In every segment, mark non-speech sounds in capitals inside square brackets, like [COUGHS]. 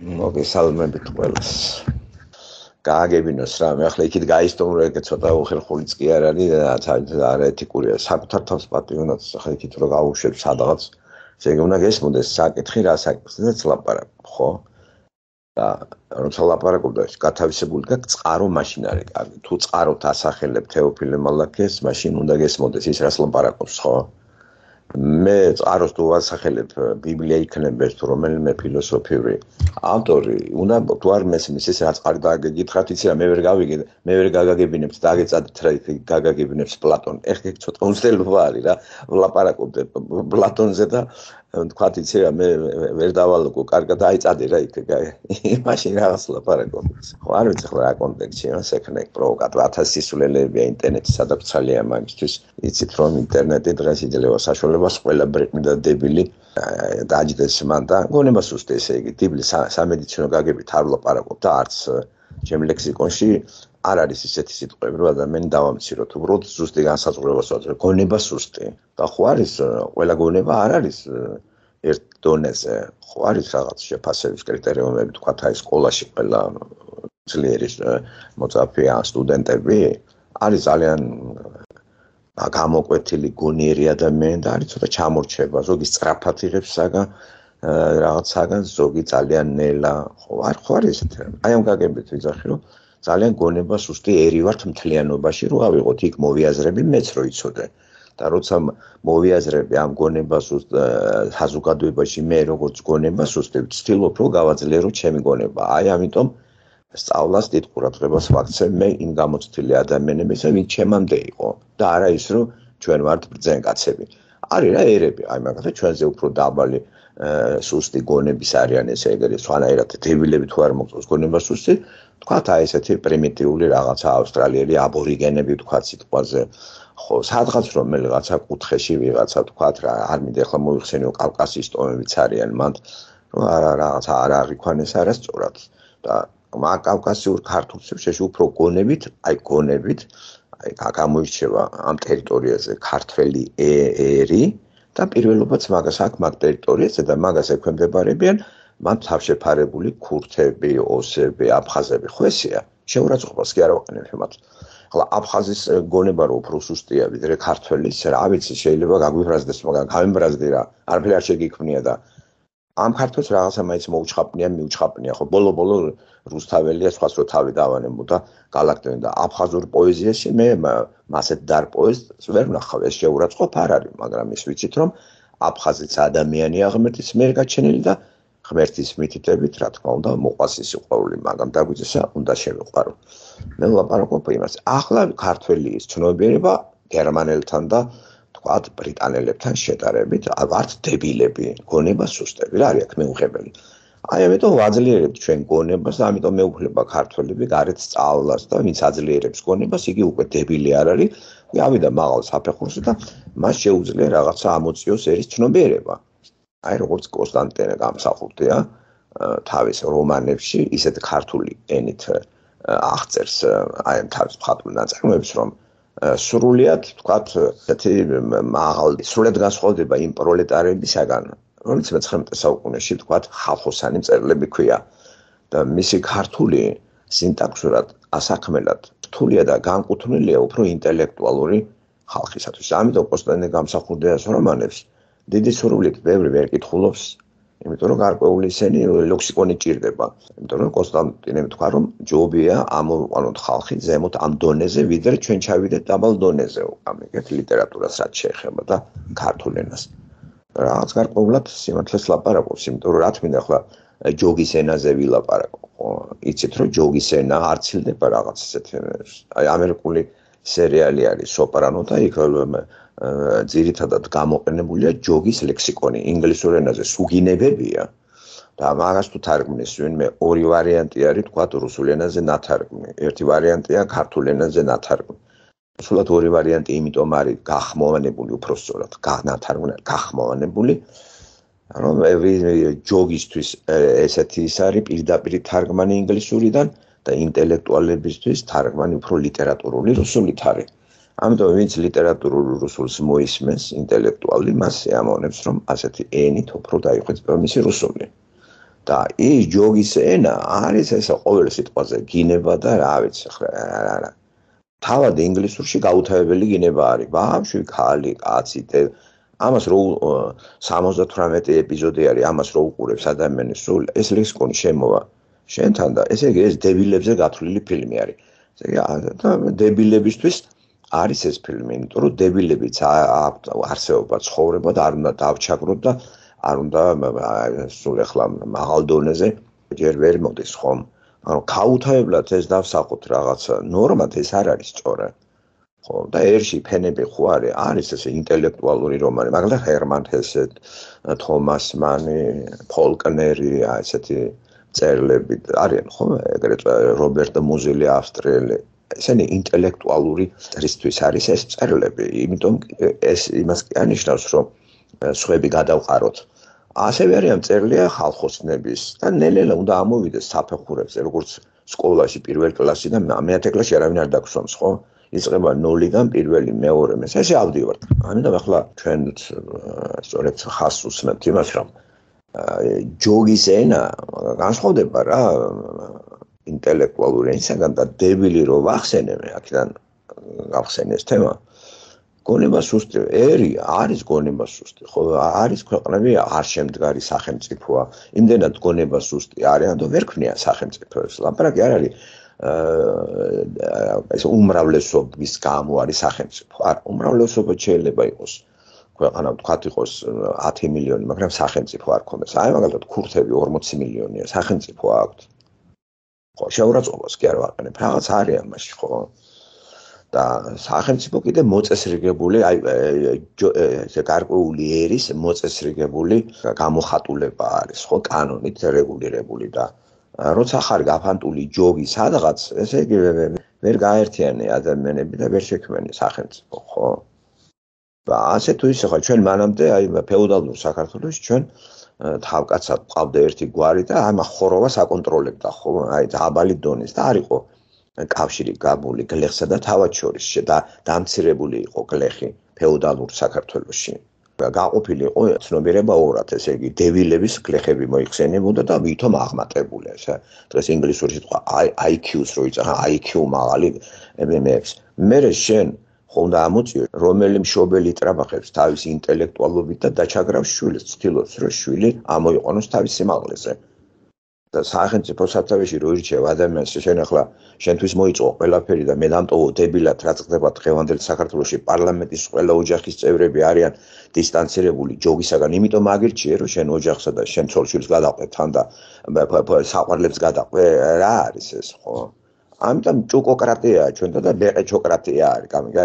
მოგესალმებით ყველას. გააგებინოს რა, მე ახლა იქით გაისტორია, ეგ ცოტა უხერხულიც კი არ არის, არ ეთიკურია. საკუთარ თავს პატრიონად ახლა იქით რა გაუშვებ სადღაც. ესე უნდა გესმოდეს საკითხი, რა საკითხსაც ლაპარაკობ, ხო? და როცა ლაპარაკობდა, გათავისებული და წყარო მაშინ არის. თუ წყაროთ ასახელებ თეოფილე მალაქეს, მაშინ უნდა გესმოდეს ის რას ლაპარაკობს, ხო? მე წაროს თუ ვასახელებ ბიბლია იქნება ეს თუ რომელიმე ფილოსოფიური ავტორი უნდა თუ არ მესმის ეს რაც არ დაგეკითხათ იცი რა მე ვერ გავიგე მე ვერ გაგაგებინებს დაგეცადეთ რა იქ გაგაგებინებს პლატონ ეხლა ცოტა უცდელობა არის რა ვლაპარაკობ პლატონზე და თქვა იცი რა მე ვერ დავალოკო კარგად აიწადე რა იქ მაშინ რაღაც ლაპარაკო ხო არ ვიცი ხო რა კონტექსტში რა სექნე პროვოკატო 1000 სისულელებია ინტერნეტი სადაც ძალიან მაგისთვის იცით რომ ინტერნეტი დღეს იძლევა საშუალებას ყველა ბრიკმი და დებილი დააჯდეს მან და გონება სუსტი ესე იგი დიბლი სამედიცინო გაგებით არ ლაპარაკობ და არც э, ჩემ ლექსიკონში არ არის ისეთი სიტყვები, რომ ადამიანი დავამციროთ, უბრალოდ ზუსტი განსაზღვრებას ვაძლევ. გონება სუსტი. და ხო არის, ყველა გონება არ არის ერთ დონეზე. ხო არის რაღაც შეფასების კრიტერიუმები, თქვა თაი სკოლაში ყველა ძლიერი მოწაფეა სტუდენტები. არის ძალიან გამოკვეთილი გონიერი ადამიანი და არის ცოტა ჩამორჩება, ზოგი სწრაფად იღებს საგან რაღაცაგან, ზოგი ძალიან ნელა. ხო არ ხო არის ესეთ. აი ამ გაგებით ვიძახი, რომ ძალიან გონება სუსტი ერივართ მთლიანობაში რო ავიღოთ იქ მოვიაზრები მეც რო იცოდნენ და როცა მოვიაზრები ამ გონებას საზოგადოებაში მე როგორც გონებას უსწრებ ცდილობ რომ გავაძლიერო ჩემი გონება აი ამიტომ სწავლას დიდყურადღებას ვაქცევ მე იმ გამოცდილი ადამიანებს ვინ ჩემამდე იყო და არა ის რომ ჩვენ ვართ ბრძენკაცები არის რა ერები აი მაგათა ჩვენზე უფრო დაბალი სუსტი გონების არიან ეს ეგრე სხვანაირად დებილები თუ არ მოგწოს გონებას უსწრებ თქვათ აი ესეთი პრიმიტიული რაღაცა ავსტრალიელი აბორიგენები თქვათ სიტყვაზე ხო სადღაც რომელიღაცა კუთხეში ვიღაცა თქვათ რა არ მინდა ახლა მოიხსენიო კავკასიის ტომებიც არიან მანდ რა რა რაღაცა არ აღიქვანეს არასწორად და მაგ კავკასიურ ქართულებს შეშ უფრო გონებით აი გონებით აი გამოირჩევა ამ ტერიტორიაზე ქართველი ერი და პირველობაც მაგას აქ მაგ ტერიტორიაზე და მაგას ექვემდებარებიან მან თავშეფარებული ქურთები, ოსები, აფხაზები ხვესია. შეურაცხყოფას კი არ ვაყენებ მათ. ხლა აფხაზის გონება რო უფრო სუსტია ვიდრე ქართველის, რა ვიცი, შეიძლება გაგვიფრაზდეს, მაგრამ გამიმბრაზდი რა, არფერი არ შეგიქმნია და ამ ქართველს რაღაცა მაინც მოუჩხაპნია, მიუჩხაპნია. ხო ბოლო-ბოლო რუსთაველია სხვას რო თავი დავანებო და გალაქტები და აფხაზურ პოეზიაში მე მასეთ დარ პოეზს ვერ ვნახავ, ეს შეურაცხყოფა არ არის, მაგრამ ის ვიცით რომ აფხაზიც ადამიანი აღმერთის მიერ გაჩენილი და ღმერთის მითითებით, რა თქმა უნდა, მოყვასი სიყვარული, მაგრამ დაგვიწესა, უნდა შევიყვარო. მე ვლაპარაკობ იმას. ახლა ქართველი ის ცნობიერება გერმანელთან და თქვათ ბრიტანელებთან შედარებით, ვართ დებილები, გონება სუსტები, რა არის აქ მეუღებელი. აი ამიტომ ვაძლიერებთ ჩვენ გონებას, ამიტომ მეუფლება ქართველები გარეთ სწავლას და ვინც აძლიერებს გონებას, იგი უკვე დებილი არ არის. ვიავიდა მაღალ საფეხურზე და მას შეუძლია რაღაცა ამოციოს ერის ცნობიერება. აი როგორც კონსტანტინე გამსახურდია თავის რომანებში ისეთ ქართული ენით აღწერს აი თავის მხატვრულ ნაწარმოებს რომ სრულიად ვთქვათ ესეთი მაღალ სრულად გასხოვდება იმ პროლეტარებისაგან რომელიც მე-19 საუკუნეში ვთქვათ ხალხოსანი წერლები ქვია და მისი ქართული სინტაქსურად ასახმელად რთულია და განკუთვნილია უფრო ინტელექტუალური ხალხისათვის ამიტომ პოსტენე გამსახურდა ეს რომანებში დიდი სურვილით ბევრი ვერ ეკითხულობს, იმიტომ რომ გარკვეული სენი ლექსიკონი ჭირდება. იმიტომ რომ კონსტანტინემ თქვა რომ ჯობია ამ ანუ ხალხი ზემოთ ამ დონეზე, ვიდრე ჩვენ ჩავიდეთ დაბალ დონეზე უკამეთ ლიტერატურას რაც შეეხება და ქართულ ენას. რაღაც გარკვეულად სიმართლეს ლაპარაკობს, იმიტომ რომ რა თქმა უნდა ჯოგის ენაზე ვილაპარაკო. იცით რომ ჯოგის ენა არცილდება რაღაც ესეთ აი ამერიკული სერიალი არის სოპრანო და იქ ძირითადად გამოყენებულია ჯოგის ლექსიკონი. ინგლისურ ენაზე სუგინებებია და მაგას თუ თარგმნის ვინმე ორი ვარიანტი არის თქვა რუსულ ენაზე ნათარგმნი. ერთი ვარიანტია ქართულ ენაზე ნათარგმნი. სულად ორი ვარიანტი იმიტომ არის გახმოვანებული უფრო სწორად, განათარგმნი, გახმოვანებული. რომ ჯოგისთვის ესეთი ის არის პირდაპირ თარგმანი ინგლისურიდან და ინტელექტუალებისთვის თარგმანი უფრო ლიტერატურული რუსულით არის. ამიტომ ვინც ლიტერატურულ რუსულს მოისმენს ინტელექტუალი მას ეამონებს რომ ასეთი ენით უფრო დაიხვეწება მისი რუსული და ის ჯოგის ენა არის ესა ყოველ სიტყვაზე გინება და რა ვიცი ხა რა რა რა თავად ინგლისურში გაუთავებელი გინება არის ბავშვი ხალი კაცი და ამას რო 78 ეპიზოდი არის ამას რო უყურებს ადამიანის სულ ეს ლექსკონი შემოვა შენთან და ესე იგი ეს დებილებზე გათვლილი ფილმი არის ესე იგი და დებილებისთვის არის ეს ფილმი, იმიტომ რომ დებილებიც არსებობა ცხოვრება და არ უნდა დავჩაგროთ და არ უნდა სულ ახლა მაღალ დონეზე ჯერ ვერ მოდის ხომ? ანუ ქაუთაებლად ეს დავსაყოთ რაღაც ნორმად ეს არ არის სწორად. ხო, და ერში ფენები ხო არის, არის ესე ინტელექტუალური რომანი, მაგალითად ჰერმან ჰესე, თომას მანი, ფოლკნერი, აი ესეთი წერლები არიან ხო? ეგრეთ რობერტ მუზილი ავსტრიელი ესენი ინტელექტუალური წრისთვის არის ეს წერილები იმიტომ ეს იმას კი არნიშნავს რომ სხვები გადავყაროთ ასევე არის ამ წერილია ხალხოსნების და ნელ-ნელა უნდა ამოვიდეს საფეხურებზე როგორც სკოლაში პირველ კლასში და მეათე კლასში არავინ არ დაგხსნოს ხო იწება 0-დან პირველი მეორე მეს ესე ავდივართ ამიტომ ახლა ჩვენ სწორედ ხას უსმენთ იმას რომ ჯოგის ენა განსხვავდება რა ინტელექტუალური ენისაგან და დებილი რო ვახსენებე, აქედან გავხსენეს თემა. გონება სუსტი, ერი არის გონება სუსტი. ხო, არის ქვეყნები არ შემდგარი სახელმწიფოა. იმდენად გონება სუსტი არიან, რომ ვერ ქნიან სახელმწიფოებს. ლაპარაკი არ არის აა ეს უმრავლესობის გამო არის სახელმწიფო. არ უმრავლესობა შეიძლება იყოს ქვეყანა ვთქვათ იყოს 10 მილიონი, მაგრამ სახელმწიფო არ ქონდეს. აი მაგალითად ქურთები 40 მილიონია, სახელმწიფო აქვს. ხო შეურაცხყოფას კი არ ვაყენებ რაღაც არის ამაში ხო და სახელმწიფო კიდე მოწესრიგებული აი ესე გარკვეული ერის მოწესრიგებული გამოხატულება არის ხო კანონით რეგულირებული და როცა ხარ გაფანტული ჯოგი სადღაც ესე იგი ვერ გაერთიანე ადამიანები და ვერ შექმენი სახელმწიფო ხო და ასე თუ ისე ხო ჩვენ მანამდე აი ფეოდალურ საქართველოს ჩვენ თავკაცად ყავდა ერთი გვარი და ამა ხოროვას აკონტროლებდა ხო აი დაბალი დონეს და არ იყო კავშირი გაბული გლეხსა და თავად შორის და დამცირებული იყო გლეხი ფეოდალურ საქართველოსში გაყופיლი იყო ცნობერება ორად ესე იგი დევილების გლეხები მოიხსენებოდა და ვითომ აღმატებული ესე დღეს ინგლისურში თქვა IQ-ს როიცა IQ მაღალი ებმებს მერე შენ ხო უნდა ამოწიო რომელი მშობელი ტრაბახებს თავის ინტელექტუალობით და დაჩაგრავს შვილს ცდილობს რომ შვილი ამოიყვანოს თავის სიმაღლეზე და სახელმწიფო სათავეში რო ირჩევ ადამიანს შენ ახლა შენთვის მოიწვა ყველაფერი და მე დამტოვო დებილად რა წდება დღევანდელ საქართველოსში პარლამენტის ყველა ოჯახის წევრები არიან დისტანცირებული ჯოგისაგან იმიტომ აგირჩიე რომ შენ ოჯახსა და შენ ცოლშვილს გადაყვე თან და საყვარლებს გადაყვე რა არის ეს ხო ამიტომ ჩოკოკრატია ჩვენ და ბეყე ჩოკრატია არის გამიგა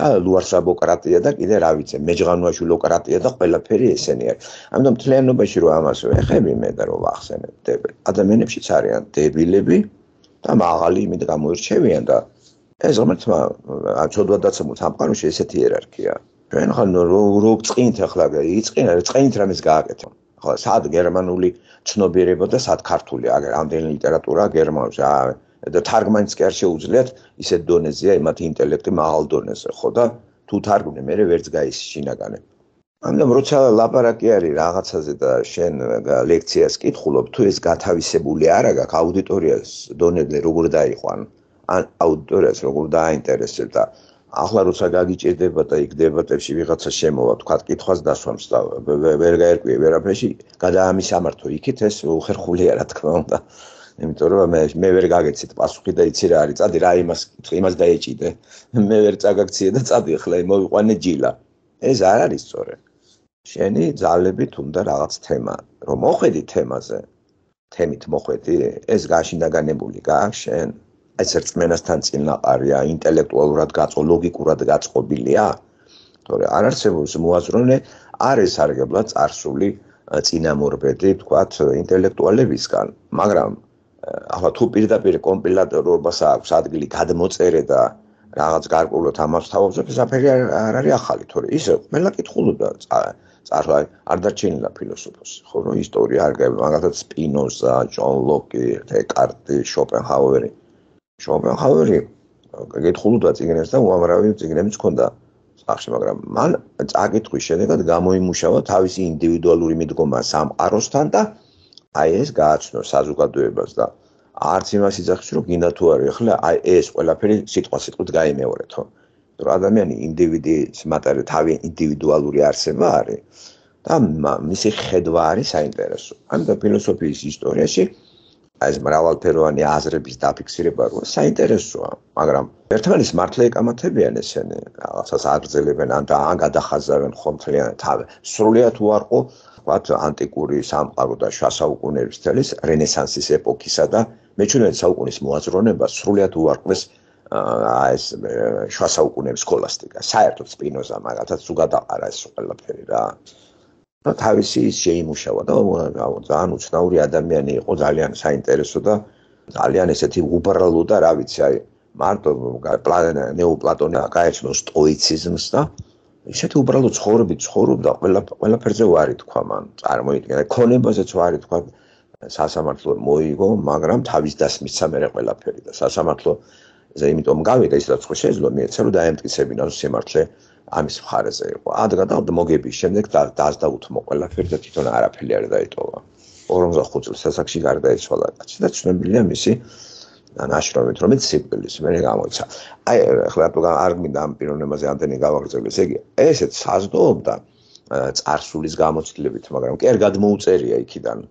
და ლუარსაბოკრატია და კიდე რა ვიცი მეჯღანუაშვილოკრატია და ყველაფერი ესენი არის ამიტომ თლიანობაში რო ამას ვეხები მე და რო ვახსენებ დებილ ადამიანებშიც არიან დებილები და მაღალი იმით გამოირჩევიან და ეს რომელთმა ა ჩოდვადაცმულ სამყაროში ესეთი იერარქია ჩვენ ხან რო წყინთ ახლა იწყინა წყინთ რამის გააკეთო ხო სად გერმანული ცნობიერება და სად ქართული აგერ ამდენი ლიტერატურა გერმანულში აა და თარგმანიც კი არ შეუძლიათ ისეთ დონეზეა იმათ ინტელექტი მაღალ დონეზე ხო და თუ თარგმნე მე ვერც გაის შინაგანე ანუ როცა ლაპარაკი არის რაღაცაზე და შენ ლექციას კითხულობ თუ ეს გათავისებული არა გაქვს აუდიტორიას დონეზე როგორ დაიყო ან აუდიტორიას როგორ დააინტერესებს და ახლა როცა გაგიჭირდება და იქ დებატებში ვიღაცა შემოვა თქვათ კითხვას დასვამს და ვერ გაერკვია ვერაფერში გადაამისამართო იქით ეს უხერხულია რა თქმა უნდა იმიტომ რომ მე მე ვერ გაგეცით პასუხი და იცი რა არის წადი რა იმას კითხე იმას დაეჭიდე მე ვერ წაგაქციე და წადი ხლა მოვიყვანე ჯილა ეს არ არის სწორე შენი ძალები თუნდა რაღაც თემა რომ მოხედი თემაზე თემით მოხედი ეს გაშინდაგანებული გა შენ ეს რწმენასთან წინაყარია ინტელექტუალურად გაწო ლოგიკურად გაწყობილია თორე არ არსებობს მოაზროვნე არ ესარგებლა წარსული წინამორბედი თქვათ ინტელექტუალებისგან მაგრამ ახლა თუ პირდაპირ კომპილატორობას აქვს ადგილი გადმოწერე და რაღაც გარკულოთ ამას თავობზე საფერი არ არის ახალი თორე ის მელა კითხულობდა წარმო არ დარჩენილა ფილოსოფოსი ხო რომ ისტორია არ გაიგო მაგათაც სპინოზა ჯონ ლოკი დეკარტი შოპენჰაუერი შოპენჰაუერი კითხულობდა ციგნებს და უამრავი ციგნებიც ჰქონდა სახში მაგრამ მან წაკითხვის შედეგად გამოიმუშავა თავისი ინდივიდუალური მიდგომა სამყაროსთან და აი ეს გააცნო საზოგადოებას და არც იმას იძახის რომ გინდა თუ არა ეხლა აი ეს ყველაფერი სიტყვა სიტყვით გაიმეორეთ ხო იმიტომ რომ ადამიანი ინდივიდის მატერი თავი ინდივიდუალური არსება არის და მისი ხედვა არის საინტერესო ამიტომ ფილოსოფიის ისტორიაში ეს მრავალფეროვანი აზრების დაფიქსირება რო საინტერესოა მაგრამ ერთმანეთს მართლა ეკამათებიან ესენი რაღაცას აგრძელებენ ან და ან გადახაზავენ ხომ თლიანად თავი სრულიად უარყო თქვა ანტიკური სამყარო და შუა საუკუნეების წელს რენესანსის ეპოქისა და მე-17 საუკუნის მოაზროვნება სრულად უარყვეს აა ეს შუა საუკუნეების სკოლასტიკა. საერთოდ სპინოზა მაგათაც თუ გადაყარა ეს ყველაფერი რა. და თავისი ის შეიმუშავა და ძალიან უცნაური ადამიანი იყო, ძალიან საინტერესო და ძალიან ესეთი უბრალო და რა ვიცი, აი მარტო პლატონე ნეოპლატონი გაერთო სტოიციზმს და ისეთი უბრალოდ ცხოვრები ცხოვრობდა ყველა ყველაფერზე ვარი თქვა მან წარმოიდგინე ქონებაზეც ვარი თქვა სასამართლო მოიგო მაგრამ თავის დასმისცა მე ყველაფერი და სასამართლო ზე იმიტომ გავიდა ისაც ხო შეიძლება მეცა რომ დაემტკიცებინა სიმართლე ამის მხარეზე იყო ად გადავდ მოგების შემდეგ დაასდა უთმო ყველაფერი და თვითონ არაფერი არ დაიტოვა 45 წელს ასაკში გარდაიცვალა კაცი და ცნობილია მისი ნაშრომით, რომელიც სიკვდილის მერე გამოიცა. აი, ახლა არ გვინდა ამ პიროვნებაზე ამდენი გავაგრძელოს. ეგ ესეც საზდოობდა წარსულის გამოცდილებით, მაგრამ კერგად მოუწერია იქიდან.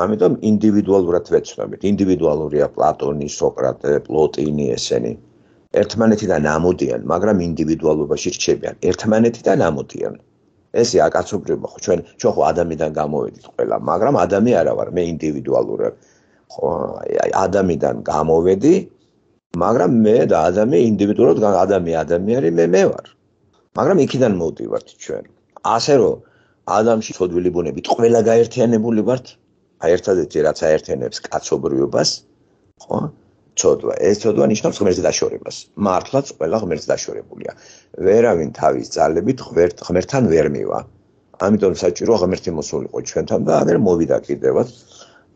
ამიტომ ინდივიდუალურად ვეცნობთ. ინდივიდუალურია პლატონი, სოკრატე, პლოტინი, ესენი. ერთმანეთიდან ამოდიან, მაგრამ ინდივიდუალობაში რჩებიან. ერთმანეთიდან ამოდიან. ესე აკაცობრიობა ხო ჩვენ ჩვენ ხო ადამიანიდან გამოვედით ყველა, მაგრამ ადამი არა ვარ, მე ინდივიდუალურია. აი ადამიდან გამოვედი მაგრამ მე და ადამი ინდივიდუალურად ადამი ადამიანი მე მე ვარ მაგრამ იქიდან მოვდივართ ჩვენ ასე რომ ადამიანში ცოდვილი ბუნებით ყველა გაერთიანებული ვართ აი ერთადერთი რაც აერთიანებს კაცობრიობას ხო ცოდვა ეს ცოდვა ნიშნავს ღმერთს დაშორებას მართლაც ყველა ღმერთს დაშორებულია ვერავინ თავის ძალებით ღმერთ ღმერთთან ვერ მივა ამიტომ საჭიროა ღმერთი მოსულიყო ჩვენთან და ამერ მოვიდა კიდევაც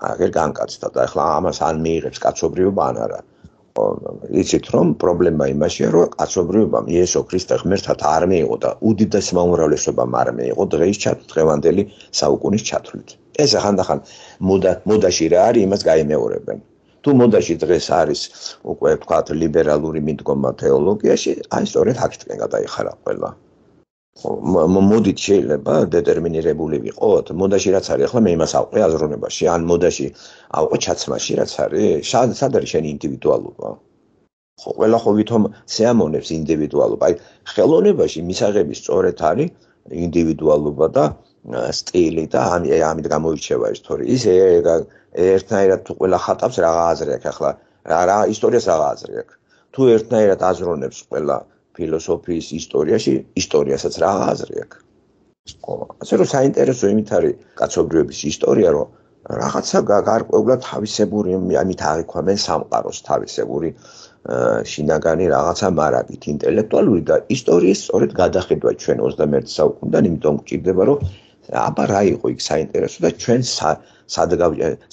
აგერ განკაცდა და ახლა ამას არ მიიღებს კაცობრიობა ან არა იცით რომ პრობლემა იმაშია რომ კაცობრიობა იესო ქრისტე ღმერთთან არ მიიღო და უდიდეს მომრავლესობა არ მიიღო დღეის ჩათრევანდელი საუკუნის ჩათვლით ეს ახანდახან მოდა მოდაში რა არის იმას გაიმეორებენ თუ მოდაში დღეს არის უკვე თქვა ლიბერალური მიდგომა თეოლოგიაში აი სწორედ აქეთკენ გადაიხარა ყველა ხო მოდით შეიძლება დეტერმინირებული ვიყოთ მოდაში რაც არის ახლა მე იმას ავყვე აზროვნებაში ან მოდაში ავყვე ჩაცმაში რაც არის სად არის შენი ინდივიდუალობა ხო ყველა ხო ვითომ შეამონებს ინდივიდუალობა აი ხელოვნებაში მისაღები სწორედ არის ინდივიდუალობა და სტილი და ამ ამით გამოირჩევა ის თორე ის ერთნაირად თუ ყველა ხატავს რა აზრი აქვს ახლა რა რა ისტორიას რა აზრი აქვს თუ ერთნაირად აზროვნებს ყველა ფილოსოფიის ისტორიაში ისტორიასაც რა აზრი აქვს სკოლა ასე რომ საინტერესო იმით არის კაცობრიობის ისტორია რომ რაღაცა გარკვეულად თავისებური ამით აღიქვამენ სამყაროს თავისებური შინაგანი რაღაცა მარაგით ინტელექტუალური და ისტორიის სწორედ გადახედვა ჩვენ 21 საუკუნიდან იმიტომ გვჭირდება რომ აბა რა იყო იქ საინტერესო და ჩვენ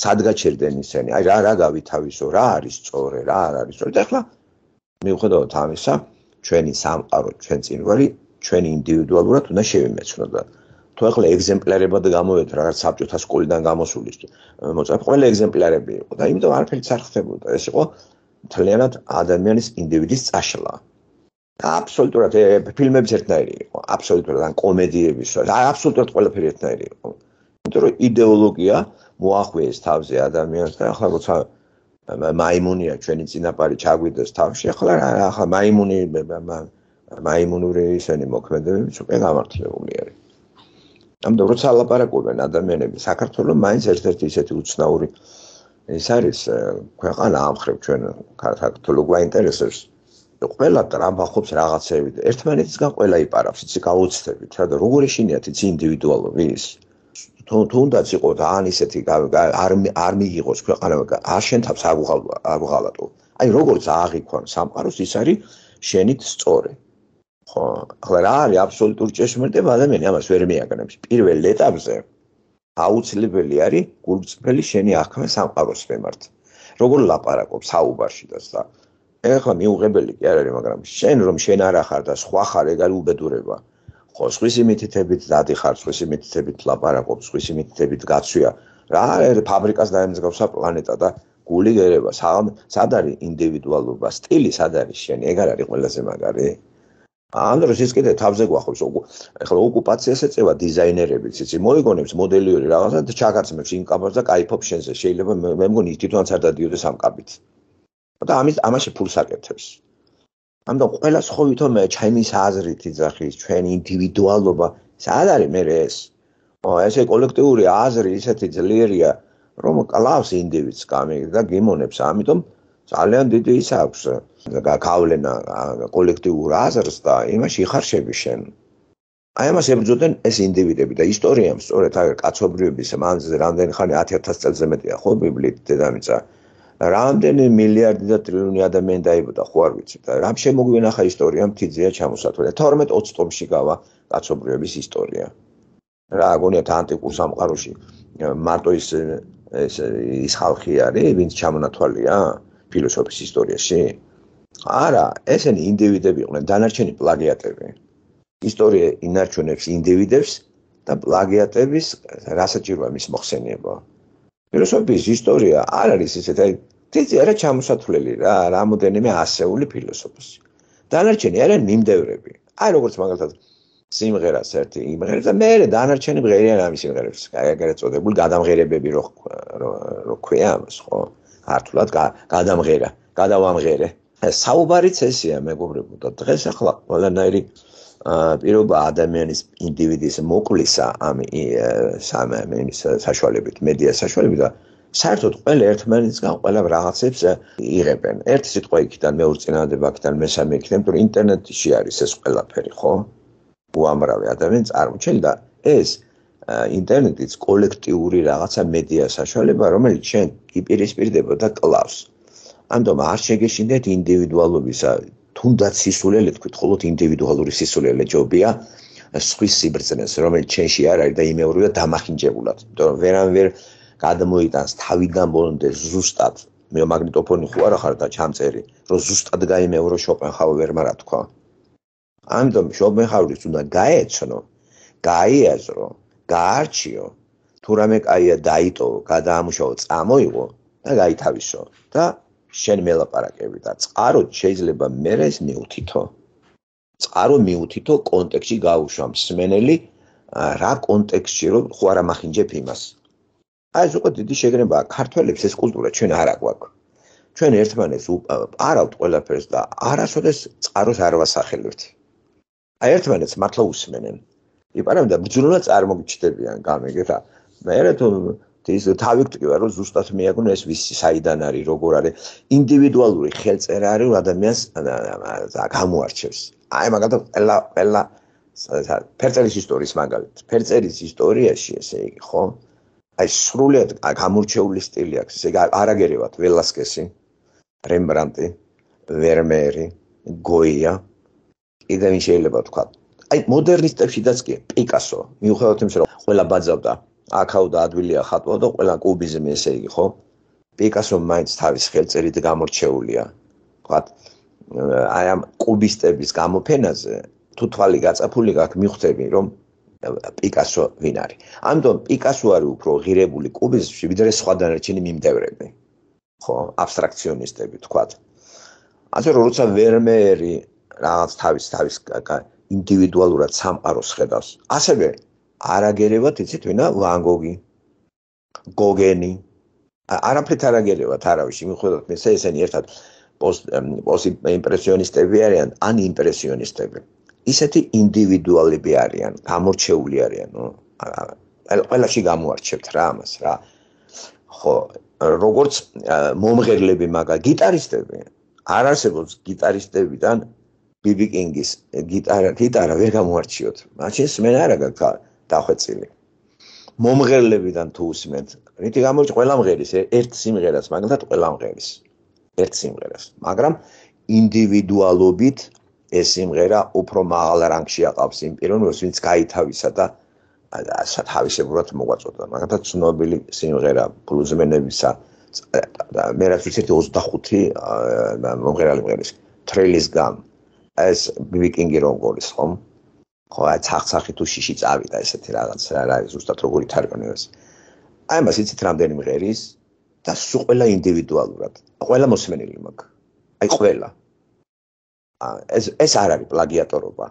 სადგაჩერდნენ ისინი აი რა რა გავითავისო რა არის წორე რა არ არის წორე და ახლა მიუხედავად ამისა ჩვენი სამყარო, ჩვენ წინვალი, ჩვენი ინდივიდუალურად უნდა შევიმეცნო და თუ ახლა ეგზემპლარებად გამოვეთ რაღაც საბჭოთა სკოლიდან გამოსული მოწაფე ყველა ეგზემპლარები იყო და იმიტომ არაფერი არ ხდებოდა ეს იყო მთლიანად ადამიანის ინდივიდის წაშლა აბსოლუტურად ფილმების ერთნაირი იყო აბსოლუტურად ან კომედიები სულ აბსოლუტურად ყველაფერი ერთნაირი იყო იმიტომ რომ იდეოლოგია მოახვიეს თავზე ადამიანს და ახლა როცა მაიმუნია ჩვენი წინაპარი ჩაგვიდოს თავში ახლა ახლა მაიმუნი მაიმუნური ისენი მოქმედებს უკვე გამართლებული არის ამიტომ როცა ლაპარაკობენ ადამიანები საქართველოს მაინც ერთ-ერთი ისეთი უცნაური ეს არის ქვეყანა ამხრივ ჩვენ საქართველოს გვაინტერესებს ყველა დრამბახობს რაღაცეები და ერთმანეთისგან ყველა იპარავს იცი გაუცხდებით რა და როგორი შეიძლება თი ინდივიდუალური ის თუნდაც იყო და ან ისეთი არ არ მიიღოს ქვეყანა არ შენთავს აგუღალატო აი როგორც აღიქوان სამყაროს ის არის შენით სწორე ხო ახლა რა არის აბსოლუტური ჭეშმარიტება ადამიანი ამას ვერ მეაგნებს პირველ ეტაპზე აუცილებელი არის გულწრფელი შენი აღქმა სამყაროს მიმართ როგორ ლაპარაკობ საუბარში და ეხლა მიუღებელი კი არ არის მაგრამ შენ რომ შენ არ ახარ და სხვა ხარ ეგ არის უბედურება ხო სხვის იმითითებით დადიხარ სხვის იმითითებით ლაპარაკობ სხვის იმითითებით გაცვია რა ფაბრიკას დაემსგავსა პლანეტა და გული გერება სად არის ინდივიდუალობა სტილი სად არის შენი ეგ არ არის ყველაზე მაგარი ან დროს ის კიდე თავზე გვახობს ახლა ოკუპაციას ეწევა დიზაინერებიც იცი მოიგონებს მოდელიორი რაღაცა და ჩაგარცმებს იმ კაბას და кайფობს შენზე შეიძლება მე მგონი თვითონაც არ დადიოდეს ამ კაბით და ამის ამაში ფულს აკეთებს ამიტომ ყველა ხოვითო მე ჩემი საზრით იძახის ჩვენი ინდივიდუალობა სად არის მე ეს ო ესე კოლექტიური აზრი ისეთი ძლიერია რომ კლავს ინდივიდს გამი და გემონებს ამიტომ ძალიან დიდი ის აქვს გაკავლენა კოლექტიურ აზრს და იმაში ხარშები შენ აი ამას ებრძოდნენ ეს ინდივიდები და ისტორიამ სწორედ აი კაცობრიობის მანძილზე რამდენი ხანი 10000 წელზე მეტია ხო ბიბლიით დედამიწა რამდენი მილიარდი და ტრილიონი ადამიანი დაიბადა, ხო არ ვიცი და რამ შემოგვინახა ისტორია მთიძია ჩამოსათვლა. 12-20 ტომში გავა კაცობრიობის ისტორია. რა აგონიათ ანტიკურ სამყაროში მარტო ის ეს ის ხალხი არის, ვინც ჩამონათვალია ფილოსოფიის ისტორიაში? არა, ესენი ინდივიდები იყვნენ, დანარჩენი პლაგიატები. ისტორია ინარჩუნებს ინდივიდებს და პლაგიატების რასაჭიროა მის მოხსენება. ფილოსოფიის ისტორია არ არის ესეთ აი ძიცი არა ჩამოსათვლელი რა რამოდენიმე ასეული ფილოსოფოსი დანარჩენი არიან ნიმდევრები აი როგორც მაგალითად სიმღერას ერთი იმღერებს და მეორე დანარჩენი მღერიან ამ სიმღერებს ეგრეთ წოდებული გადამღერებები რო რო ქვია ამას ხო ართულად გადამღერა გადავამღერე საუბარიც ესეა მეგობრებო და დღეს ახლა ყველანაირი პირობა ადამიანის ინდივიდის მოკვლისა ამ სამ იმის საშუალებით, მედია საშუალებით და საერთოდ ყველა ერთმანეთისგან ყველა რაღაცებს იღებენ. ერთი სიტყვა იქიდან მეორე წინადადება აქიდან მესამე იქიდან, თუ ინტერნეტში არის ეს ყველაფერი, ხო? უამრავი ადამიანი წარმოჩენ და ეს ინტერნეტის კოლექტიური რაღაცა მედია საშუალება, რომელიც შენ იპირისპირდება და კლავს. ანუ არ შეგეშინდეთ ინდივიდუალობისა თუნდაც სისულელე თქვით, მხოლოდ ინდივიდუალური სისულელე ჯობია სხვის სიბრძნეს, რომელიც ჩენში არ არის და იმეორია დამახინჯებულად. იმიტომ რომ ვერან ვერ გადმოიტანს თავიდან ბოლომდე ზუსტად მე მაგნიტოფონი ხო არ ახარ და ჩამწერი, რომ ზუსტად გაიმეორო შოპენჰაუერმა რა თქვა. ამიტომ შოპენჰაუერს უნდა გაეცნო, გაიაზრო, გაარჩიო, თუ რამე კაია დაიტო, გადაამუშავო, წამოიღო და გაითავისო და შენ მელაპარაკები და წყარო შეიძლება მერეს მიუთითო. წყარო მიუთითო კონტექსტში გაუშვამ სმენელი რა კონტექსტში რომ ხო არ ამახინჯებ იმას. აი ეს უკვე დიდი შეგრებაა. ქართველებს ეს კულტურა ჩვენ არ აგვაქვს. ჩვენ ერთმანეთს არავთ ყველაფერს და არასოდეს წყაროს არ ვასახელებთ. აი ერთმანეთს მართლა უსმენენ. იპარავდა ბძულობა წარმოგიჩდებიან გამეგეთა. მე რა თქმა უნდა ის თავიქტრივა რომ ზუსტად მეაგნო ეს ვისი საიდან არის როგორ არის ინდივიდუალური ხელწერა არის რომ ადამიანს გამოარჩევს აი მაგალითად ყველა ყველა ფერწერის ისტორიის მაგალითად ფერწერის ისტორიაში ესე იგი ხო აი სრულად გამორჩეული სტილი აქვს ესე იგი არაგერევათ ველასკესი რემბრანტი ვერმერი გოია კიდევ შეიძლება თქვა აი მოდერნისტებშიდაც კი პიკასო მიუხედავად იმისა რომ ყველა ბაძავდა აკაუდა ადვილია ხატვა და ყველა კუბიზმი ესე იგი ხო პიკასო მაინც თავის ხელწერით გამორჩეულია ვთქვათ აი ამ კუბისტების გამოფენაზე თუ თვალი გაწაფული გაქვს მიხვდები რომ პიკასო ვინ არის ამიტომ პიკასო არის უფრო ღირებული კუბიზმში ვიდრე სხვა დანარჩენი მიმდევრები ხო აბსტრაქციონისტები ვთქვათ ასე რომ როცა ვერმეერი რაღაც თავის თავის ინდივიდუალურად სამყაროს ხედავს ასევე არაგერევათ იცით ვინა ვან გოგი გოგენი არაფეთ არაგერევათ არავისი მიხედავთ მე ესენი ერთად პოსტ იმპრესიონისტები არიან ან იმპრესიონისტები ისეთი ინდივიდუალები არიან გამორჩეული არიან ნუ ყველაში გამოარჩევთ რა ამას რა ხო როგორც მომღერლები მაგა გიტარისტები არ არსებობს გიტარისტებიდან ბიბი კინგის გიტარა გიტარა ვერ გამოარჩიოთ მაშინ სმენა რა გაქვს დახვეწილი. მომღერლებიდან თუ უსმენთ, რითი გამოიჭ ყველა მღერის ერთ სიმღერას, მაგალითად ყველა მღერის ერთ სიმღერას, მაგრამ ინდივიდუალობით ეს სიმღერა უფრო მაღალ რანგშია ყავს იმ პიროვნებს, ვინც გაითავისა და ასე თავისებურად მოგვაწოდა. მაგალითად ცნობილი სიმღერა ბლუზმენებისა და მე რაც ვიცით 25 მომღერალი მღერის, თრელის გამ ეს ბიბი კინგი როგორ ის ხომ? ხო აი ცახცახი თუ შიში წავიდა ესეთი რაღაც რა არის ზუსტად როგორი თარგმნი ეს აი მას იცით რამდენიმე ღერის და სულ ყველა ინდივიდუალურად ყველა მოსმენილი მაქვს აი ყველა ეს ეს არ არის პლაგიატორობა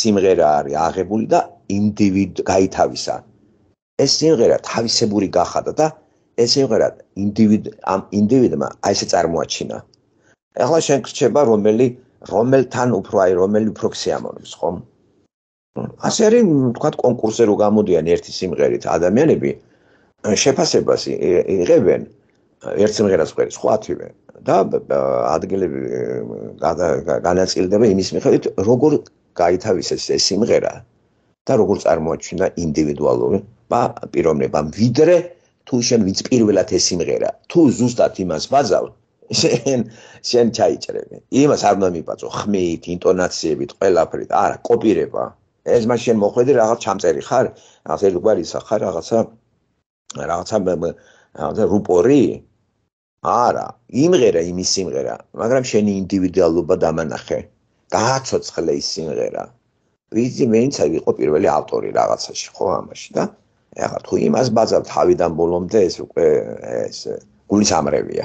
სიმღერა არის აღებული და ინდივიდ გაითავისა ეს სიმღერა თავისებური გახადა და ეს სიმღერა ინდივიდ ამ ინდივიდმა აი ესე წარმოაჩინა ახლა შენ რჩება რომელი რომელთან უფრო აი რომელი უფრო ქსიამონებს ხომ ასე არის ვთქვათ კონკურსზე რო გამოდიან ერთი სიმღერით ადამიანები შეფასებას იღებენ ერთ სიმღერას ყველის ხვათივე და ადგილები განაწილდება იმის მიხედვით როგორ გაითავისეს ეს სიმღერა და როგორ წარმოაჩინა ინდივიდუალური და პიროვნება ვიდრე თუ შენ ვიც პირველად ეს სიმღერა თუ ზუსტად იმას ბაზავ შენ შენ ჩაიჭრები იმას არ უნდა მიპაწო ხმით ინტონაციებით ყველაფრით არა კოპირება ეს მაშინ მოხვედი რაღაც ჩამწერი ხარ? რაღაც ერთგვარისა ხარ რაღაცა რაღაცა რაღაცა რუპორი? არა, იმღერა იმის სიმღერა, მაგრამ შენი ინდივიდუალობა დამანახე. გააცოცხლე ის სიმღერა. ვიცი მეც ვიყო პირველი ავტორი რაღაცაში, ხო ამაში და ეხლა თუ იმას ბაზავ თავიდან ბოლომდე ეს უკვე ეს გულის ამრევია.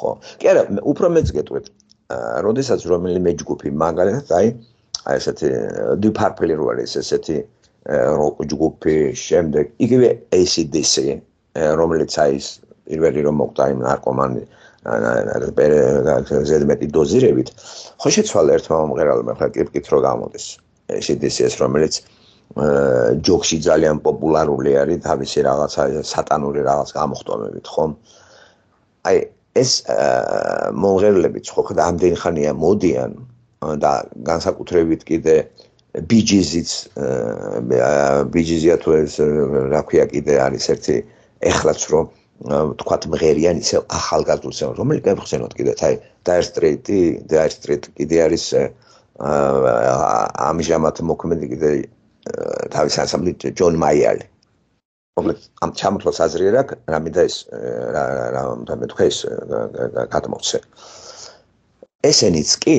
ხო. კი არა, უფრო მეც გეტყვით. აა, როდესაც რომელიმე ჯგუფი მაგალითად აი აა აი ესეთი э, დიფარფილი რო არის ესეთი э, როკ ჯგუფი შემდეგ იგივე ACDC э, რომელიც აი ეს პირველი რომ მოკვდა იმ ნარკომანი ზედ მეტი დოზირებით ხო შეცვალა ერთმა მომღერალმა ხა კიპკით რო გამოდის ACDC ეს რომელიც ჯოქში ძალიან პოპულარული არის თავისი რაღაცა სატანური რაღაც გამოხტომებით ხომ აი ეს მომღერლებიც ხო ხდა ამდენ ხანია მოდიან და განსაკუთრებით კიდე BGZ-იც BGZ-ია თუ ეს რა ქვია კიდე არის ერთი ეხლაც რომ თქვათ მღერიან ისე ახალგაზრდულს რომელიც გამხსენოთ კიდე თაი Dire Straits-ი Dire Straits კიდე არის ამჟამად მოქმედი კიდე თავის ანსამბლით ჯონ მაიალი რომელიც ამ ჩამოთვლას აზრიერა რამიდა ეს რა რა თქვა ეს გადმოცე ესენიც კი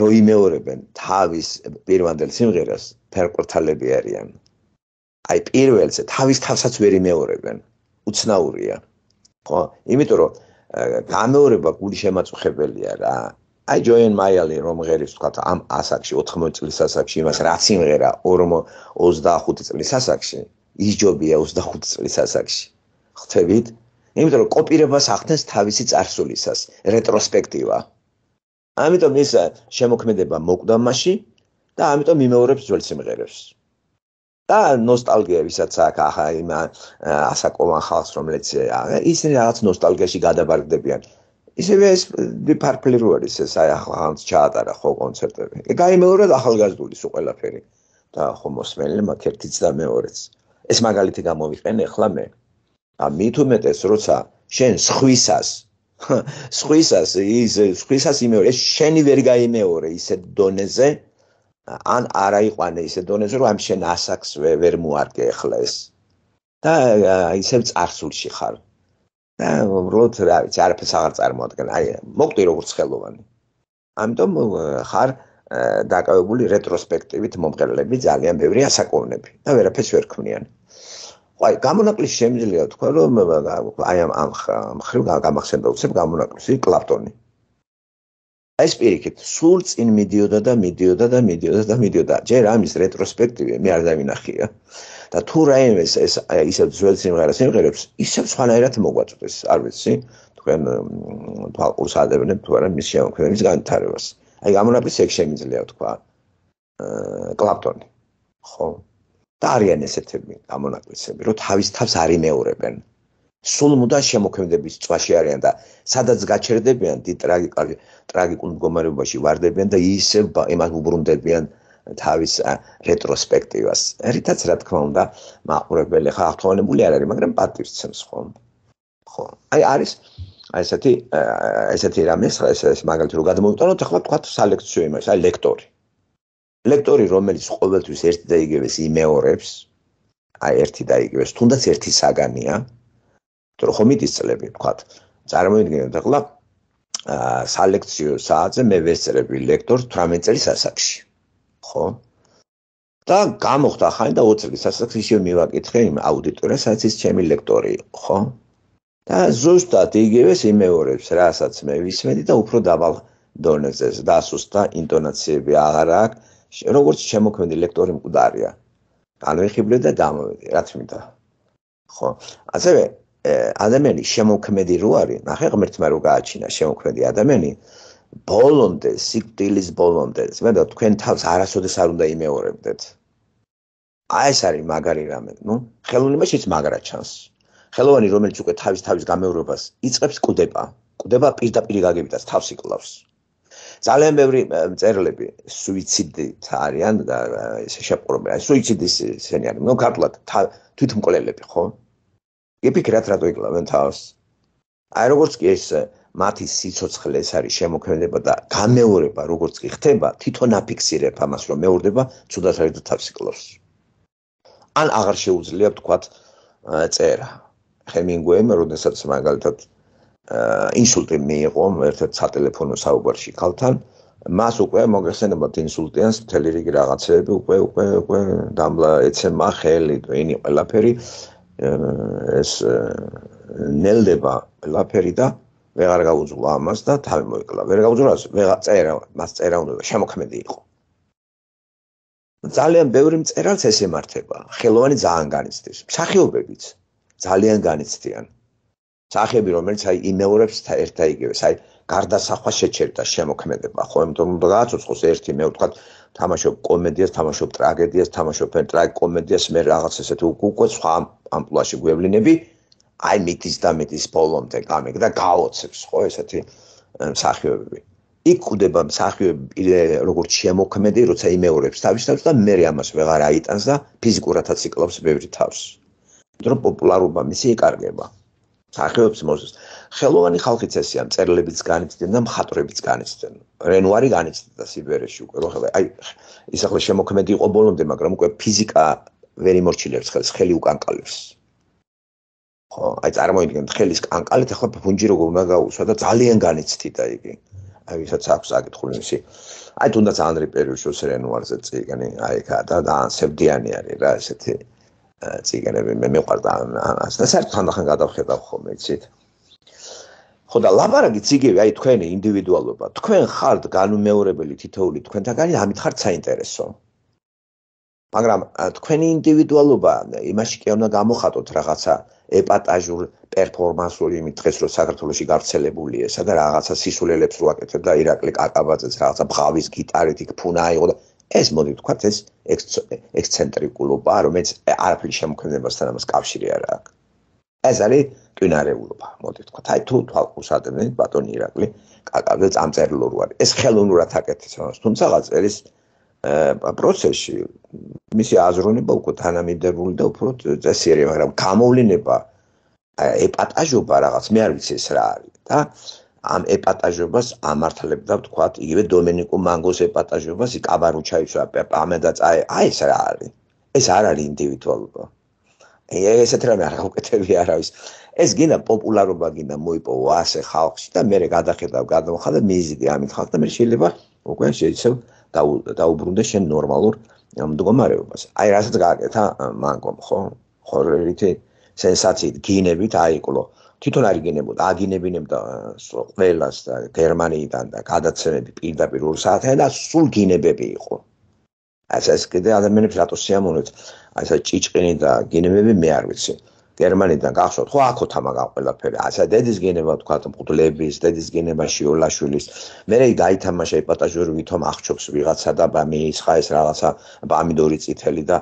რო იმეორებენ თავის პირვანდელ სიმღერას ფერკვრთალები არიან აი პირველზე თავის თავსაც ვერ იმეორებენ უცნაურია ხო იმიტომ რომ გამეორება გული შემაწუხებელია რა აი ჯოენ მაიალი რომ ღერის თქვა ამ ასაკში 80 წლის ასაკში იმას რა სიმღერა 25 წლის ასაკში ის ჯობია 25 წლის ასაკში ხთებით იმიტომ რომ კოპირებას ახდენს თავისი წარსულისას რეტროსპექტივა ამიტომ ეს შემოქმედება მოკვდა მასში და ამიტომ მიმეორებს ძველ სიმღერებს. და ნოსტალგია ვისაც აქ აა იმ ასაკოვან ხალხს რომელიც აა ისინი რაღაც ნოსტალგიაში გადაბარგდებიან. ისევე ეს დიფარფლი რო არის ეს აი ახლანც ჩაატარა ხო კონცერტები. ეგ აი მეორე ახალგაზრდულის უყველაფერი და ხო მოსმენელი მათ ერთიც და მეორეც. ეს მაგალითი გამოვიყენე ხლა მე. ა მით უმეტეს როცა შენ სხვისას [LAUGHS] სხვისას ის სხვისას იმეორე ეს შენი ვერ გაიმეორე ისეთ დონეზე ან არ აიყვანე ისეთ დონეზე რომ ამ შენ ასაკს ვერ მოარგე ახლა ეს და ისევ წარსულში ხარ და როდ რა ვიცი არაფერს აღარ წარმოადგენ აი მოკვდი როგორც ხელოვანი ამიტომ ხარ დაკავებული რეტროსპექტივით მომღერლები ძალიან ბევრი ასაკოვნები და ვერაფერს ვერ ქმნიან აი გამონაკლისი შემიძლია თქვა რომ აი ამ ამხრივ გამახსენდა უცებ გამონაკლისი კლაპტონი ეს პირიქით სულ წინ მიდიოდა და მიდიოდა და მიდიოდა და მიდიოდა ჯერ ამის რეტროსპექტივი მე არ დავინახია და თუ რაიმე ეს ისე ძველ სიმღერას სიმღერებს ისე სხვანაირად მოგვაწყდეს არ ვიცი თქვენ თვალყურს ადევნებთ თუ არა მის შემოქმედების განვითარებას აი გამონაკლისი ეგ შემიძლია თქვა კლაპტონი ხო და არიან ესეთები გამონაკლისები, რომ თავის თავს არ იმეორებენ. სულ მუდა შემოქმედების წვაში არიან და სადაც გაჩერდებიან დიდ ტრაგიკალ ტრაგიკულ მდგომარეობაში ვარდებიან და ისე იმას უბრუნდებიან თავის რეტროსპექტივას. რითაც რა თქმა უნდა მაყურებელი ხა ახთოვანებული არ არის, მაგრამ პატივცემს ხომ? ხო. აი არის აი ესეთი ესეთი რამე ეს ეს მაგალითად რომ გადმოვიტანოთ ახლა თქვა სალექციო იმას, აი ლექტორი. ლექტორი რომელიც ყოველთვის ერთი და იგივეს იმეორებს აი ერთი და იგივეს თუნდაც ერთი საგანია რომ ხომ იმის წლები ვთქვათ წარმოიდგინეთ ახლა სალექციო საათზე მე ვესწრები ლექტორ 18 წლის ასაკში ხო და გამოხდა ხან და 20 წლის ასაკში შე მივაკითხე იმ აუდიტორს რაც ის ჩემი ლექტორი იყო ხო და ზუსტად იგივეს იმეორებს რასაც მე ვისმენდი და უფრო დაბალ დონეზეა და სუსტა ინტონაციები აღარ აქვს როგორც შემოქმედი ლექტორი მკვდარია. განвихიბლე და დამოვიდე, რა თქმა. ხო. ასევე ადამიანი შემოქმედი რო არის, ნახე ღმერთმა რო გააჩინა შემოქმედი ადამიანი ბოლონდე, სიკტილის ბოლონდე. მეტად თქვენ თავს არასოდეს არ უნდა იმეორებდეთ. აი ეს არის მაგარი რამე, ნუ, ხელოვნება შეიძლება ის მაგარი ჩანს. ხელოვანი რომელიც უკვე თავის თავის გამეორებას იწფებს კუდება, კუდება პირდაპირ გაგებიდას თავს იკლავს. ძალიან ბევრი მწერლები სუიციდით არიან და ესე შეპყრობენ. აი სუიციდის სენი არის, ნუ კარტლად თვითმკვლელები, ხო? გიფიქრათ რატო იკლავენ თავს? აი როგორც კი ეს მათი სიცოცხლე ეს არის შემოქმედება და გამეორება როგორც კი ხდება, თვითონ აფიქსირებ ამას, რომ მეორდება ცუდად არის და თავს იკლავს. ან აღარ შეუძლია თქვა წერა. ხემინგუეიმ, როდესაც მაგალითად ინსულტი მიიღო ერთ-ერთ სატელეფონო საუბარში ხალთან მას უკვე მოგესენებათ ინსულტიანს მთელი რიგი რაღაცები უკვე უკვე უკვე დამლა ეცემა ხელი ვინი ყველაფერი ეს ნელდება ყველაფერი და ვეღარ გაუძლო ამას და თავი მოიკლა ვერ გაუძლო ამას ვეღარ წერა მას წერა უნდა შემოქმედი იყო ძალიან ბევრი მწერალს ესე მართება ხელოვანი ძალიან განიცდის მსახიობებიც ძალიან განიცდიან სახები რომელიც აი იმეორებს და ერთაიგებს აი გარდასახვა შეჭერდა შემოქმედება ხო ამიტომ გააცოცხლოს ერთი მე ვთქვა თამაშობ კომედიას თამაშობ ტრაგედიას თამაშობ ფენტრაი კომედიას მე რაღაც ესეთ უკვე სხვა ამპლუაში გვევლინები აი მიდის და მიდის ბოლომდე გამიგ და გააოცებს ხო ესეთი სახიობები იქ ყდება მსახიობი როგორც შემოქმედი, როცა იმეორებს თავის თავს და მე ამას ვეღარ აიტანს და ფიზიკურათაც იკლავს ბევრი თავს. მეტრო პოპულარობა მისი იკარგება. სახეობს მოსეს ხელოვანი ხალხიც ესეა წერილებიც განიცდიან და მხატვრებიც განიცდიან რენვარი განიცდა სიბერეში უკვე ხო ხე აი ის ახლა შემოქმედი იყო ბოლომდე მაგრამ უკვე ფიზიკა ვერ იმორჩილებს ხელს ხელი უკანკალებს ხო აი წარმოიდგინეთ ხელის კანკალით ახლა ფუნჯი როგორ უნდა გაუსვა და ძალიან განიცდიდა იგი აი ვისაც აქვს აკითხული ისი აი თუნდაც ანრი პერიუშოს რენვარზე წიგნი აი ხა და დაანსებდიანი არის რა ესეთი ციგანები მე მეყარდა ამას და საერთოდ თანდახან გადავხედავ ხოლმე ცით ხო და ლაბარაკი ციგები აი თქვენი ინდივიდუალობა თქვენ ხართ განუმეორებელი თითოული თქვენთაგანი ამით ხართ საინტერესო მაგრამ თქვენი ინდივიდუალობა იმაში კი უნდა გამოხატოთ რაღაცა ეპატაჟურ პერფორმანსული იმით დღეს რო საქართველოსი გავრცელებული ესა და რაღაცა სისულელებს რო აკეთებ და ირაკლი კაკაბაძეც რაღაცა ბღავის გიტარით იქ ფუნა აიღო და ეს მოდი ვთქვათ ეს ექსცენტრიკულობა რომელიც არაფრის შემოქმედებასთან ამას კავშირი არ აქვს ეს არის კვინარეულობა მოდი ვთქვათ აი თუ თვალყურს ადევნით ბატონი ირაკლი კაკაზე წამწერლო როარი ეს ხელოვნურად აკეთებს რომელიც თუმცა გაწერის პროცესში მისი აზროვნება უკვე თანამედროვე და უფრო წესიერია მაგრამ გამოვლენა ეპატაჟობა რაღაც მე არ ვიცი ეს რა არის და ამ ეპატაჟებას ამართლებდა თქვა იგივე დომენიკო მანგოს ეპატაჟებას იკაბარუჩაიშვა ამედა წაი აი ეს რა არის ეს არ არის ინდივიდუალობა აი ესეთ რამე არ გაუკეთები არავის ეს გინდა პოპულარობა გინდა მოიპოვო ასე ხალხში და მე გადახედავ გადამხადე მიზიდი ამით ხალხ და მე შეიძლება უკვე შეიძლება დაუბრუნდე შენ ნორმალურ მდგომარეობას აი რასაც გააკეთა მანგომ ხო ხორერითი სენსაციით გინებით აიკლო თვითონ არიგინებოდა აგინებინებდა ყველას და გერმანიიდან და გადაცემები პირდაპირ 2 საათიდან და სულ გინებები იყო ასე ეს კიდე ადამიანებს რატო სიამოვნებს ასე ჭიჭყინი და გინებები მე არ ვიცი გერმანიდან გახსოვთ ხო აქო თამა გაყველაფერი ასე დედის გინება თქვა მყვლების დედის გინებაში ოლაშვილის მე რე დაითამაშა იპატაჟური ვითომ აღჩობს ვიღაცა და ბამი ისხა ეს რაღაცა ბამიდორი წითელი და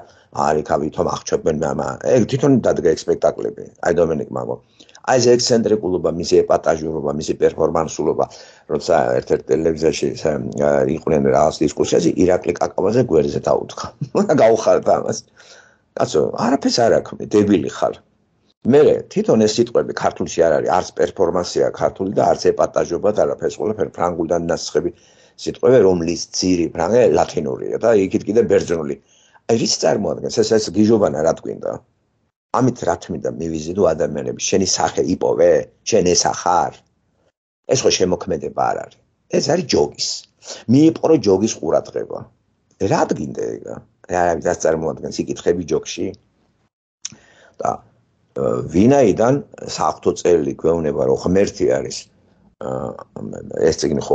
არიქა ვითომ აღჩობენ მამა ეგ თვითონ დადგა ექსპექტაკლები აი დომენიკ მაგო აი ეს ექსცენტრიკულობა, მისი ეპატაჟურობა, მისი პერფორმანსულობა, როცა ერთ-ერთ ტელევიზიაში იყვნენ რაღაც დისკუსიაში, ირაკლი კაკავაზე გვერდზე დაუთხა. [LAUGHS] გაუხარდა ამას. კაცო, არაფერს არ აქვს, დებილი ხარ. მე თვითონ ეს სიტყვები ქართულში არ არის, არც პერფორმანსია ქართული და არც ეპატაჟობა და არაფერს ყველაფერ ფრანგულიდან ნასხები სიტყვები, რომლის ძირი ფრანგე ლათინურია და იქით კიდე ბერძნული. აი რის წარმოადგენს ეს ეს გიჟობანა რა თქვი და? ამით რა თქმა მივიზიდო ადამიანები შენი სახე იპოვე შენ ეს ახარ ეს ხო შემოქმედება არ არის ეს არის ჯოგის მიიპყრო ჯოგის ყურადღება რა დგინდა ეგა რა არის ეს წარმოადგენს იკითხები ჯოგში და ვინაიდან საფრთხო წელი გვეუბნება რომ ღმერთი არის ეს წიგნი ხო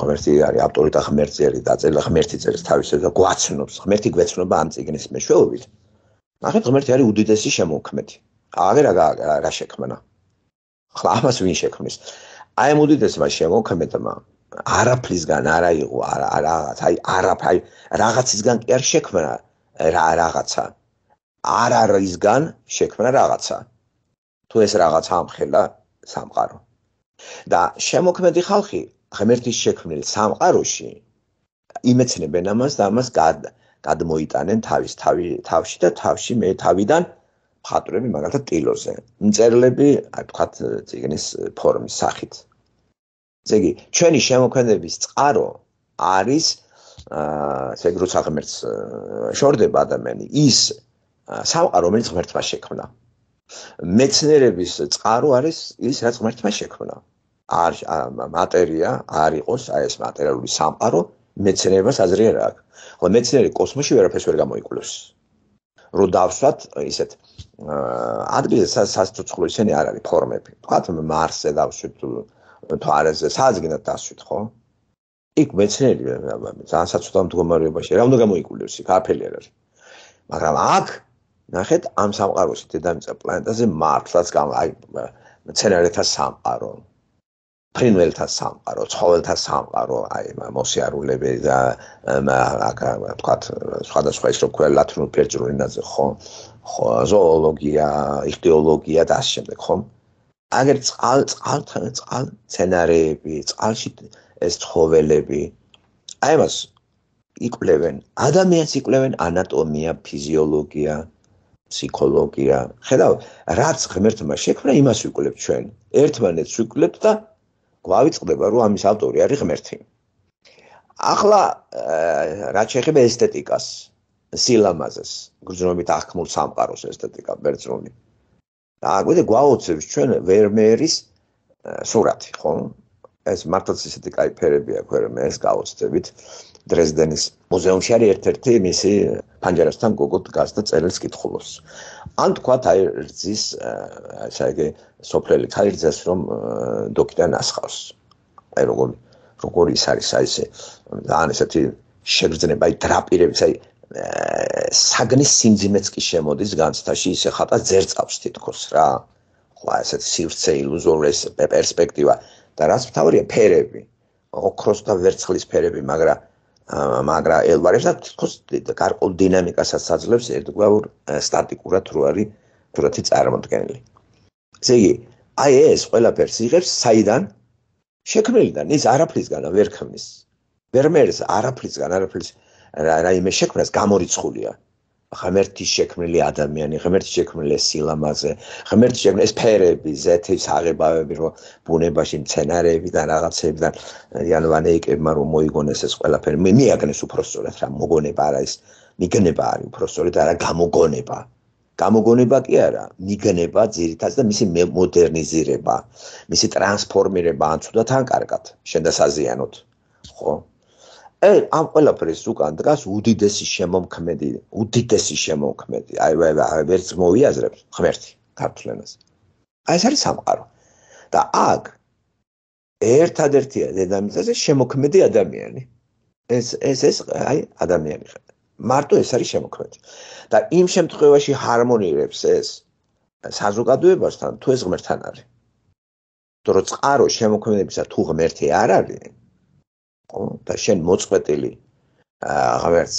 ღმერთი არის ავტორი და ღმერთი არის დაწერა ღმერთი წერს თავისებურად გვაცნობს ღმერთი გვეცნობა ამ წიგნის მეშვეობით ახეთ ღმერთი არის უდიდესი შემოქმედი. აგერ რა რა შექმნა. ხლა ამას ვინ შექმნის? აი უდიდესმა შემოქმედმა არაფლისგან არა იყო არა რაღაც, აი არაფ აი რაღაცისგან კი არ შექმნა რა რაღაცა. არარისგან შექმნა რაღაცა. თუ ეს რაღაც ამხელა სამყარო. და შემოქმედი ხალხი ღმერთის შექმნილ სამყაროში იმეცნებენ ამას და ამას გადა გადმოიტანენ თავის თავი თავში და თავში მე თავიდან ხატრები მაგალითად ტილოზე მწერლები აი ვთქვათ ციგნის ფორმის სახით ესე იგი ჩვენი შემოქმედების წყარო არის ესე იგი როცა ღმერთს შორდება ადამიანი ის სამყარო რომელიც ღმერთმა შექმნა მეცნიერების წყარო არის ის რაც ღმერთმა შექმნა არ მატერია არ იყოს აი ეს მატერიალური სამყარო მეცნიერებას აზრი არ აქვს. ხოლო მეცნიერები კოსმოსში ვერაფერს ვერ გამოიკვლევს. რო დავსვათ ისეთ ადგილს სასწოცხლო ისენი არ არის ფორმები. თქვათ მარსზე დავსვით თუ არეზე საზგინად დავსვით, ხო? იქ მეცნიერები ძალიან საცუდა მდგომარეობაში რა უნდა გამოიკვლიოს იქ აფელი არ არის. მაგრამ აქ ნახეთ ამ სამყაროში დედამიწა პლანეტაზე მართლაც გამ აი მცენარეთა სამყარო ფრინველთა სამყარო, ცხოველთა სამყარო, აი მოსიარულები და აქ ვთქვათ სხვადასხვა ის რო ქვია ლათინურ ფერჯრულინაზე ხო? ხო, ზოოლოგია, ихтиოლოგია და ასე შემდეგ, ხო? აგერ წყალ, წყალ, წყალ სცენარები, წყალში ეს ცხოველები. აი მას იკვლევენ, ადამიანს იკვლევენ ანატომია, ფიზიოლოგია, ფსიქოლოგია. ხედავ, რაც ღმერთმა შექმნა, იმას ვიკვლებთ ჩვენ. ერთმანეთს ვიკვლებთ და გვავიწყდება რომ ამის ავტორი არის ღმერთი ახლა რაც შეეხება ესთეტიკას სილამაზეს გრძნობით ახმულ სამყაროს ესთეტიკა ბერძნული და აგვიდე გვაოცებს ჩვენ ვერმეერის სურათი ხო ეს მართლაც ესეთი кайფერებია ვერმეერს გაოცდებით დრესდენის მუზეუმში არის ერთ-ერთი მისი პანჯერასთან გოგოთ გას და წერილს კითხულობს. ან თქვათ აი რძის ესა იგი სოფლელი ხალიძეს რომ დოკიდან ასხავს. აი როგორ როგორ ის არის აი ესე ძალიან ესეთი შეგრძნება აი დრაპირებს აი საგნის სიმძიმეც კი შემოდის განცდაში ისე ხატა ძერწავს თითქოს რა. ხო ესეთ სივრცე ილუზორეს პერსპექტივა და რაც მთავარია ფერები. ოქროს და ვერცხლის ფერები, მაგრამ მაგრამ ელვარებს და თქოს გარკულ დინამიკასაც საძლევს ერთგვარ სტატიკურად რო არის თურათი წარმოდგენილი. ესე იგი, აი ეს ყველაფერს იღებს საიდან? შექმნილიდან, ის არაფრისგან ვერ ქმნის. ვერ მერს არაფრისგან, არაფრის რაიმე შექმნას გამორიცხულია. ღმერთის შექმნილი ადამიანი, ღმერთის შექმნილი სილამაზე, ღმერთის შექმნილი სფერები, ზეთის აღებავები, რომ ბუნებაში მცენარეებიდან რაღაცებიდან იანვანეიკებმა რომ მოიგონეს ეს ყველაფერი, მე მეაგნეს უпростоრად რა მოგონება არა ეს, მიგნება არის უпростоრად არა გამოგონება. გამოგონება კი არა, მიგნება ძირითადად და მისი მოდერნიზირება, მისი ტრანსფორმირება ან თუ და თან კარგად შენ დასაზიანოთ. ხო? აი ამ ყველაფერს უკან დგას უდიდესი შემოქმედი, უდიდესი შემოქმედი. აი ვერც მოვიაზრებს ღმერთი ქართლენას. აი ეს არის სამყარო. და აგ ერთადერთია დედამიწაზე შემოქმედი ადამიანი. ეს ეს ეს აი ადამიანი ხარ. მარტო ეს არის შემოქმედი. და იმ შემთხვევაში ჰარმონირებს ეს საზოგადოებასთან თუ ეს ღმერთთან არის. თუ რო წყარო შემოქმედებისა თუ ღმერთი არ არის, ხო და შენ მოწყვეტილი აღერც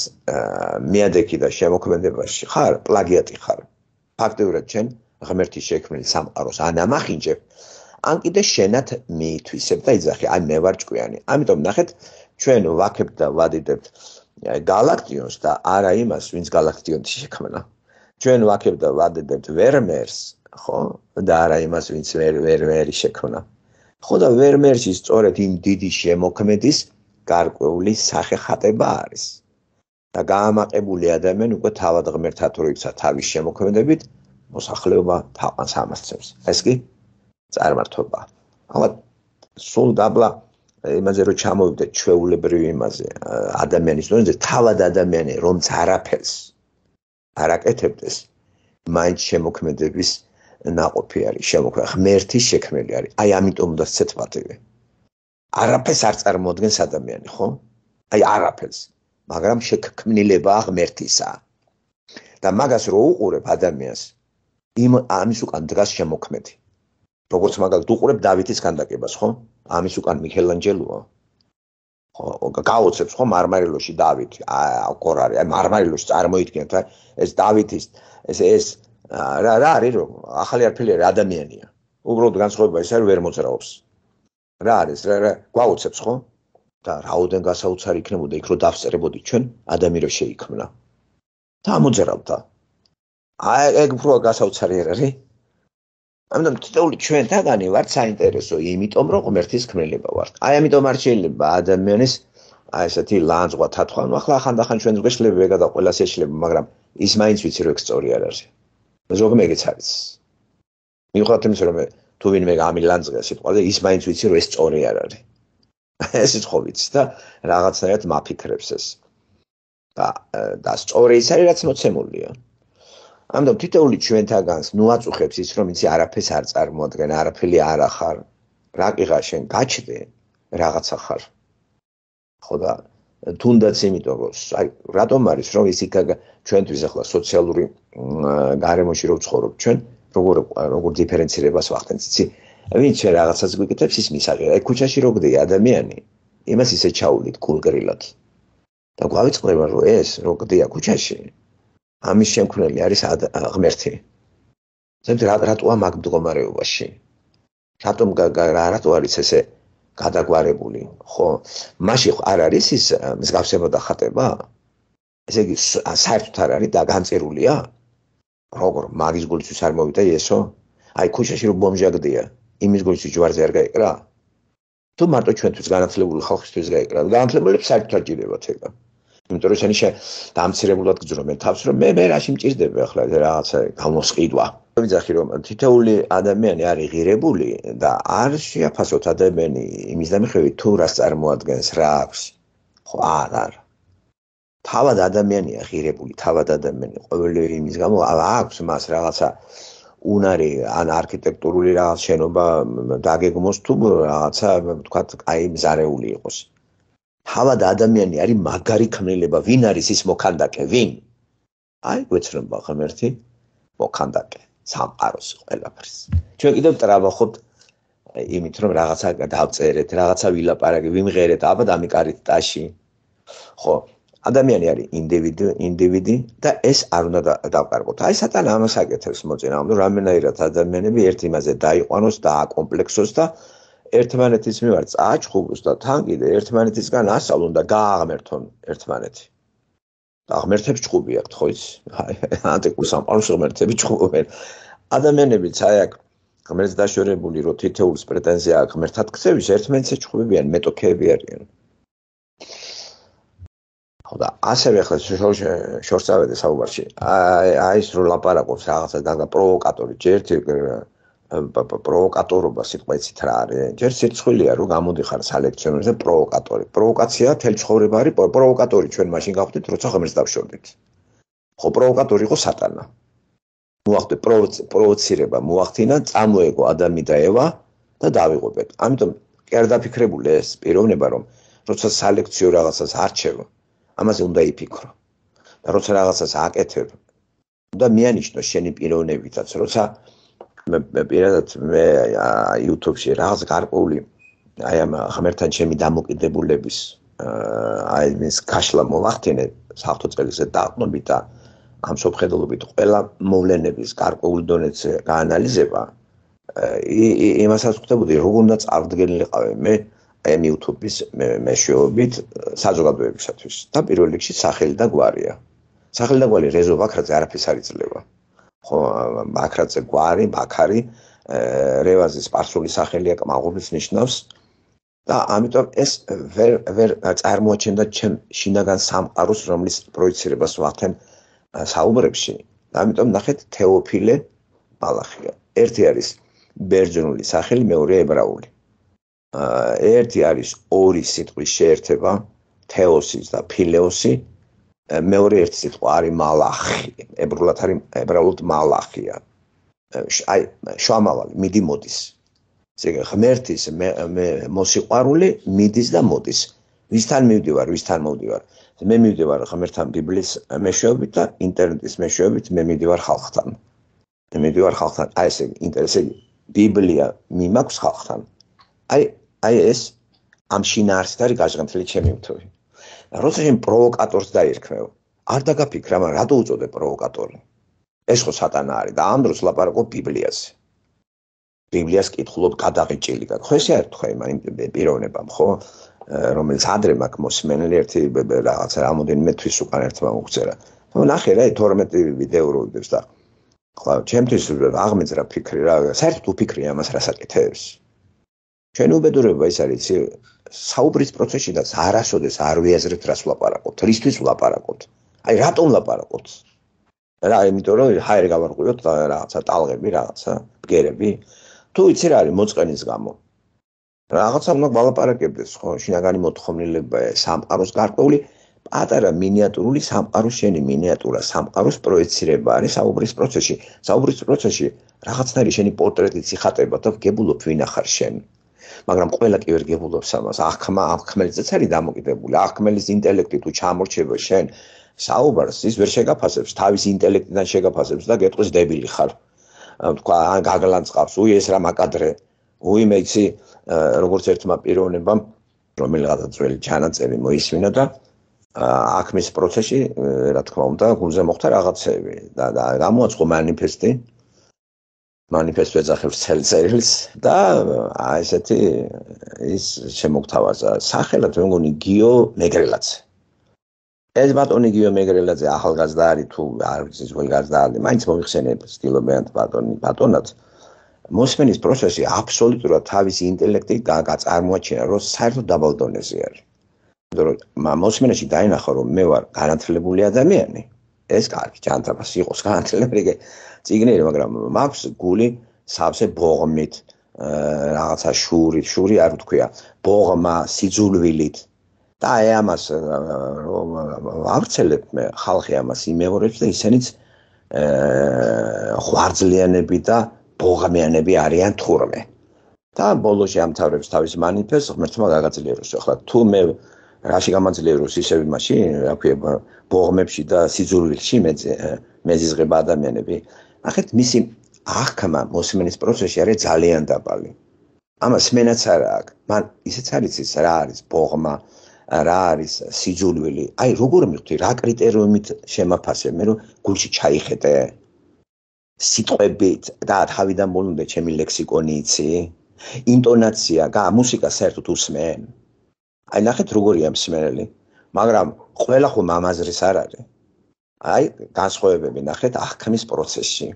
მეადექი და შემოქმედებაში ხარ პლაგიატი ხარ ფაქტობრივად შენ ღმერთის შექმნილ სამყაროს ანამახინჯებ ან კიდე შენად მიითვისებ და იძახე აი მე ვარ ჭკვიანი ამიტომ ნახეთ ჩვენ ვაქებთ და ვადიდებთ galaktions და არა იმას ვინც galaktions შექმნა ჩვენ ვაქებთ და ვადიდებთ ვერმერს ხო და არა იმას ვინც ვერ ვერ ვერ შექმნა ხო და ვერმერსი სწორედ იმ დიდი შემოქმედის გარკვეული სახე ხატება არის. და გამაყებული ადამიანი უკვე თავად ღმერთ თავისა თავის შემოქმედებით მოსახლეობა თაყანს ამასწებს. ეს კი წარმართობა. ალბათ სულ დაბლა იმაზე რომ ჩამოვიდე ჩვეულებრივი იმაზე ადამიანის ზონაზე თავად ადამიანი რომც არაფერს არაკეთებდეს მაინც შემოქმედების ნაყოფი არის შემოქმედი ღმერთის შექმნელი არის აი ამიტომ და ცეთ პატივი არაფერს არ წარმოადგენს ადამიანი, ხო? აი არაფერს, მაგრამ შექმნილება ღმერთისა. და მაგას რო უყურებ ადამიანს, იმ ამის უკან დგას შემოქმედი. როგორც მაგალთ უყურებ დავითის განდაკებას, ხო? ამის უკან მიხელანჯელოა. ხო, გაოცებს ხო მარმარილოში დავითი, აკორარი, აი მარმარილოში წარმოიდგენთ, აი ეს დავითის ეს ეს რა რა არის რო ახალი არფილი ადამიანია. უბრალოდ განსხვავება ის არის ვერ მოძრაობს. რა არის რა რა გვაოცებს ხო და რაოდენ გასაოცარი იქნებოდა იქ რო დავწერებოდი ჩვენ ადამიანებს შეიქმნა და ამოძერავდა აი ეგ უფრო გასაოცარი არის ამიტომ ტიტული ჩვენ თაგანი ვართ საინტერესო იმიტომ რომ ღმერთის ქმნელება ვართ აი ამიტომ არ შეიძლება ადამიანის აი ესეთი ლანძღვა თათხვა ნუ ახლა ახანდახან ჩვენ შეიძლება ეგა და ყველას შეიძლება მაგრამ ის მაინც ვიცი რომ ეგ სწორი არ არის ზოგი მეგეც არის მიუხედავად იმისა რომ თუ ვინმე გამილანძღა სიტყვაზე ის მაინც ვიცი რომ ეს წორე არ არის [LAUGHS] ეს სიტყვა ვიცი და რაღაცნაირად მაფიქრებს ეს და და სწორი ის არის რაც მოცემულია ანუ თითეული ჩვენთაგანს ნუაწუხებს ის რომ იცი არაფერს არ წარმოადგენ არაფერი არ ახარ რაკიღა შენ გაჩდე რაღაც ახარ ხო და თუნდაც იმიტომ რომ აი რატომ არის რომ ის იქა ჩვენთვის ახლა სოციალური გარემოში რო ვცხოვრობ ჩვენ როგორ როგორ დიფერენცირებას ვახდენ ციცი ვინც რა რაღაცას გიკეთებს ის მისაღერა აი ქუჩაში რო გდე ადამიანი იმას ისე ჩაულით გულგრილოთ და გავიწყდება რომ ეს რო გდეა ქუჩაში ამის შემქმნელი არის ღმერთი ზედ რატო ამ მდგომარეობაში რატომ რა რატო არის ესე გადაგვარებული ხო მაშინ არ არის ის მსგავსება და ხატება ესე იგი საერთოდ არ არის და განწერულია როგორ მაგის გულისთვის არ მოვიდა ესო? აი ქუჩაში რომ მომჟაგდია, იმის გულისთვის ჯვარზე არ გაიყრა? თუ მარტო ჩვენთვის განათლებული ხალხისთვის გაიყრა, განათლებულებს საერთოდ ჭირდებათ ეგა. იმიტომ რომ შენ შე დამცირებულად გძრომენ თავს, რომ მე მე რაში მჭირდება ახლა რაღაცა გამოსყიდვა. ვიძახი რომ თითოეული ადამიანი არის ღირებული და არ შეაფასოთ ადამიანი იმის და მიხედვით თუ რას წარმოადგენს, რა აქვს. ხო არ არის თავად ადამიანი აღირებული, თავად ადამიანი ყოველი იმის გამო აქვს მას რაღაცა უნარი ან არქიტექტურული რაღაც შენობა დაგეგმოს თუ რაღაცა ვთქვა აი მზარეული იყოს. თავად ადამიანი არის მაგარი ქმნილება, ვინ არის ის მოქანდაკე, ვინ? აი გვეცრება ღმერთი მოქანდაკე, სამყაროს ყველაფერს. ჩვენ კიდევ ტრაბახობთ იმით რომ რაღაცა დავწერეთ, რაღაცა ვილაპარაკე, ვიმღერეთ, აბა დამიკარეთ ტაში. ხო, ადამიანი არის ინდივიდი ინდივიდი და ეს არ უნდა დავკარგოთ. აი სატანა ამას აკეთებს მოწინააღმდეგე, რამენაირად ადამიანები ერთ იმაზე დაიყვანოს და აკომპლექსოს და ერთმანეთის მიმართ წააჩხუბოს და თან კიდე ერთმანეთისგან ასალონ და გააღმერთონ ერთმანეთი. აღმერთებს ჭუბი აქვს ხო ის? აი ანტიკურ სამყაროს აღმერთები ჭუბობენ. ადამიანებიც აი აქ ღმერთს დაშორებული რო თითეულს პრეტენზია აქვს, მერთად ქცევის ერთმანეთს ჭუბებიან, მეტოქეები არიან. ხოდა ასევე ხლა შორსავედე საუბარში აი ეს რო ლაპარაკობს რაღაცა და პროვოკატორი ჯერთი პროვოკატორობა სიტყვაიცით რა არის ჯერ სიცხვილია რომ გამოდიხარ სალექციონერზე პროვოკატორი პროვოკაცია თელჩხორება არის პროვოკატორი ჩვენ მაშინ გავხდით როცა ხმერს დავშორდით ხო პროვოკატორი იყო სატანა მოახდე პროვოცირება მოახდინა წამოეგო ადამი და ევა და დავიღებეთ ამიტომ კი არ დაფიქრებული ეს პიროვნება რომ როცა სალექციო რაღაცას არჩევა ამაზე უნდა იფიქრო. და როცა რაღაცას აკეთებ, უნდა მიანიშნო შენი პიროვნებითაც, როცა მე პირადად მე YouTube-ში რაღაც გარკვეული აი ამ ღმერთთან ჩემი დამოკიდებულების აი მის გაშლა მოვახდინე საერთო წელზე დაყნობით და ამ სოფხედელობით ყველა მოვლენების გარკვეული დონეზე გაანალიზება. იმასაც ხვდებოდი, როგორ უნდა წარდგენილიყავი მე ემ YouTube-ის მეშვეობით საზოგადოებისათვის და პირველ რიგში სახელი და გვარია. სახელი და გვარი რეზო ვაკრაძე არაფერს არ იძლევა. ხო, ვაკრაძე გვარი, ბაქარი, რევაზის პარსული სახელია, მაღობის ნიშნავს. და ამიტომ ეს ვერ ვერ წარმოაჩენდა ჩემ შინაგან სამყაროს, რომლის პროიცირებას ვახდენ საუბრებში. ამიტომ ნახეთ თეოფილე ბალახია. ერთი არის ბერძნული სახელი, მეორე ებრაული. ერთი არის ორი სიტყვის შეერთება თეოსის და ფილეოსი მეორე ერთი სიტყვა არის მალახი ებრულად არის ებრაულად მალახია აი შამავალი მიდი მოდის ზოგი ღმერთის მე მე მოსიყვარული მიდის და მოდის ვისთან მივდივარ ვისთან მოვდივარ მე მივდივარ ღმერთთან ბიბლის მეშვეობით და ინტერნეტის მეშვეობით მე მივდივარ ხალხთან მე მივდივარ ხალხთან აი ესე ინტერესი ბიბლია მიმაქვს ხალხთან აი აი ეს ამ შინაარსი და რი გაჟღენთლი ჩემი მთვი. როცა იმ პროვოკატორს დაირქმევ, არ დაგაფიქრა, მაგრამ რატო უწოდე პროვოკატორი? ეს ხო სატანა არის და ამ დროს ლაპარაკობ ბიბლიაზე. ბიბლიას კითხულობ გადაღიჭილი და ხო ესე არ თქვა იმან პიროვნებამ ხო? რომელიც ადრე მაგ მოსმენელი ერთი რაღაცა რამოდენიმე თვის უკან ერთმა უგზერა. ხო ნახე რა 12 ვიდეო როდებს და ხო ჩემთვის აღმეძრა ფიქრი რა საერთოდ უფიქრია ამას რა საკეთებს. ჩვენ უბედურება ის არის ცი საუბრის პროცესშიდან არასოდეს არ ვიაზრებთ რას ვლაპარაკობთ რისთვის ვლაპარაკობთ აი რატომ ვლაპარაკობთ რა იმიტომ რომ ჰაერ გავარღვიოთ რაღაცა ტალღები რაღაცა ბგერები თუ იცი რა არის მოწყენის გამო რაღაცა უნდა ვლაპარაკებდეს ხო შინაგანი მოთხოვნილება სამყაროს გარკვეული პატარა მინიატურული სამყარო შენი მინიატურა სამყაროს პროექცირება არის საუბრის პროცესში საუბრის პროცესში რაღაცნაირი შენი პორტრეტი ციხატება და გებულობ ვინახარ შენ მაგრამ ყველა კი ვერ გებულობს ამას ახმა ახმელიცეც არის დამოკიდებული ახმელის ინტელექტი თუ ჩამორჩება შენ საუბარს ის ვერ შეგაფასებს თავის ინტელექტიდან შეგაფასებს და გეტყვის დებილი ხარ თქვა ან გაგლანწყავს უი ეს რა მაკადრე უი მეცი როგორც ერთმა პიროვნებამ რომელიღაცა ძველი ჩანაწერი მოისმინა და აქმის პროცესში რა თქმა უნდა გულზე მოხდა რაღაცები და გამოაცხო манифеסטי манифест ვეძახებს ცელცერილს და აი ესეთი ის შემოგთავაზა სახელად მე მგონი გიო მეგრელაძე ეს ბატონი გიო მეგრელაძე ახალგაზრდა არის თუ არ ვიცი ძველგაზრდა არის მაინც მოიხსენებ სტილობიანტ ბატონი ბატონად მოსმენის პროცესი აბსოლუტურად თავისი ინტელექტით გაწარმოაჩინა რომ საერთოდ დაბალ დონეზე არის მაგრამ მოსმენაში დაინახა რომ მე ვარ განათლებული ადამიანი ეს კარგი ჯანდაბას იყოს განათლებრიგე ციგნერი მაგრამ მაქვს გული სავსე ბოღმით რაღაცა შური შური არ ვთქვია ბოღმა სიძულვილით და აი ამას აბრცელებ მე ხალხი ამას იმეორებს და ისენიც ხვარძლიანები და ბოღმიანები არიან თურმე და ბოლოს ამთავრებს თავის მანიფესტს ღმერთმა გააძლიეროს ახლა თუ მე რაში გამაძლიეროს ისევ იმაში, რა ქვია, ბოღმებში და სიძულვილში მეძე მეძიზღება ადამიანები. ახეთ მისი ახკმა მოსმენის პროცესი არის ძალიან დაბალი. ამას მენაც არა აქვს. მან ისეც არის ის რა არის ბოღმა, რა არის სიძულვილი. აი როგორ მივხვდი რა კრიტერიუმით შემაფასე მე რომ გულში ჩაიხედე სიტყვებით და თავიდან ბოლომდე ჩემი ლექსიკონი იცი. ინტონაცია, გა მუსიკა საერთოდ უსმენ. აი ნახეთ როგორია მსმენელი მაგრამ ყველა ხომ ამაზრის არ არის აი განსხვავებები ნახეთ ახქმის პროცესში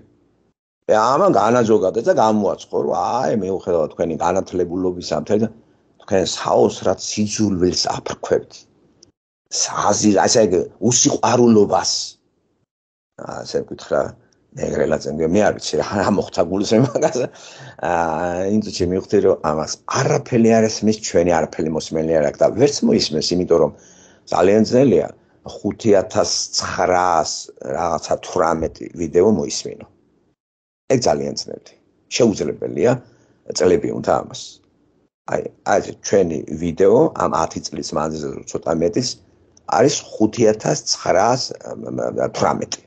და ამან განაზოგადეთ და გამოაცხორო აი მე უხედავად თქვენი განათლებულობის ამთან თქვენ საოს რაც სიძულვილს აფრქვევთ საზი ასე უსიყვარულობას ასე ვკითხრა ნეგრელაძემ მე არ ვიცი რა რა მოხდა გულზე მაგას აა ინტუიცი მივხვდი რომ ამას არაფერი არ ესმის ჩვენი არაფერი მოსმენელი არ აქვს და ვერც მოისმენს იმიტომ რომ ძალიან ძნელია 5900 რაღაცა 18 ვიდეო მოისმინო ეგ ძალიან ძნელი შეუძლებელია წლები უნდა ამას აი აი ჩვენი ვიდეო ამ 10 წლის მანძილზე ცოტა მეტის არის 5900 18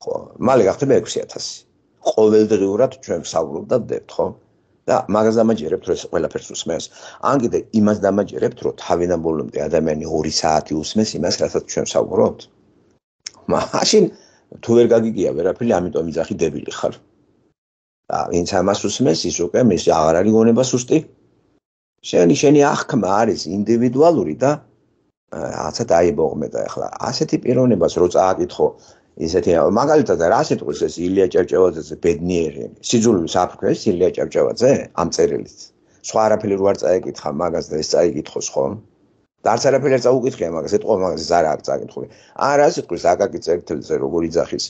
ხო მალე გახდება 6000 ყოველდღურად ჩვენ ვსაუბრობდით ხო და მაგას დამაჯერებთ რომ ეს ყველაფერს უსმენს ან კიდე იმას დამაჯერებთ რომ თავიდან ბოლომდე ადამიანი 2 საათი უსმენს იმას რასაც ჩვენ ვსაუბრობთ მაშინ თუ ვერ გაგიგია ვერაფერი ამიტომ იძახი დებილი ხარ და ვინც ამას უსმენს ის უკვე მის აღარ არის გონება სუსტი შენი შენი ახკმა არის ინდივიდუალური და აცა დაიბოღმე და ახლა ასეთი პიროვნებას რო წააკითხო ისეთი მაგალითად რა სიტყვის ეს ილია ჭავჭავაძეზე ბედნიერი სიძულვილს აფქვეს ილია ჭავჭავაძე ამ წერილით სხვა არაფერი რო არ წაეკითხა მაგას და ეს წაიკითხოს ხომ და არც არაფერი არ წაუკითხია მაგას ეთქვა მაგას ზარ არ წაკითხული არა სიტყვის აკაკი წერტილზე როგორი ძახის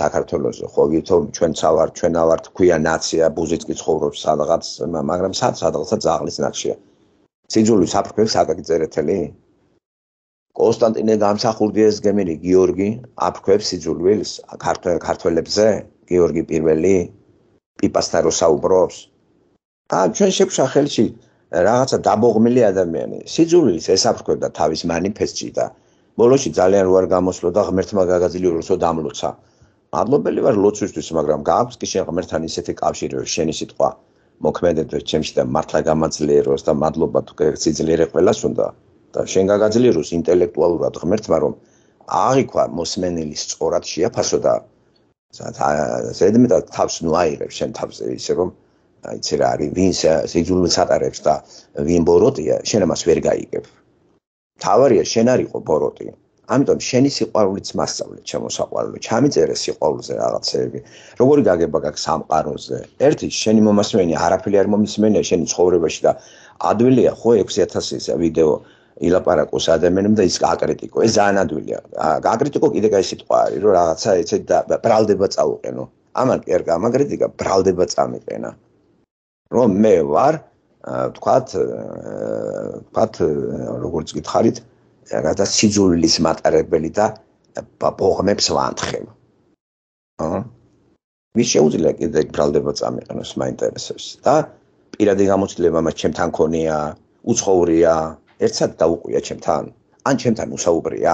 საქართველოს ხო ვითომ ჩვენ ცავარ ჩვენ ავარ თქვია ნაცია ბუზიც კი ცხოვრობს სადღაც მაგრამ სად სადღაცა ძაღლის ნახშია სიძულვილს აფქვეს აკაკი წერეთელი კონსტანტინე გამსახურდიეს გემინი გიორგი აფქვევს სიძულვილს ქართველებზე გიორგი პირველი პიპასთან როსაუბრობს და ჩვენ შეფშახელში რაღაცა დაბოღმილი ადამიანი სიძულვილს ესაფქვევდა თავის მანიფესტში და ბოლოში ძალიან როარ გამოსლო და ღმერთმა გაგაძლიერო როცა დამლოცა მადლობელი ვარ ლოცვისთვის მაგრამ გააქვს კი შენ ღმერთთან ისეთი კავშირი რომ შენი სიტყვა მოქმედებს ჩემში და მართლა გამაძლიეროს და მადლობა თქვენ სიძლიერე ყველას უნდა და შენ გაგაძლიეროს ინტელექტუალურად ღმერთმა რომ აღიქვა მოსმენელი სწორად შეაფასო და ზედმეტად თავს ნუ აიღებს შენ თავზე ისე რომ აი ცერ არის ვინს სიძულს ატარებს და ვინ ბოროტია შენ ამას ვერ გაიგებ თავარია შენ არისო ბოროტი ამიტომ შენი სიყვარულიც მასწავლე ჩემო საყვარლო ჩამიწერე სიყვარულზე რაღაცეები როგორი გაგება გაქვს სამყაროზე ერთი შენი მომასმენი არაფერი არ მომისმენია შენი ცხოვრებაში და ადვილია ხო 6000 ვიდეო ილაპარაკოს ადამიანებ და ის აკრიტიკო. ეს ძალიან ადვილია. აკრიტიკო კიდე კაი სიტყვა არის, რომ რაღაცა ეცეთ და ბრალდება წაუყენო. ამან კი არ გამაკრიტიკა, ბრალდება წამიყენა. რომ მე ვარ, თქვათ, თქვათ, როგორც გითხარით, რაღაცა სიძულის მატარებელი და ბოღმებს ვანთხევ. აა ვის შეუძლია კიდე ბრალდება წამიყენოს, მაინტერესებს და პირადი გამოცდილება მაგ ჩემთან ქონია, უცხოურია, ერთად დაუყვია ჩემთან? ან ჩემთან მოსაუბრეა?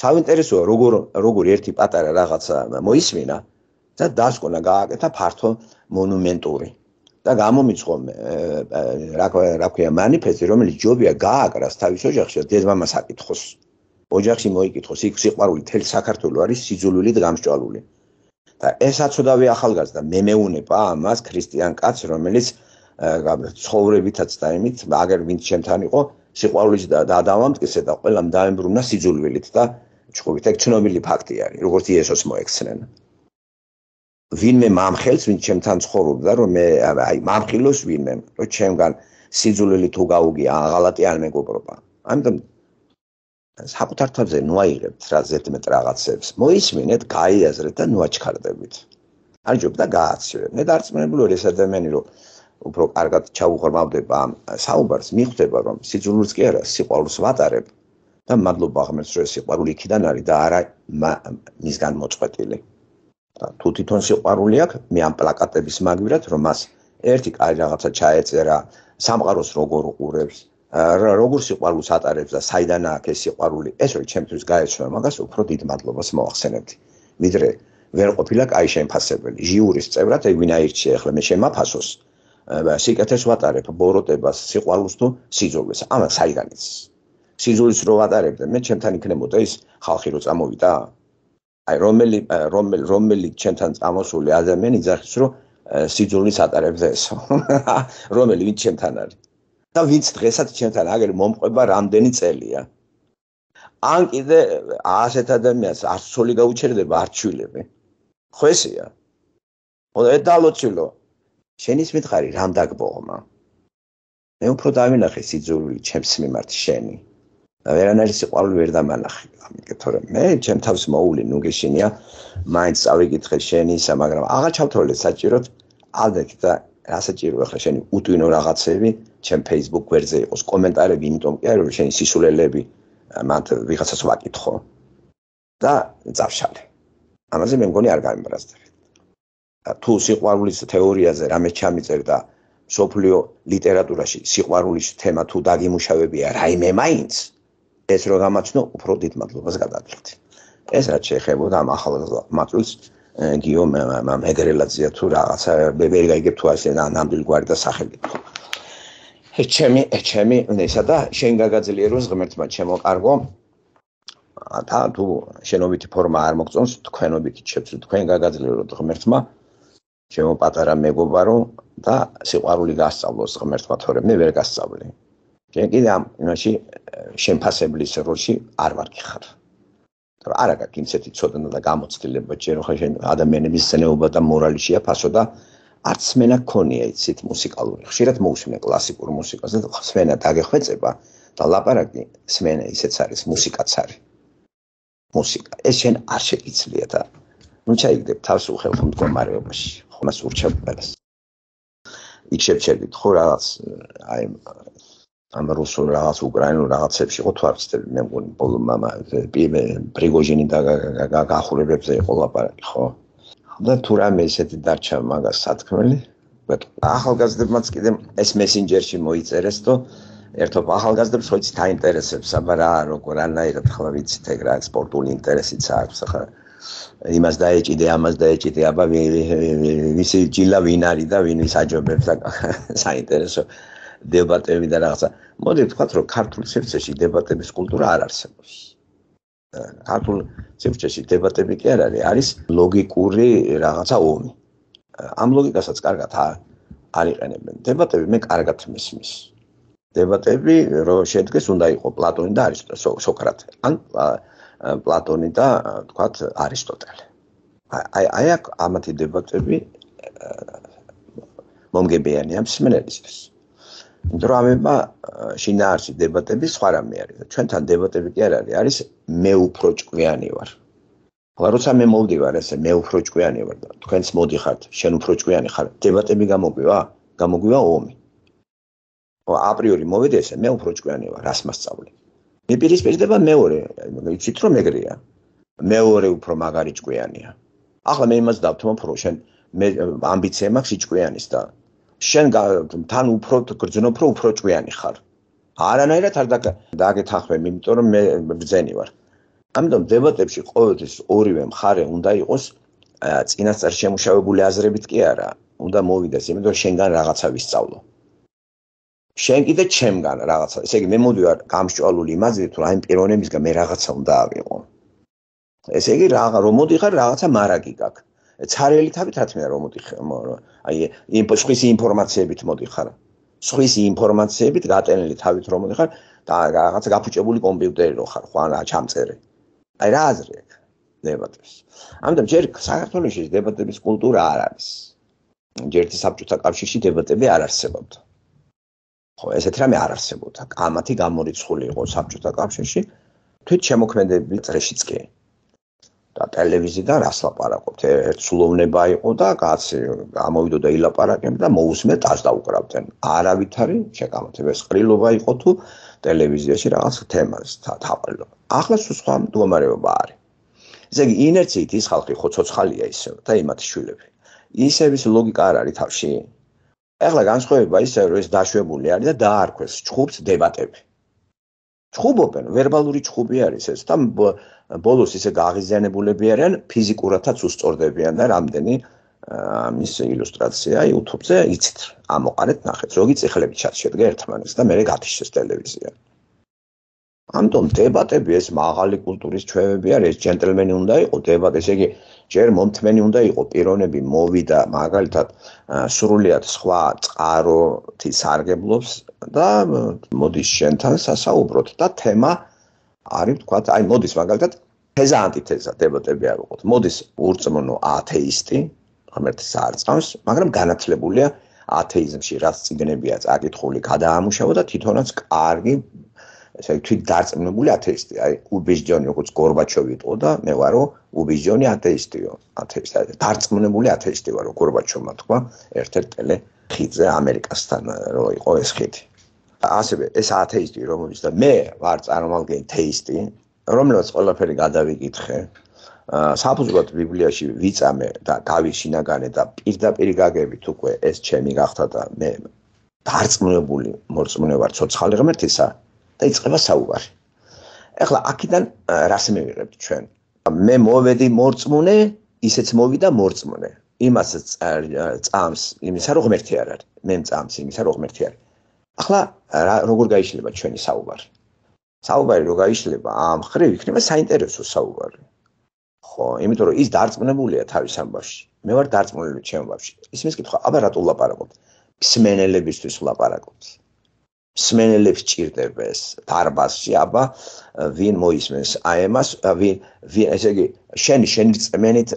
საინტერესოა როგორ როგორ ერთი პატარა რაღაცა მოისმინა და დასკונה გააკეთა ფართო მონუმენტური და გამომიცხო რა რა ქვია манифеზი რომელიც ჯობია გააკრას თავის ოჯახში და დედამამას აკითხოს ოჯახში მოიკითხოს იქ სიყვარული თელ საქართველოს არის სიძულვილი და გამშვალული და ესაცოდავე ახალგაზრდა მე მეუნება ამას ქრისტიან კაცს რომელიც ცხოვრებითაც და იმით, აგერ ვინც შემთან იყო, სიყვარულით და დაადამამტკიცე და ყველამ დაემბრუნა სიძულვილით და ჩხუბით. ეგ ცნობილი ფაქტი არის, როგორც იესოს მოექცნენ. ვინმე მამხელს, ვინც შემთან ცხოვრობდა, რომ მე აი მამხილოს ვინმე, რომ ჩემგან სიძულვილი თუ გაუგი აღალატი არ მეგობრობა. ამიტომ საკუთართავზე ნუაიღებთ რა ზედმეტ რაღაცებს. მოისმინეთ, გაიაზრეთ და ნუაჩქარდებით. არჯობ და გააცივე. მე დარწმუნებული ვარ ეს ადამიანი, რომ უფრო კარგად ჩაუღრმავდება ამ საუბარს, მიხვდება რომ სიძულვილს კი არა, სიყვარულს ვატარებ და მადლობა ღმერთს რომ სიყვარული იქიდან არის და არა მისგან მოწყვეტილი. და თუ თვითონ სიყვარული აქვს, მე ამ პლაკატების მაგვირად რომ მას ერთი კარი რაღაცა ჩაეწერა, სამყაროს როგორ უყურებს რა როგორ სიყვარულს ატარებს და საიდან აქვს სიყვარული? ეს რომ ჩემთვის გაეცნო მაგას, უფრო დიდ მადლობას მოახსენებდი. ვიდრე ვერ ყოფილა კაი შემფასებელი. ჟიურის წევრად ეგ ვინ აირჩიე ახლა მე შემაფასოს? სიკეთეს ვატარებ ბოროტებას, სიყვალს თუ სიძულვეს. ამა საიდან ის? სიძულს რო ვატარებდე, მე ჩემთან იქნებოდა ის ხალხი რო წამოვიდა? აი რომელი რომელი რომელი ჩემთან წამოსული ადამიანი ძახის რო სიძულს ატარებდა ესო? [LAUGHS] რომელი ვინ ჩემთან არის? და ვინც დღესაც ჩემთან აგერ მომყვება რამდენი წელია? ან კიდე ასეთ ადამიანს არც სული გაუჩერდება არ ჩვილები. ხო ესეა? ხო და ლოცილო შენის მითხარი რამ დაგბოღმა მე უფრო დავინახე სიძულვილი ჩემს მიმართ შენი და ვერანაირი სიყვარული ვერ დამანახე ამიტომ თორემ მე ჩემ თავს მოული ნუგეშენია მაინც წავიკითხე შენისა მაგრამ აღარ ჩავთვლე საჭიროდ ალბეთ და რა საჭიროა ხა შენი უტვინო რაღაცები ჩემ Facebook გვერდზე იყოს კომენტარები იმიტომ კი არა რომ შენი სისულელები მათ ვიღაცას ვაკითხო და წავშალე ამაზე მე მგონი არ გამიმბრაზდები თუ სიყვარულის თეორიაზე რამე ჩამიწერდა სოფლიო ლიტერატურაში სიყვარულის თემა თუ დაგიმუშავებია რაიმე მაინც ეს რო გამაჩნდა უფრო დიდ მადლობას გადავთ ეს რაც შეეხებოდა ამ ახალ მაწვილს გიომ მეგრელაძე თუ რაღაცა ვერ გაიგებ თუ ასე ნამდვილ გვარი და სახელი თქო ჩემი ჩემი ნესა და შენ გაგაძლიეროს ღმერთმა ჩემო კარგო და თუ შენობითი ფორმა არ მოგწონს თქვენობითი შეცდ თქვენ გაგაძლიეროთ ღმერთმა ჩემო პატარა მეგობარო და სიყვარული გასწავლოს ღმერთმა თორემ მე ვერ გასწავლე. ჯერ კიდე ამ ნაში შემფასებლის როლში არ ვარ ხარ. რა არა გაკ იმ セ თი ცოდნა და გამოცდილება ჯერ ხა შენ ადამიანების ცნეობა და მორალი შეაფასო და არც მენა ქონია იცით მუსიკალური. ხშირად მოუსმენ კლასიკურ მუსიკას და სვენა დაგეხვეწება და ლაპარაკი სვენა ისეც არის მუსიკაც არის. მუსიკა ეს შენ არ შეიძლება და ნუ ჩაიგდებ თავს უხელ ხმდგომარეობაში. მას ურჩებს. იქ შეჩერდით ხო რაღაც აი ამ რუსულ რაღაც უკრაინულ რაღაცებში ხო თვარწდები მე მგონი ბოლო мама პიმე პრიგოჟინი და გახურებებზე იყო ლაპარაკი ხო და თუ რამე ესეთი დარჩა მაგას სათქმელი ვეთ ახალგაზრდებმაც კიდე ეს მესენჯერში მოიწერეს თო ერთობ ახალგაზრდებს ხო იცით აინტერესებს აბა რა როგორ რანაირად ხლა ვიცით ეგ რა სპორტული ინტერესიც აქვს ხო იმას დაეჭიდე, ამას დაეჭიდე, აბა ვისი ჯილა ვინ არის და ვინ ვისაჯობებს და [LAUGHS] საინტერესო დებატები და რაღაცა. მოდი თქვათ, რომ ქართულ სივრცეში დებატების კულტურა არ არსებობს. ქართულ სივრცეში დებატები კი არ არის, არის ლოგიკური რაღაცა ომი. ამ ლოგიკასაც კარგად არ იყენებენ. დებატები მე კარგად მისმის. დებატები რო შედგეს, უნდა იყოს პლატონი და არისტო, სოკრატე. ან პლატონი და თქვა არისტოტელე. აი აი აქ ამათი დებატები მომგებიანია მსმენელისთვის. დრამებმა შინაარსი დებატები სხვა რამე არის. ჩვენთან დებატები კი არ არის, არის მე უფრო ჭკვიანი ვარ. როცა მე მოვდივარ ესე მე უფრო ჭკვიანი ვარ და თქვენს მოდიხართ, შენ უფრო ჭკვიანი ხარ. დებატები გამოგვივა? გამოგვივა ომი. აპრიორი მოვიდე ესე მე უფრო ჭკვიანი ვარ, რას მასწავლე. მეპირისპირდება მეორე, იცით რომ ეგრეა. მეორე უფრო მაგარი ჭკვიანია. ახლა მე იმას დავთმო უფრო შენ მე ამბიცია მაქვს ჭკვიანის და შენ თან უფრო გრძნობ რომ უფრო ჭკვიანი ხარ. არანაირად არ დააკეთახვე, იმიტომ რომ მე ბძენი ვარ. ამიტომ დებატებში ყოველთვის ორივე მხარე უნდა იყოს წინასწარ შემუშავებული აზრებით კი არა, უნდა მოვიდეს, იმიტომ რომ შენგან რაღაცა ვისწავლო. შენ კიდე ჩემგან რაღაცა ესე იგი მე მოდივარ გამშვალული იმაზე თუ აი პიროვნებისგან მე რაღაცა უნდა ავიღო ესე იგი რა რომ მოდიხარ რაღაცა მარაგი გაქვს ცარიელი თავით რა თქმა უნდა რომ მოდიხ აი სხვისი ინფორმაციებით მოდიხარ სხვისი ინფორმაციებით გატენილი თავით რომ მოდიხარ და რაღაცა გაფუჭებული კომპიუტერი რო ხარ ხო ან ჩამწერე აი რა აზრი დებატებს ამიტომ ჯერ საქართველოს დებატების კულტურა არ არის ჯერ თი საბჭოთა კავშირში დებატები არ არსებობდა ხო ესეთ რამე არ არსებობდა კამათი გამორიცხული იყო საბჭოთა კავშირში თვით შემოქმედები წრეშიც კი და ტელევიზიიდან რას ლაპარაკობთ ერთ სულოვნება იყო და კაც ამოვიდოდა ილაპარაკებდა და მოусმე ტას დაუკრავდნენ არავითარი შეკამათება ეს ყრილობა იყო თუ ტელევიზიაში რაღაც თემას თაყრილო ახლა სულ სხვა მდგომარეობა არის ესე იგი ინერციით ის ხალხი ხო ცოცხალია ისე და იმათ შვილები ისევ ის ლოგიკა არ არის თავში ახლა განსხვავება ისე რომ ეს დაშვებული არის და დაარქვეს ჩხუბს დებატები. ჩხუბობენ, ვერბალური ჩხუბი არის ეს და ბოლოს ისე გაღიზიანებულები არიან, ფიზიკურათაც უსწორდებიან და რამდენი ამის ილუსტრაცია YouTube-ზე იცით. ამოყარეთ ნახეთ, როგი წიხლები ჩათ შედგა ერთმანეთს და მე გათიშეს ტელევიზია. ამიტომ დებატები ეს მაღალი კულტურის ჩვევები არის, ეს ჯენტლმენი უნდა იყოს დებატი, ესე იგი ჯერ მომთმენი უნდა იყო პიროვნები მოვიდა მაგალითად სრულიად სხვა წყარო თისარგებლობს და მოდის შენთან სასაუბროთ და თემა არის თქვა აი მოდის მაგალითად თეზა ანტითეზა დებატები არ უყოთ მოდის ურწმუნო ათეისტი ამერთის არ წავს მაგრამ განათლებულია ათეიზმში რაც ციგნებია წაკითხული გადაამუშავა და თვითონაც კარგი ესე იგი თვით დარწმუნებული ათეისტი. აი უბიჟჯონი როგორც გორბაჩოვი იყო და მე ვარო უბიჟჯონი ათეისტიო. ათეისტი დარწმუნებული ათეისტი ვარო გორბაჩოვმა თქვა ერთ-ერთ ტელე ხიძე ამერიკასთან э, რო იყო ეს ხიძე. ასევე ეს ათეისტი რომელიც და მე ვარ წარმოგენ თეისტი, რომელიც ყველაფერი გადავიკითხე. საფუძვლად ბიბლიაში ვიწამე და დავის შინაგანე და პირდაპირი გაგებით უკვე ეს ჩემი გახთა და მე დარწმუნებული მოწმუნე ვარ ცოცხალი ღმერთისა და იწება საუბარი. ახლა აქედან რას მივიღებთ ჩვენ? მე მოვედი მორწმუნე, ისეც მოვიდა მორწმუნე. იმასაც წამს იმისა რომ ღმერთი არ არის. მე წამს იმისა რომ ღმერთი არის. ახლა როგორ გაიშლება ჩვენი საუბარი? საუბარი როგორ გაიშლება? ამ ხრივ იქნება საინტერესო საუბარი. ხო, იმიტომ რომ ის დარწმუნებულია თავის ამბავში. მე ვარ დარწმუნებული ჩემ ამბავში. ისმის კითხვა, აბა რატო ვლაპარაკობ? სმენელებისთვის ვლაპარაკობ. სმენელებს ჭირდებას დარბაზში აბა ვინ მოისმენს აი მას ვინ ესე იგი შენ შენი წმენით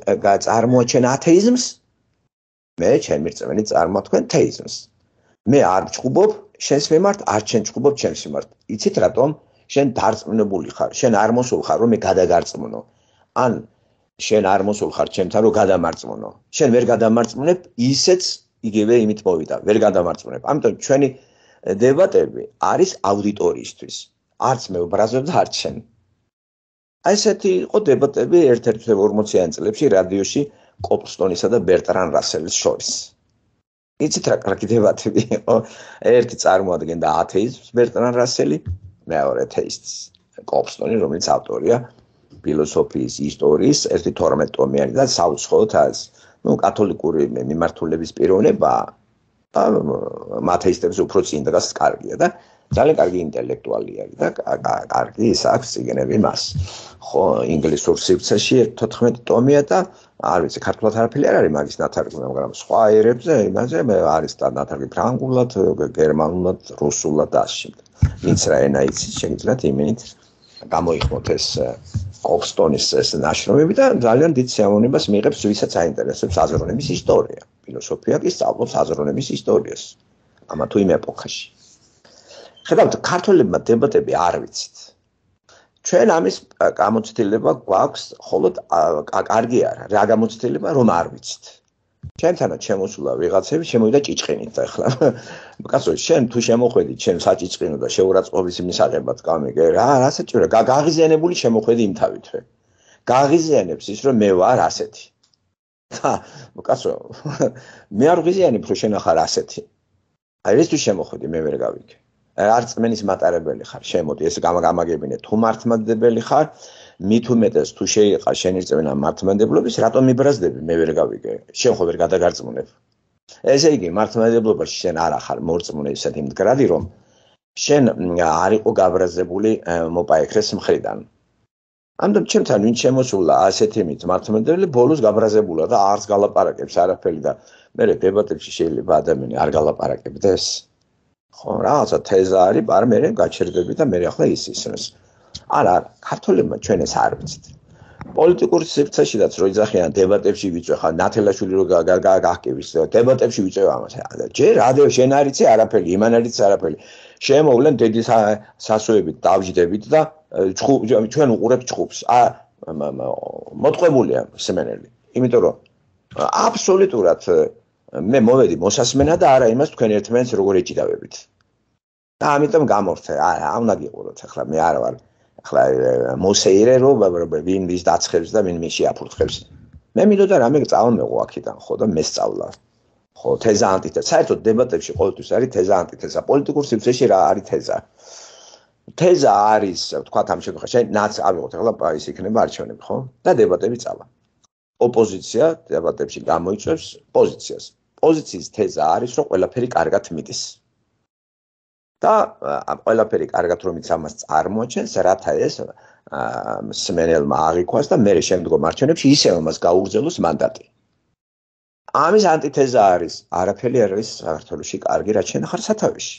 წარმოაჩენ ათეიზმს მე ჩემი წმენით წარმოთქვენ თეიზმს მე არ ჭუბობ შენს მემართ არ შენ ჭუბობ ჩემს მემართ იცით რატომ შენ დარწმუნებული ხარ შენ არ მოსულ ხარ რომ მე გადაგარწმუნო ან შენ არ მოსულ ხარ ჩემთან რომ გადამარწმუნო შენ ვერ გადამარწმუნებ ისეც იგივე იმით მოვიდა ვერ გადამარწმუნებ ამიტომ ჩვენი დებატები არის აუდიტორიისთვის. არც მე უბრალოდ არჩენ. ესეთი იყო დებატები 1140-იან წლებში რადიოში კოპსტონისა და ბერტრან რასელის შორის. იცით რა კარგი დებატები იყო. ერთი წარმოადგენდა ათეიზმს ბერტრან რასელი, მეორე თეისტს კოპსტონი, რომელიც ავტორია ფილოსოფიის ისტორიის ერთი 12 ტომიანი და საუცხოოთაც ну католиკური მიმართულების პიროვნებაა მათეისტებს უფრო წინ დგას კარგია და ძალიან კარგი ინტელექტუალი არის და კარგი ის აქვს ციგნები მას. ხო, ინგლისურ სივრცეში 14 ტომია და არ ვიცი, ქართულად არაფერი არ არის მაგის ნათარგმნი, მაგრამ სხვა ერებზე იმაზე არის და ნათარგმნი ფრანგულად, გერმანულად, რუსულად ასე. ვინც რა ენა იცით, შეგიძლიათ იმენით გამოიხმოთ ეს კოფსტონის ეს ნაშრომები და ძალიან დიდ შემოვნებას მიიღებს ვისაც აინტერესებს აზროვნების ისტორია. ფილოსოფია კი სწავლობს აზროვნების ისტორიას ამა თუ იმ ეპოქაში. ხედავთ ქართველებმა დებატები არ ვიცით. ჩვენ ამის გამოცდილება გვაქვს, მხოლოდ კარგი არა, რა გამოცდილება რომ არ ვიცით. ჩვენთანაც შემოსულა ვიღაცები, შემოვიდა ჭიჭყინით და ახლა კაცო, [LAUGHS] შენ თუ შემოხვედი, შენ საჭიჭყინო და შეურაცხყოფის მისაღებად გამიგე, რა რა საჭირო, გაღიზიანებული შემოხვედი იმ თავითვე. გაღიზიანებს ის რომ მე ვარ ასეთი. და კაცო მე არ ვიზიანი ფრო შენახარ ასეთი აი ეს თუ შემოხვიდი მე ვერ გავიქე არ წმენის მატარებელი ხარ შემოდი ეს გამაგამაგებინე თუ მართმადებელი ხარ მithumetes თუ შეიყა შენი წმენა მართმადებლობის რატომ იბრაზდები მე ვერ გავიქე შენ ხო ვერ გადაგარწმუნებ ესე იგი მართმადებლობაში შენ არ ახარ მორწმუნე ისეთი მდგრადი რომ შენ არ იყო გაბრაზებული მოპაექრეს მხრიდან ამიტომ ჩემთან ვინ შემოსულა ასეთი მიმართმენდელი ბოლოს გაბრაზებულა და არც გალაპარაკებს არაფერი და მე დებატებში შეიძლება ადამიანი არ გალაპარაკებდეს ხო რაღაცა თეზა არის პარ მე გაჩერდები და მე ახლა ის ისროს არა ქართულებმა ჩვენ ეს არ ვიცით პოლიტიკურ სივრცეშიდაც რო იძახიან დებატებში ვიწვეხა ნათელაშვილი რო გააკეთებს დებატებში ვიწევა ამას ჯერ რადიო შენ არიცი არაფერი იმან არიცი არაფერი შემოვლენ დედის სასოებით დავჯდებით და ჩვენ უყურებთ ჭუბს. ა მოტყებულია სემენელი. იმიტომ რომ აბსოლუტურად მე მოვედი მოსასმენად და არა იმას თქვენ ერთმანეთს როგორ ეჭიდავებით. და ამიტომ გამორთე. არა, არ უნდა გიყუროთ ახლა მე არ ვარ. ახლა მოსეირე რო ვინ ვის დაცხებს და ვინ მის შეაფურთხებს. მე მინდოდა რამე წავამეღო აქედან ხო და მე სწავლა. ხო, თეზა ანტითეზა. საერთოდ დებატებში ყოველთვის არის თეზა ანტითეზა. პოლიტიკურ სივრცეში რა არის თეზა? აა თეზა არის, თქვა ამ შემთხვევაში, აი, ნაც ავიღოთ ახლა ის იქნება არჩევნები, ხო? და დებატები წავა. ოპოზიცია დებატებში გამოიწევს პოზიციას. პოზიციის თეზა არის, რომ ყველაფერი კარგად მიდის. და ამ ყველაფერი კარგად რომ იც ამას წარმოაჩენს, რათა ეს სმენელმა აღიქواس და მე შემდგომ არჩევნებში ისევ ამას გაუგრძელოს მანდატი. ამის ანტითეზა არის, არაფერი არ არის საქართველოსში კარგი რაც შეიძლება ხარ სათავეში.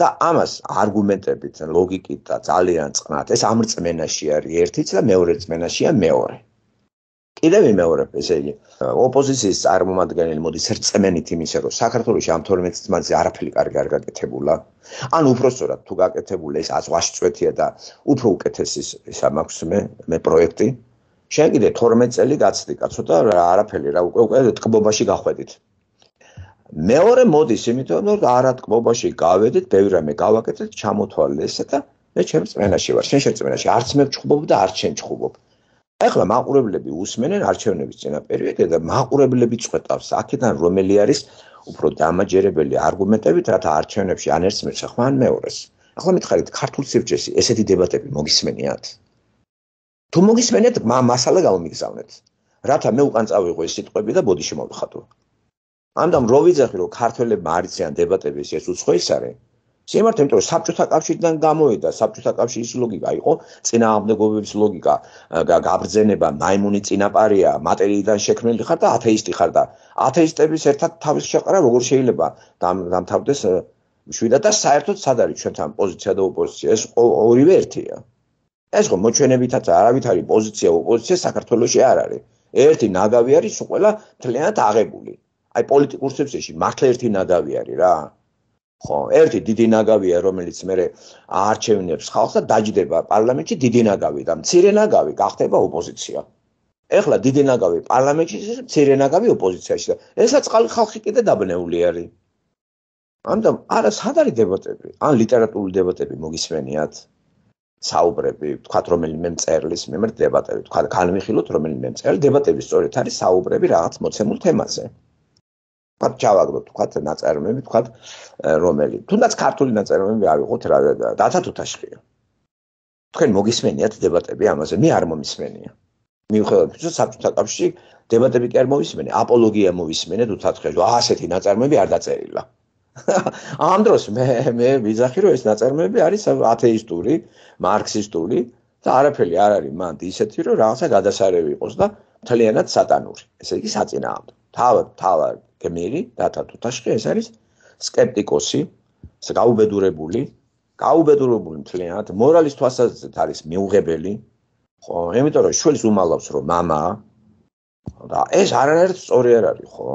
და ამას არგუმენტებით, ლოგიკით და ძალიან წნათ, ეს ამრწმენაში არის ერთიც და მეორე წმენაშია მეორე. კიდევ ვიმეორებ, ესე იგი, ოპოზიციის წარმომადგენელი მოდის რწმენით იმისე, რომ საქართველოს ამ 12 წლამდე არაფერი კარგი არ გაკეთებულა. ან უბრალოდ თუ გაკეთებული ეს აზვაში წვეთია და უფრო უკეთესის ესა მაქვს მე მე პროექტი. შენ კიდე 12 წელი გაცდი, კაცო და არაფერი რა უკვე უკვე ტკბობაში გახვედით. მეორე მოდის იმიტომ რომ არა თკბობაში გავედით, ბევრი რამე გავაკეთეთ, ჩამოთვალე ესე და მე ჩემ წენაში ვარ, შენ შენ წენაში, არც მე ჩხუბობ და არც შენ ჩხუბობ. ახლა მაყურებლები უსმენენ არჩევნების წინაპერიოდზე და მაყურებლები წვეთავს აქედან რომელი არის უფრო დამაჯერებელი არგუმენტები, რათა არჩევნებში ან ერთს მერ შეხვან მეორეს. ახლა მითხარით ქართულ სივრცეში ესეთი დებატები მოგისმენიათ? თუ მოგისმენეთ, მასალა გავმიგზავნეთ. რათა მე უკან წავიღო ეს სიტყვები და ბოდიში მომხატო. ამიტომ რო ვიძახი რომ ქართველებმა არ იციან დებატები ეს უცხოის არის შემართა იმიტომ რომ საბჭოთა კავშირიდან გამოედა საბჭოთა კავშირის ლოგიკა იყო წინააღმდეგობების ლოგიკა გაბრძენება მაიმუნი წინაპარია მატერიიდან შექმნილი ხარ და ათეისტი ხარ და ათეისტების ერთად თავის შეყრა როგორ შეიძლება დამთავრდეს შვიდა და საერთოდ სად არის ჩვენთან პოზიცია და ოპოზიცია ეს ორივე ერთია ეს ხო მოჩვენებითაც არავით არის პოზიცია ოპოზიცია საქართველოსი არ არის ერთი ნაგავი არის უყველა თლიანად აღებული აი პოლიტიკურ სივრცეში მართლა ერთი ნადავი არის რა. ხო, ერთი დიდი ნაგავია, რომელიც მე არჩევნებს ხალხს და დაждდება პარლამენტში დიდი ნაგავი და მცირე ნაგავი გახდება ოპოზიცია. ეხლა დიდი ნაგავი პარლამენტში ის მცირე ნაგავი ოპოზიციაში და ესაც ყალი ხალხი კიდე დაბნეული არის. ანუ არა სად არის დებატები? ან ლიტერატურული დებატები მოგისმენიათ? საუბრები, თქვათ რომელიმე მწერლის მიმართ დებატები, თქვათ განვიხილოთ რომელიმე მწერლის დებატები სწორედ არის საუბრები რაღაც მოცემულ თემაზე. ვთქვათ ჩავაგდოთ ვთქვათ ნაწარმოები ვთქვათ რომელი თუნდაც ქართული ნაწარმოები ავიღოთ რა დათა თუთაშია თქვენ მოგისმენიათ დებატები ამაზე მე არ მომისმენია მიუხედავად ისო საბჭოთა კავშირში დებატები კი არ მომისმენია აპოლოგია მომისმენეთ უთათხელო ასეთი ნაწარმოები არ დაწერილა [LAUGHS] ამ დროს მე მე ვიზახი რომ ეს ნაწარმოები არის ათეისტური მარქსისტული და არაფერი არ არის მანდ ისეთი რომ რაღაცა გადასარევი იყოს და მთლიანად სატანური ესე იგი საწინააღმდეგო თავად თავად გმირი დათა თუთაშხი ეს არის скептиკოსი, გაუბედურებული, გაუბედურებული მთლიანად, მორალის თვალსაზრისით არის მიუღებელი. ხო, ემიტომ რომ შვილს უმალავს რომ мама და ეს არანაირ სწორი არ არის, ხო?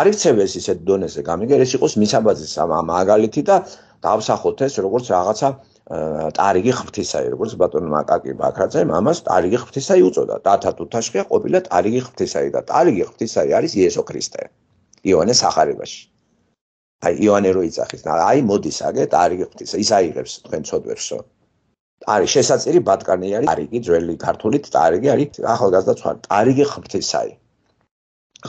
არიცევეს ისეთ დონეზე გამიგერ ეს იყოს მისაბაძის ამ მაგალითი და დავსახოთ ეს როგორც რაღაცა ტარიგი ღვთისაი, როგორც ბატონ მაკაკი ბაქრაძემ ამას ტარიგი ღვთისაი უწოდა. თათა თუთაშია ყოფილა ტარიგი ღვთისაი და ტარიგი ღვთისაი არის იესო ქრისტე. იოანეს ახარებაში. აი იოანე რო იცახის, აი მოდის აგე ტარიგი ღვთისაი. ის აიღებს თქვენ წოდებსო. არის შესაძირი ბატკანი არის ტარიგი ძველი ქართულით ტარიგი არის ახალგაზრდა ცხარ ტარიგი ღვთისაი.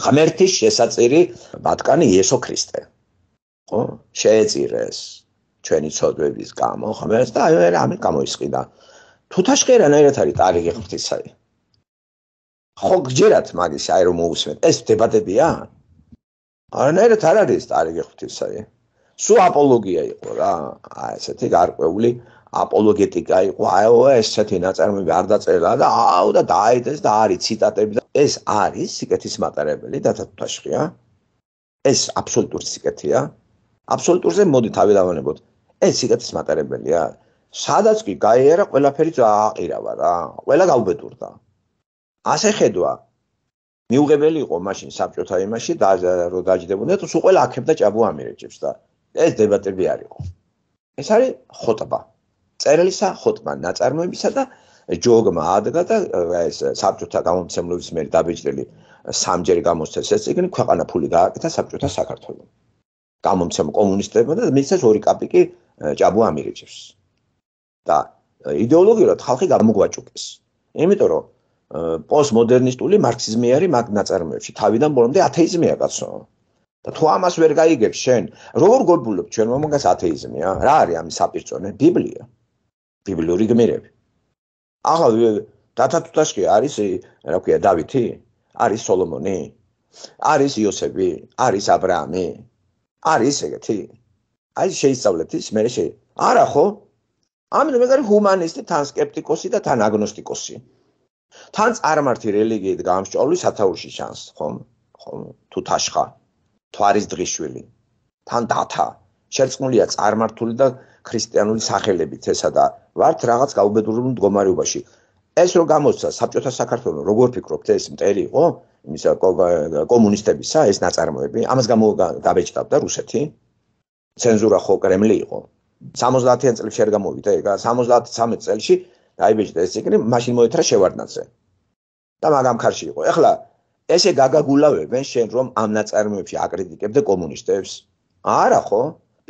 ღმერთის შესაძირი ბატკანი იესო ქრისტე. ხო? შეეწირეს. ჩვენი ცოდვების გამო ხმებს და აი რამე გამოისყიდა თუთაშკერანაირად არის თარიღი ღვთისაი ხო გჯერათ მაგის აი რომ მოუსმენ ეს დებატებია არანაირად არ არის თარიღი ღვთისაი სუ აპოლოგია იყო რა აი ესეთი გარკვეული აპოლოგეტიკა იყო აი ესეთი ნაწარმოები არ დაწერა და აუ და დაიდეს და არის ციტატები და ეს არის სიკეთის მატარებელი data თუთაშკია ეს აბსოლუტური სიკეთეა აბსოლუტურზე მოდი თავი დავანებოთ. ეს სიკეთის მატარებელია. სადაც კი გაიერა ყველაფერი დააყირავა რა. ყველა გაუბედურდა. ასე ხედვა მიუღებელი იყო მაშინ საბჭოთა იმაში და რო დაждებოდნენ თუ ყველა აქებდა ჭაბუ ამერიჭებს და ეს დებატები არისო. ეს არის ხოტბა. წერილისა ხოტბა ნაწარმოებისა და ჯოგმა ადგა და ეს საბჭოთა გამომცემლობის მერ დაბეჭდილი სამჯერ გამოსცეს ეს წიგნი ქვეყანა ფული გააკეთა საბჭოთა საქართველოს. გამომცემ კომუნისტებმა და მისცეს ორი კაპიკი ჭაბუ ამირიჩებს და идеოლოგიურად ხალხი გამოგვაჭუკეს. იმიტომ რომ პოსტმოდერნისტული მარქსიზმი არის მაგ ნაწარმოებში თავიდან ბოლომდე ათეიზმია კაცო. და თუ ამას ვერ გაიგებს შენ, როგორ გორბულობ ჩვენ მომგას ათეიზმია? რა არის ამის საპირწონე? ბიბლია. ბიბლიური გმირები. ახლა დათათუტაშკი არის, რა ქვია, დავითი? არის სოლომონი? არის იოსები? არის ა ブラ ამი? არის ეგეთი? აი შეისწავლეთ ის, მე შე. არა ხო? ამიტომ მე გარი ჰუმანისტი, თან სკეპტიკოსი და თან აგნოსტიკოსი. თან წარმართი რელიგიით გამსჭავლვის სათაურში ჩანს, ხო? ხო, თუ თაშხა, თვარის დღიშვილი. თან დათა, შერწმულია წარმართული და ქრისტიანული სახელებით ესა და ვართ რაღაც გაუბედურებულ მდგომარეობაში. ეს რო გამოცდა საბჭოთა საქართველო, როგორ ფიქრობთ ეს მტერი იყო? იმისა კომუნისტებისა ეს ნაწარმოები, ამას გამო დაბეჭდავდა რუსეთი. ცენზურა ხო კრემლი იყო 70-იან წლებში არ გამოვიდა ეგა 73 წელში დაიბეჭდა ეს ციკლი მაშინ მოეთრა შევარდნაძე და მაგამხარში იყო ეხლა ესე გაგაგულავებენ შენ რომ ამ ნაწარმოებში აკრიტიკებდე კომუნისტებს არა ხო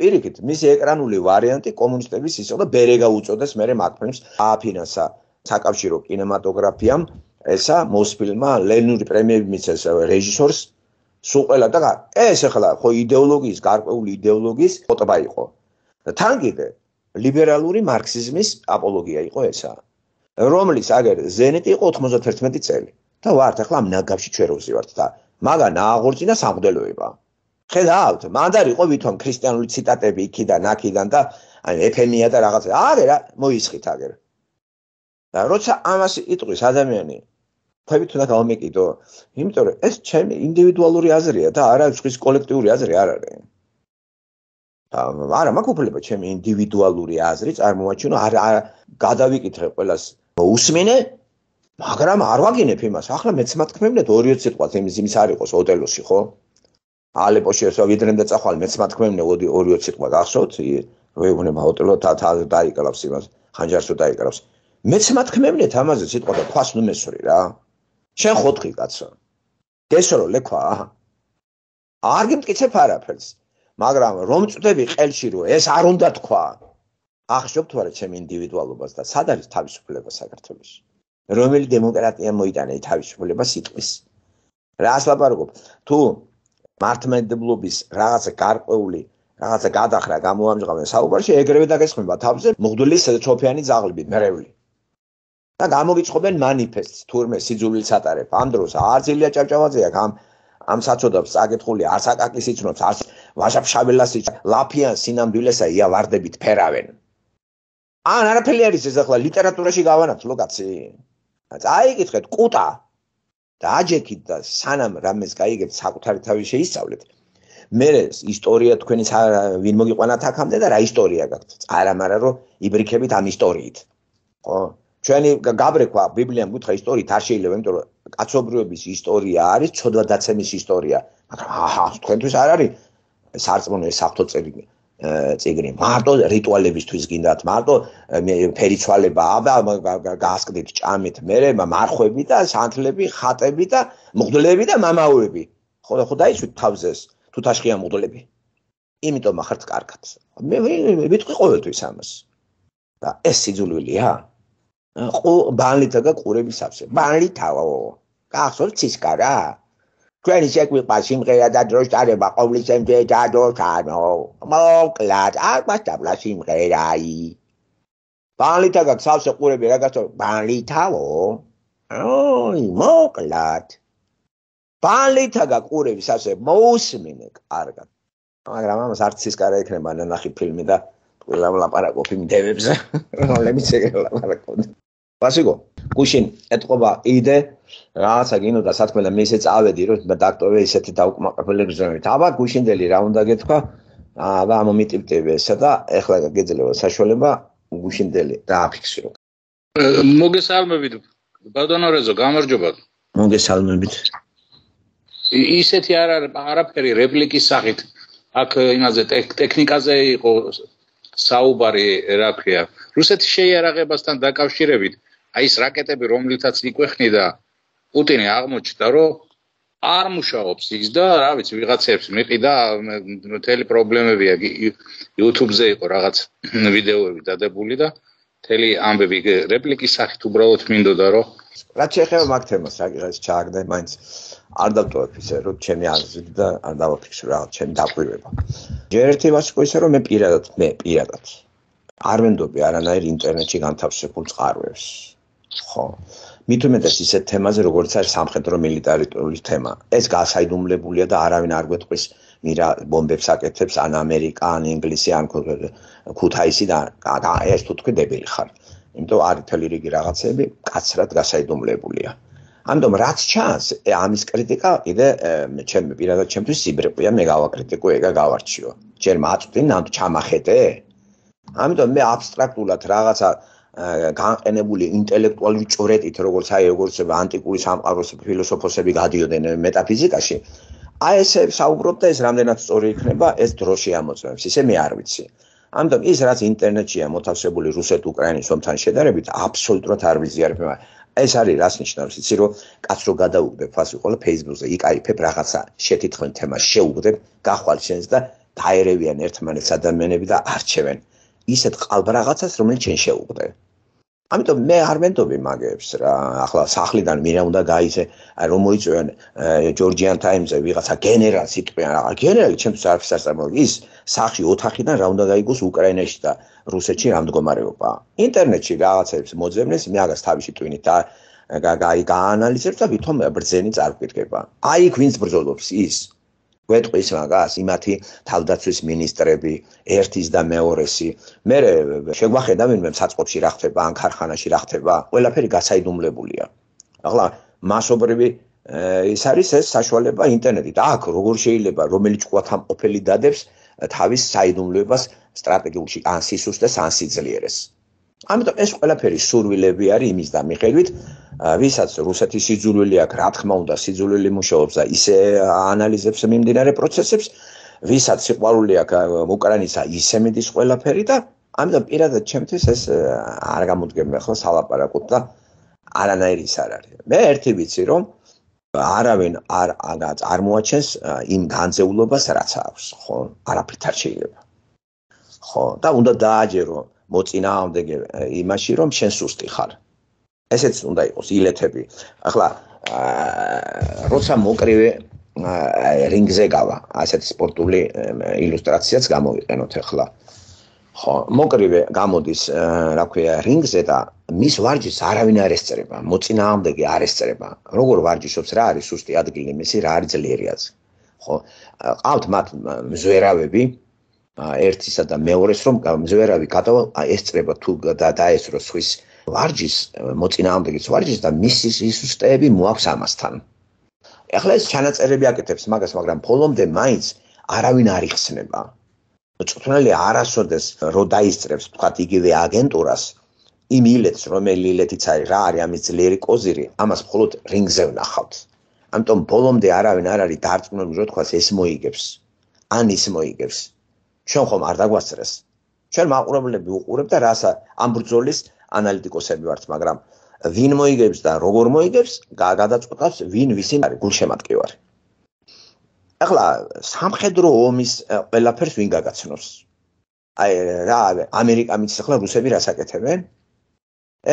პირიქით მისი ეკრანული ვარიანტი კომუნისტების ისო და ბერეგა უწოდეს მერე მაგფილმს ააფინანსა საკავშირო კინემატოგრაფიამ ესა მოსფილმა ლენური პრემიები მიცეს რეჟისორს სულ ყველა და ეს ახლა ხო იდეოლოგიის გარკვეული იდეოლოგიის ფოტბა იყო და თან კიდე ლიბერალური მარქსიზმის აპოლოგია იყო ესა რომლის აგერ ზენიტი იყო 91 წელი და ვართ ახლა ამ ნაგავში ჩვეროზე ვართ და მაგან ააღორძინა სამღდელოება ხედავთ მან და იყო ვითომ ქრისტიანული ციტატები იქიდან აქიდან და აი ეფემია და რაღაცა აგერ მოისხით აგერ და როცა ამას იტყვის ადამიანები თავი თუნდაც გამეკიდო იმიტომ რომ ეს ჩემი ინდივიდუალური აზრია და არა ჯგის კოლექტიური აზრი არ არის არა მაქვს უფლება ჩემი ინდივიდუალური აზრი წარმოაჩინო არ გადავიკითხე ყოველას უსმინე მაგრამ არ ვაგინებ იმას ახლა მეც მათქმემდეთ 20 სიტყვა თემის იმის არ იყოს ოდელოსი ხო ალეპოში ესა ვიდრენ და წახვალ მეც მათქმემდე 20 სიტყვა გახსოვთ რო იგონება ოდელო და და დაიკლავს იმას ხანჯარსო დაიკლავს მეც მათქმემდეთ ამაზე სიტყვა და ფას ნუ მესვრი რა შენ ხოთხი კაცო გესურო ლექვა აჰა არ გიმტკიცებ არაფერს მაგრამ რომ წვდები ყელში რომ ეს არ უნდა თქვა ახშობთ ვარ ჩემ ინდივიდუალობას და სად არის თავისუფლება საქართველოს რომელი დემოკრატია მოიტანე თავისუფლება სიტყვის რას ლაპარაკობ თუ მართმადებლობის რაღაცა გარკვეული რაღაცა გადახრა გამოამჟღავნა საუბარში ეგრევე დაგესხმება თავზე მოგდული სოფიანი ძაღლები მერევლი და გამოგიჭობენ манифеסטს თურმე სიძულვილს ატარებ. ამ დროს არც ელია ჭავჭავაძეა ამ ამ საწოდებს წაკითხული არც აკაკის იცნობს, არც ვაშაფშაბელას იცნობს. ლაფიან სინამდვილესა ია ვარდებით ფერავენ. ან არაფერი არის ეს ახლა ლიტერატურაში გავანათლო კაცი. წაიკითხეთ ყუტა და აჯექით და სანამ რამეს გაიგებთ საკუთარი თავი შეისწავლეთ. მე ეს ისტორია თქვენი ვინ მოგიყვანათ აქამდე და რა ისტორია გაქვთ? არა, მაგრამ რომ იბრიქებით ამ ისტორიით. ხო? ჩვენი გაბრეკვა ბიბლიამ გითხრა ისტორიით არ შეიძლება, იმიტომ რომ კაცობრიობის ისტორია არის ცოდვადაცემის ისტორია, მაგრამ აჰა, თქვენთვის არ არის სარწმუნო საფთო წელი ციგრი მარტო რიტუალებისთვის გინდათ მარტო ფერიცვალება გასკდით ჭამით მერე მარხვები და სანთლები ხატები და მღვდლები და მამაოები ხო ხო დაიშვით თავზეს თუ ташხია მღვდლები იმიტომ ახარც კარგად მე ვიტყვი ყოველთვის ამას და ეს სიძულვილია ყო ბანლითა და ყურების აფსე. ბანლითაო. გახსოვ ციცკარა? ქვენი შეკვიყვა სიმღერა და დროშტარება ყოვლისემდე დადოთანო. მოკლად, აკვასტაბლა სიმღერაი. ბანლითა და გახსოვ ყურები რაგაცო ბანლითაო. აი, მოკლად. ბანლითა და ყურების აფსე მოუსმინე კარგად. მაგრამ ამას არც ციცკარა ექნება ნახი ფილმი და ყველა ლაპარაკობი მდევებზე. [LAUGHS] რომლებიც ეგ ლაპარაკობენ. კლასიკო გუშინ ეთყობა იდე რაღაცა გინოდა სათქმე და მე ისე წავედი რომ დაქტორი ისეთი დაუკმაყოფილებელი გზავნით აბა გუშინდელი რა უნდა გეთქვა აბა მომიტივტები ესა და ეხლა გეძლევა საშუალება გუშინდელი დააფიქსირო მოგესალმებით ბატონო რეზო გამარჯობა მოგესალმებით ისეთი არ არის არაფერი რეპლიკის სახით აქ იმაზე ტექნიკაზე იყო საუბარი რა ქვია რუსეთის შეიარაღებასთან დაკავშირებით აი ეს რაკეტები რომლითაც იყვეხნიდა პუტინი აღმოჩნდა რომ არ მუშაობს ის და რა ვიცი ვიღაცებს მიყიდა მთელი პრობლემებია YouTube-ზე იყო რაღაც [COUGHS] ვიდეოები დადებული და მთელი ამბები რეპლიკის სახით უბრალოდ მინდოდა რომ რაც შეეხება მაგ თემას რაღაც ჩააგდა მაინც არ დავტოვებ ისე რომ ჩემი აზრით და არ დავაფიქსირო რაღაც ჩემ დაკვირვება ჯერ ერთი მას იყო ისე რომ მე პირადად მე პირადად არ ვენდობი არანაირ ინტერნეტში განთავსებულ წყაროებს ხო მithumetes ise temaze rogorts ar samkhetro militaristulis tema es gasaidumlebulia da aravin argvetqis mira bombebs aketebs an amerika an inglisi an kutaisi da es tu tkvi debili khar imto ari teli rigi ragatsebi katsrat gasaidumlebulia ამიტომ რაც ჩანს ამის კრიტიკა კიდე ჩემ პირადად ჩემთვის სიბრყეა მე გავაკრიტიკო ეგა გავარჩიო ჯერ მაწვდი ნამდ ჩამახეთე ამიტომ მე აბსტრაქტულად რაღაცა განყენებული ინტელექტუალური ჭორეთით, როგორც აი როგორც ანტიკური სამყაროს ფილოსოფოსები გადიოდნენ მეტაფიზიკაში, აი ესე საუბრობთ და ეს რამდენად სწორი იქნება, ეს დროში ამოწმებს, ისე მე არ ვიცი. ამიტომ ის რაც ინტერნეტშია მოთავსებული რუსეთ-უკრაინის ომთან შედარებით, აბსოლუტურად არ ვიზიარებ, მაგრამ ეს არის რას ნიშნავს, იცი რომ კაც რო გადაუგდებ ფასი ყოლა Facebook-ზე, იკაიფებ რაღაცა შეთითხმენ თემას შეუგდებ, გახვალ შენს და დაერევიან ერთმანეთს ადამიანები და არჩევენ ისეთ ყალბ რაღაცას, რომელიც შენ შეუგდებ. ამიტომ მე არ მენდობი მაგებს რა ახლა სახლიდან მე რა უნდა გაიზე აი რომ მოიწვიან ჯორჯიან ტაიმზე ვიღაცა გენერალ სიტყვიან რა გენერალი ჩემთვის არ ფისარს არ მოგი ის სახლი ოთახიდან რა უნდა გაიგოს უკრაინაში და რუსეთში რა მდგომარეობა ინტერნეტში რაღაცებს მოძებნეს მე რაღაც თავში ტვინით და გაი გაანალიზებს და თვითონ ბრძენი წარკვიდება აი იქ ვინც ბრძოლობს ის გვეტყვის მაგას იმათი თავდაცვის მინისტრები ერთის და მეორესი მე შეგვახედა მინმე საწყობში რა ხდება ან ქარხანაში რა ხდება ყველაფერი გასაიდუმლებულია ახლა მასობრივი ეს არის ეს საშუალება ინტერნეტით აქ როგორ შეიძლება რომელიც ყოთამ ყოფილი დადებს თავის საიდუმლოებას სტრატეგიულში ან სისუსტეს ან სიძლიერეს ამიტომ ეს ყველაფერი სურვილები არის იმის და მიხედვით ვისაც რუსეთის სიძულვილი აქვს რა თქმა უნდა სიძულვილი მუშაობს და ისე ანალიზებს მიმდინარე პროცესებს ვისაც სიყვარული აქვს უკრაინისა ისე მიდის ყველაფერი და ამიტომ პირადად ჩემთვის ეს არ გამოდგება ხო სალაპარაკოთ და არანაირის არ არის მე ერთი ვიცი რომ არავინ არ არ მოაჩენს იმ განზეულობას რაც აქვს ხო არაფრით არ შეიძლება ხო და უნდა დააჯერო მოწინააღმდეგე იმაში, რომ შენ სუსტი ხარ. ესეც უნდა იყოს ილეთები. ახლა აა როცა მოკრივე რინგზე გავა, ასეთ სპორტული ილუსტრაციაც გამოვიყენოთ ახლა. ხო, მოკრივე გამოდის, რა ქვია, რინგზე და მის ვარჯიშს არავინ არ ესწრება, მოწინააღმდეგე არ ესწრება. როგორ ვარჯიშობს რა არის სუსტი ადგილი მისი, რა არის ძლიერი ადგილი. ხო, ყავთ მათ მზვერავები, ერთისა და მეორეს რომ ზვერავი გადავა ეს წრება თუ დაესრო სხვის ვარჯის მოწინააღმდეგის ვარჯის და მისის ისუსტეები მოაქვს ამასთან. ახლა ეს ჩანაწერები აკეთებს მაგას, მაგრამ ფოლომდე მაინც არავინ არ იხსნება. წუთნელი არასოდეს რო დაისწრებს თქვა იგივე აგენტურას იმ ილეთს, რომელი ილეთიც არის, რა არის ამის ძლიერი კოზირი, ამას მხოლოდ რინგზე ვნახავთ. ამიტომ ბოლომდე არავინ არ არის დარწმუნებული, რომ თქვა ეს მოიგებს. ან ის მოიგებს. ჩვენ ხომ არ დაგვასწრეს ჩვენ მაყურებლები უყურებ და რასა ამ ბრძოლის ანალიტიკოსები ვართ მაგრამ ვინ მოიგებს და როგორ მოიგებს გადაწყვეტავს ვინ ვისი არის გულშემატკივარი ახლა სამხედრო ომის ყველაფერს ვინ გაგაცნობს აი რა ამერიკამიც ახლა რუსები რასაკეთებენ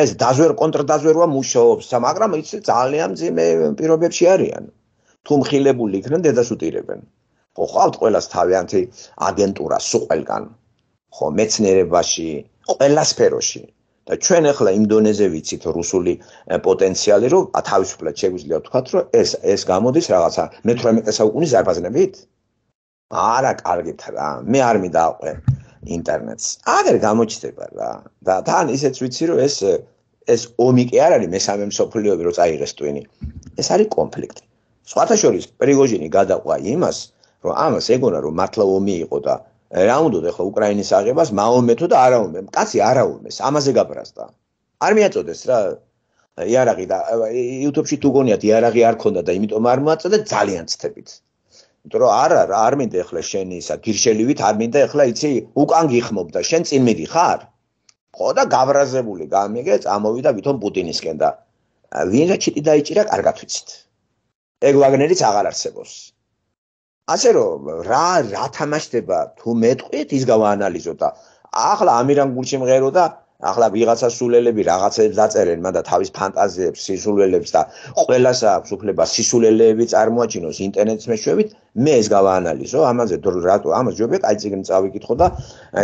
ეს დაზვერ კონტრდაზვერვა მუშაობს მაგრამ ის ძალიან ძიმე პირობებში არიან თუ მხილებული იქნენ დედას უტირებენ ხო ყავთ ყოველას თავიანთი აგენტურა სულყელგან ხო მეცნიერებაში ყველა სფეროში და ჩვენ ახლა ინდონეზე ვიცით რუსული პოტენციალი რომ თავისუფლად შეგვიძლია ვთქვათ რომ ეს ეს გამოდის რაღაცა მე-18 საუკუნის ზარბაზნებით არა კარგით რა მე არ მიდააყვე ინტერნეტს აგერ გამოჩდება რა და თან ისეც ვიცი რომ ეს ეს ომი კი არ არის მესამე მსოფლიოები რომ წაიღეს ტვინი ეს არის კონფლიქტი სხვათა შორის პრიგოჟინი გადაყვა იმას რომ ამას ეგონა რომ მართლა ომი იყო და რა უნდათ ახლა უკრაინის აღებას მაომეთო და არაომე. კაცი არაომეს, ამაზე გაბრაზდა. არ მეაწოდეს რა იარაღი და YouTube-ში თუ გონიათ იარაღი არ ქონდა და იმიტომ არ მოაწა და ძალიან ცდებით. იმიტომ რომ არა რა არ მინდა ახლა შენი ისა გირშელივით არ მინდა ახლა იცი უკან გიხმობდა შენ წინ მიდი ხარ? ხო და გაბრაზებული გამიგე წამოვიდა თვითონ პუტინისკენ და ვინ რა ჩიტი დაიჭირა კარგად ვიცით. ეგ ვაგნერიც აღარ არსებობს. ასე რომ რა რა თამაშდება თუ მეტყვით ის გავაანალიზო და ახლა ამირან გულშემღერო და ახლა ვიღაცა სულელები რაღაცებს დაწერენ მან და თავის ფანტაზიებს სიზულელებს და ყველას აქვს უფლება სიზულელეები წარმოაჩინოს ინტერნეტის მეშვეობით მე ეს გავაანალიზო ამაზე რატო ამას ჯობია კაიციგნი წავიკითხო და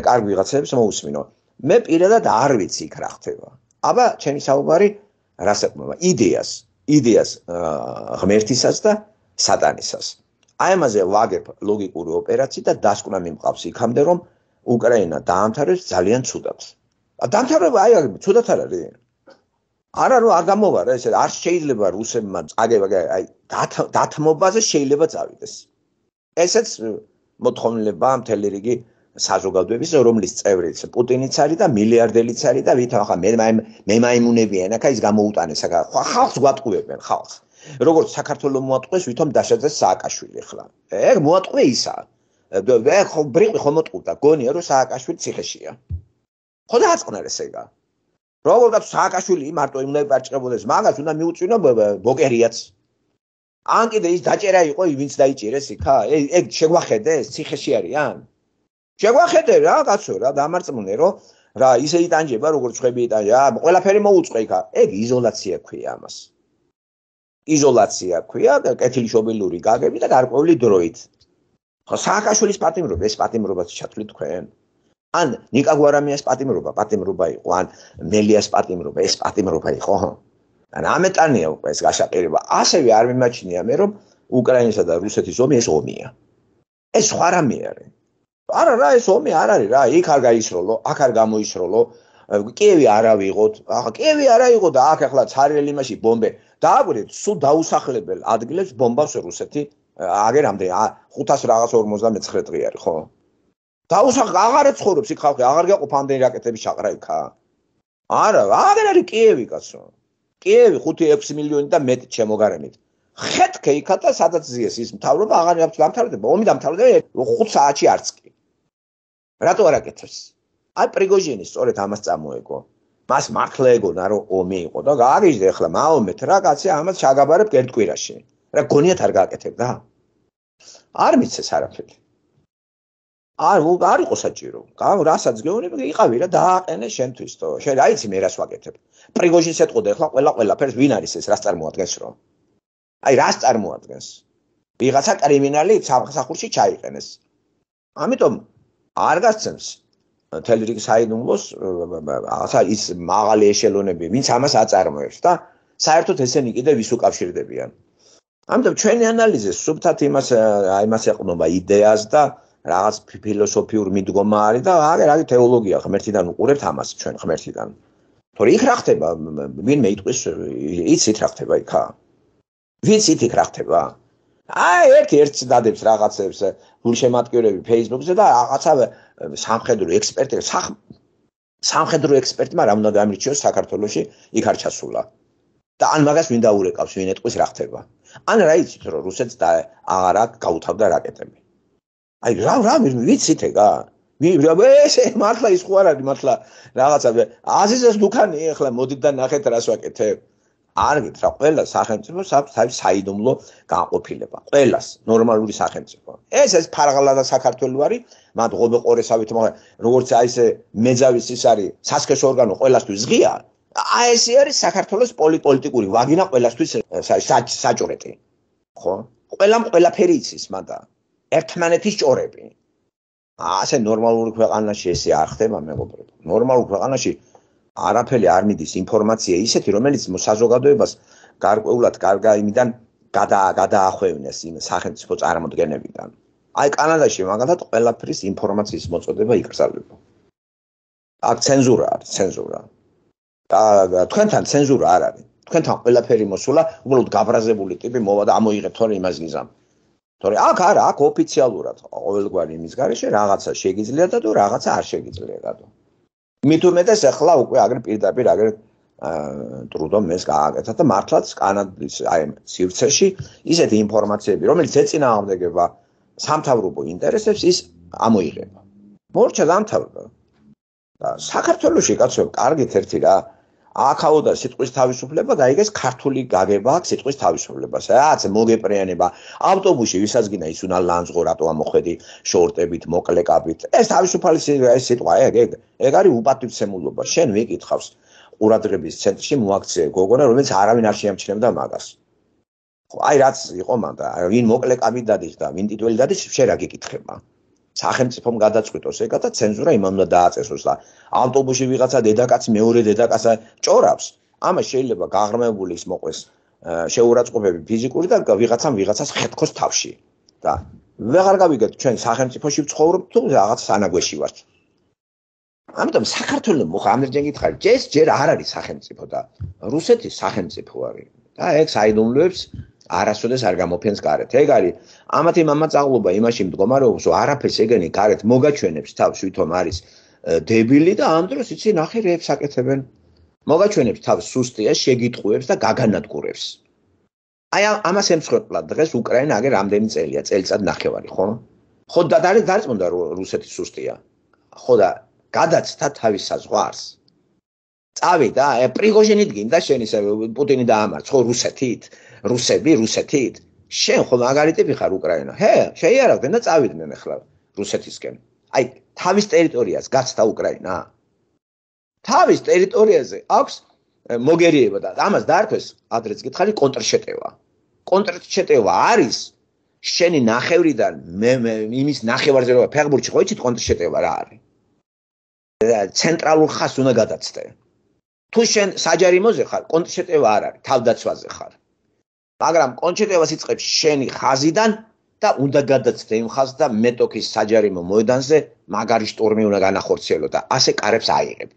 კარგ ვიღაცებს მოусმინო მე პირადად არ ვიცი იქ რა ხდება აბა ჩემი საუბარი რას ეკმობა იდეას იდეას ღმერთისას და სატანისას აი ამაზე ვაგებ ლოგიკური ოპერაცია და დასკვნა მიმყავს იქამდე რომ უკრაინა დაამთავრებს ძალიან ცუდად. დაამთავრება აი აი ცუდად არის. არა რომ არ გამოვარ ეს არ შეიძლება რუსებმა წაგება აი დათმობაზე შეიძლება წავიდეს. ესეც მოთხოვნილებაა მთელი რიგი საზოგადოების რომლის წევრიც პუტინიც არის და მილიარდელიც არის და ვითომ ახლა მე მე მაიმუნებიან აქა ის გამოუტანეს აქა ხალხს გვატყუებენ ხალხს როგორც საქართველოს მოატყვეს ვითომ დაშაძეს სააკაშვილი ხლა. ეგ მოატყვე ისა. ვე ხო ბრიყვი ხომ მოტყუდა, გონია რომ სააკაშვილი ციხეშია. ხო დააწყნარ ეს ეგა. როგორც სააკაშვილი მარტო იმ უნდა პარჭებოდეს, მაგას უნდა მიუწვინო ბოკერიაც. ან კიდე ის დაჭერა იყო, ვინც დაიჭერეს იქა. ეგ შეგვახედე ეს ციხეში არიან? შეგვახედე რა კაცო რა დამარწმუნე რომ რა ისე იტანჯება როგორც ხები იტანჯა, ყველაფერი მოუწყვე იქა. ეგ იზოლაცია ქვია ამას. იზოლაცია ქვია, კეთილშობილიური გაგები და გარკვეული დროით. ხო, სააკაშვილის პატიმრობა, ეს პატიმრობაც ჩათვლით თქვენ? ან ნიკა გვარამიას პატიმრობა, პატიმრობა იყო, ან მელიას პატიმრობა, ეს პატიმრობა იყო. ან ამეტანია უკვე ეს გასაყირება. ასევე არ მიმაჩნია მე რომ უკრაინისა და რუსეთის ომი ეს ომია. ეს სხვა რამე არის. არა რა, ეს ომი არ არის რა, იქ არ გაისროლო, აქ არ გამოისროლო. კიევი არავიღოთ. აა კიევი არაიღო და აქ ახლა ცარიელი იმაში ბომბე და აგრეთ სულ დაუსახლებელ ადგილებს ბომბავს რუსეთი აგერამდე 500 რაღაც 59 დღე არის ხო დაუსახ აღარა ცხოვრობს იქ ხალხი აღარ გაყოფ ამდენი რაკეტების ჩაყრა იქა არა აგერ არის კიევი კაცო კიევი 5-6 მილიონი და მეტი შემოგარენით ხეთქე იქათა სადაც ზიეს ის მთავრობა აღარ აქვს გამთავრდება ომი დამთავრდება 5 საათში არც კი რატო არაკეთებს აი პრიგოჟინი სწორედ ამას წამოეგო მას მართლა ეგონა რომ ომი იყო და გააგიჟდა ახლა მაომეთ რა კაცი ამას ჩაგაბარებ გერტკვირაში რა გონიათ არ გააკეთებდა არ მიცეს არაფერი არ უ არ იყო საჭირო რასაც გეუბნები იყავი რა დააყენე შენთვის თო შენ რა იცი მე რას ვაკეთებ პრიგოჟინს ეთყოდა ახლა ყველა ყველა ფერს ვინ არის ეს რას წარმოადგენს რო აი რას წარმოადგენს ვიღაცა კრიმინალი სამხსახურში ჩაიყენეს ამიტომ არ გასცემს თელრიგის აიდუმლოს ახლა ის მაღალი ეშელონები ვინც ამას აწარმოებს და საერთოდ ესენი კიდე ვის უკავშირდებიან ამიტომ ჩვენი ანალიზი სუბთათ იმას აი მას ეყნობა იდეას და რაღაც ფილოსოფიურ მიდგომა არის და აგერ არის თეოლოგია ღმერთიდან უყურებთ ამას ჩვენ ღმერთიდან თორე იქ რა ხდება ვინმე იტყვის იცით რა ხდება იქა ვიცით იქ რა ხდება აი ერთ ერთს დადებს რაღაცებს გულშემატკივრები Facebook-ზე და რაღაცა სამხედრო ექსპერტი სამხედრო ექსპერტმა რა უნდა გამირჩიოს საქართველოსში იქ არ ჩასულა და ან მაგას ვინ დაურეკავს ვინ ეტყვის რა ხდება ან რა იცით რომ რუსეთს და აღარ გაუთავდა რაკეტები აი რა რა ვიცით ეგა მე ესე მართლა ის ხوار არის მართლა რაღაცა აზიზეს დუქანი ეხლა მოდით და ნახეთ რას ვაკეთებ არგეთ რა ყველა სახელმწიფო აქვს თავის საიდუმლო განყოფილება ყველას ნორმალური სახელმწიფო ეს ეს ფარღალადა საქართველო არის მათ ღობეყორესავით მაგრამ როგორც აი ეს მეძავის ის არის სასქესო ორგანო ყველასთვის ზღია აი ეს არის საქართველოს პოლიტიკური ვაგინა ყველასთვის საჭრეტი ხო ყველამ ყველაფერი იცის მანდა ერთმანეთის ჭორები ასე ნორმალური ქვეყანაში ესე არ ხდება მეგობრებო ნორმალურ ქვეყანაში არაფერი არ მიდის ინფორმაცია ისეთი რომელიც საზოგადოებას გარკვეულად კარგა იმიდან გადა გადაახვევინეს იმ სახელმწიფო წარმოდგენებიდან აი კანადაში მაგათაც ყველაფრის ინფორმაციის მოწოდება იკრძალება აქ ცენზურა არის ცენზურა და თქვენთან ცენზურა არ არის თქვენთან ყველაფერი მოსულა უბრალოდ გაბრაზებული ტიპი მოვა და ამოიღეთ თორე იმას გიზამ თორე აქ არა აქ ოფიციალურად ყოველგვარი იმის გარეშე რაღაცა შეიძლება და თუ რაღაცა არ შეიძლება და თუ მithumetes ახლა უკვე აგრე პირდაპირ აგრე ტრუდო მეს გააკეთა და მართლაც კანადის აი სივრცეში ისეთი ინფორმაციები რომელიც ეწინააღმდეგება სამთავრობო ინტერესებს ის ამოიღება მორჩა სამთავრობო საქართველოს კაცო კარგით ერთი რა აკავოდა სიტყვის თავისუფლება და იგეს ქართული გაგება აქვს სიტყვის თავისუფლებას. რაც მოგეპრიანება ავტობუსში ვისაც გინდა ის უნდა ლანძღო რატო ამოხედი შორტებით, მოკლეკაბით. ეს თავისუფალი ეს სიტყვა ეგ ეგ ეგ არის უპატივცემულობა. შენ ვიკითხავს ყურადღების ცენტრში მოაქცე გოგონა რომელიც არავინ არ შეამჩნევდა მაგას. ხო, აი რაც იყო მანდა, ვინ მოკლეკაბით დადის და ვინ ტიტველი დადის შე რა გიკითხება? სახელმწიფომ გადაწყვიტოს ეგა და ცენზურა იმან უნდა დააწესოს და ავტობუსში ვიღაცა დედაკაც მეორე დედაკაცა ჭორავს ამას შეიძლება გაღრმებული ის მოყვეს შეურაცხყოფები ფიზიკური და ვიღაცამ ვიღაცას ხეთქოს თავში და ვეღარ გავიგეთ ჩვენ სახელმწიფოში ვცხოვრობ თუ რაღაც სანაგვეში ვართ ამიტომ საქართველოს მოხ ამერჯერ გითხარ ჯეს ჯერ არ არის სახელმწიფო და რუსეთის სახელმწიფო არის და ეგ საიდუმლოებს არასოდეს არ გამოფენს გარეთ. ეგ არის ამათი მამაწაღლობა იმაში მდგომარეობს, რომ არაფერს ეგენი გარეთ მოგაჩვენებს თავს თვითონ არის დებილი და ამ დროს იცი ნახე რეებს აკეთებენ. მოგაჩვენებს თავს სუსტია, შეგიტყუებს და გაგანადგურებს. აი ამას ემსხვერპლად დღეს უკრაინა აგერ რამდენი წელია, წელიწად ნახევარი, ხო? ხო და დარე დარწმუნდა რუსეთი სუსტია. ხო და გადაცთა თავის საზღვარს. წავიდა, აი პრიგოჟენი დგინდა შენ ისე პუტინი დაამარცხო რუსეთით. რუსები რუსეთით შენ ხო მაგალითები ხარ უკრაინა ჰე შეიარაღდნენ და წავიდნენ ახლა რუსეთისკენ აი თავის ტერიტორიას გაცთა უკრაინა თავის ტერიტორიაზე აქვს მოგერიება და ამას დაარქვეს ადრეც გითხარი კონტრშეტევა კონტრშეტევა არის შენი ნახევრიდან მე იმის ნახევარზე რა ფეხბურთში ხო იცით კონტრშეტევა რა არის ცენტრალურ ხას უნდა გადაცდე თუ შენ საჯარიმოზე ხარ კონტრშეტევა არ არის თავდაცვაზე ხარ მაგრამ კონჩიტევას იწყებს შენი ხაზიდან და უნდა გადაცდე იმ ხაზს და მეტოქის საჯარიმო მოედანზე მაგარი შტორმი უნდა განახორციელო და ასე კარებს აიღებ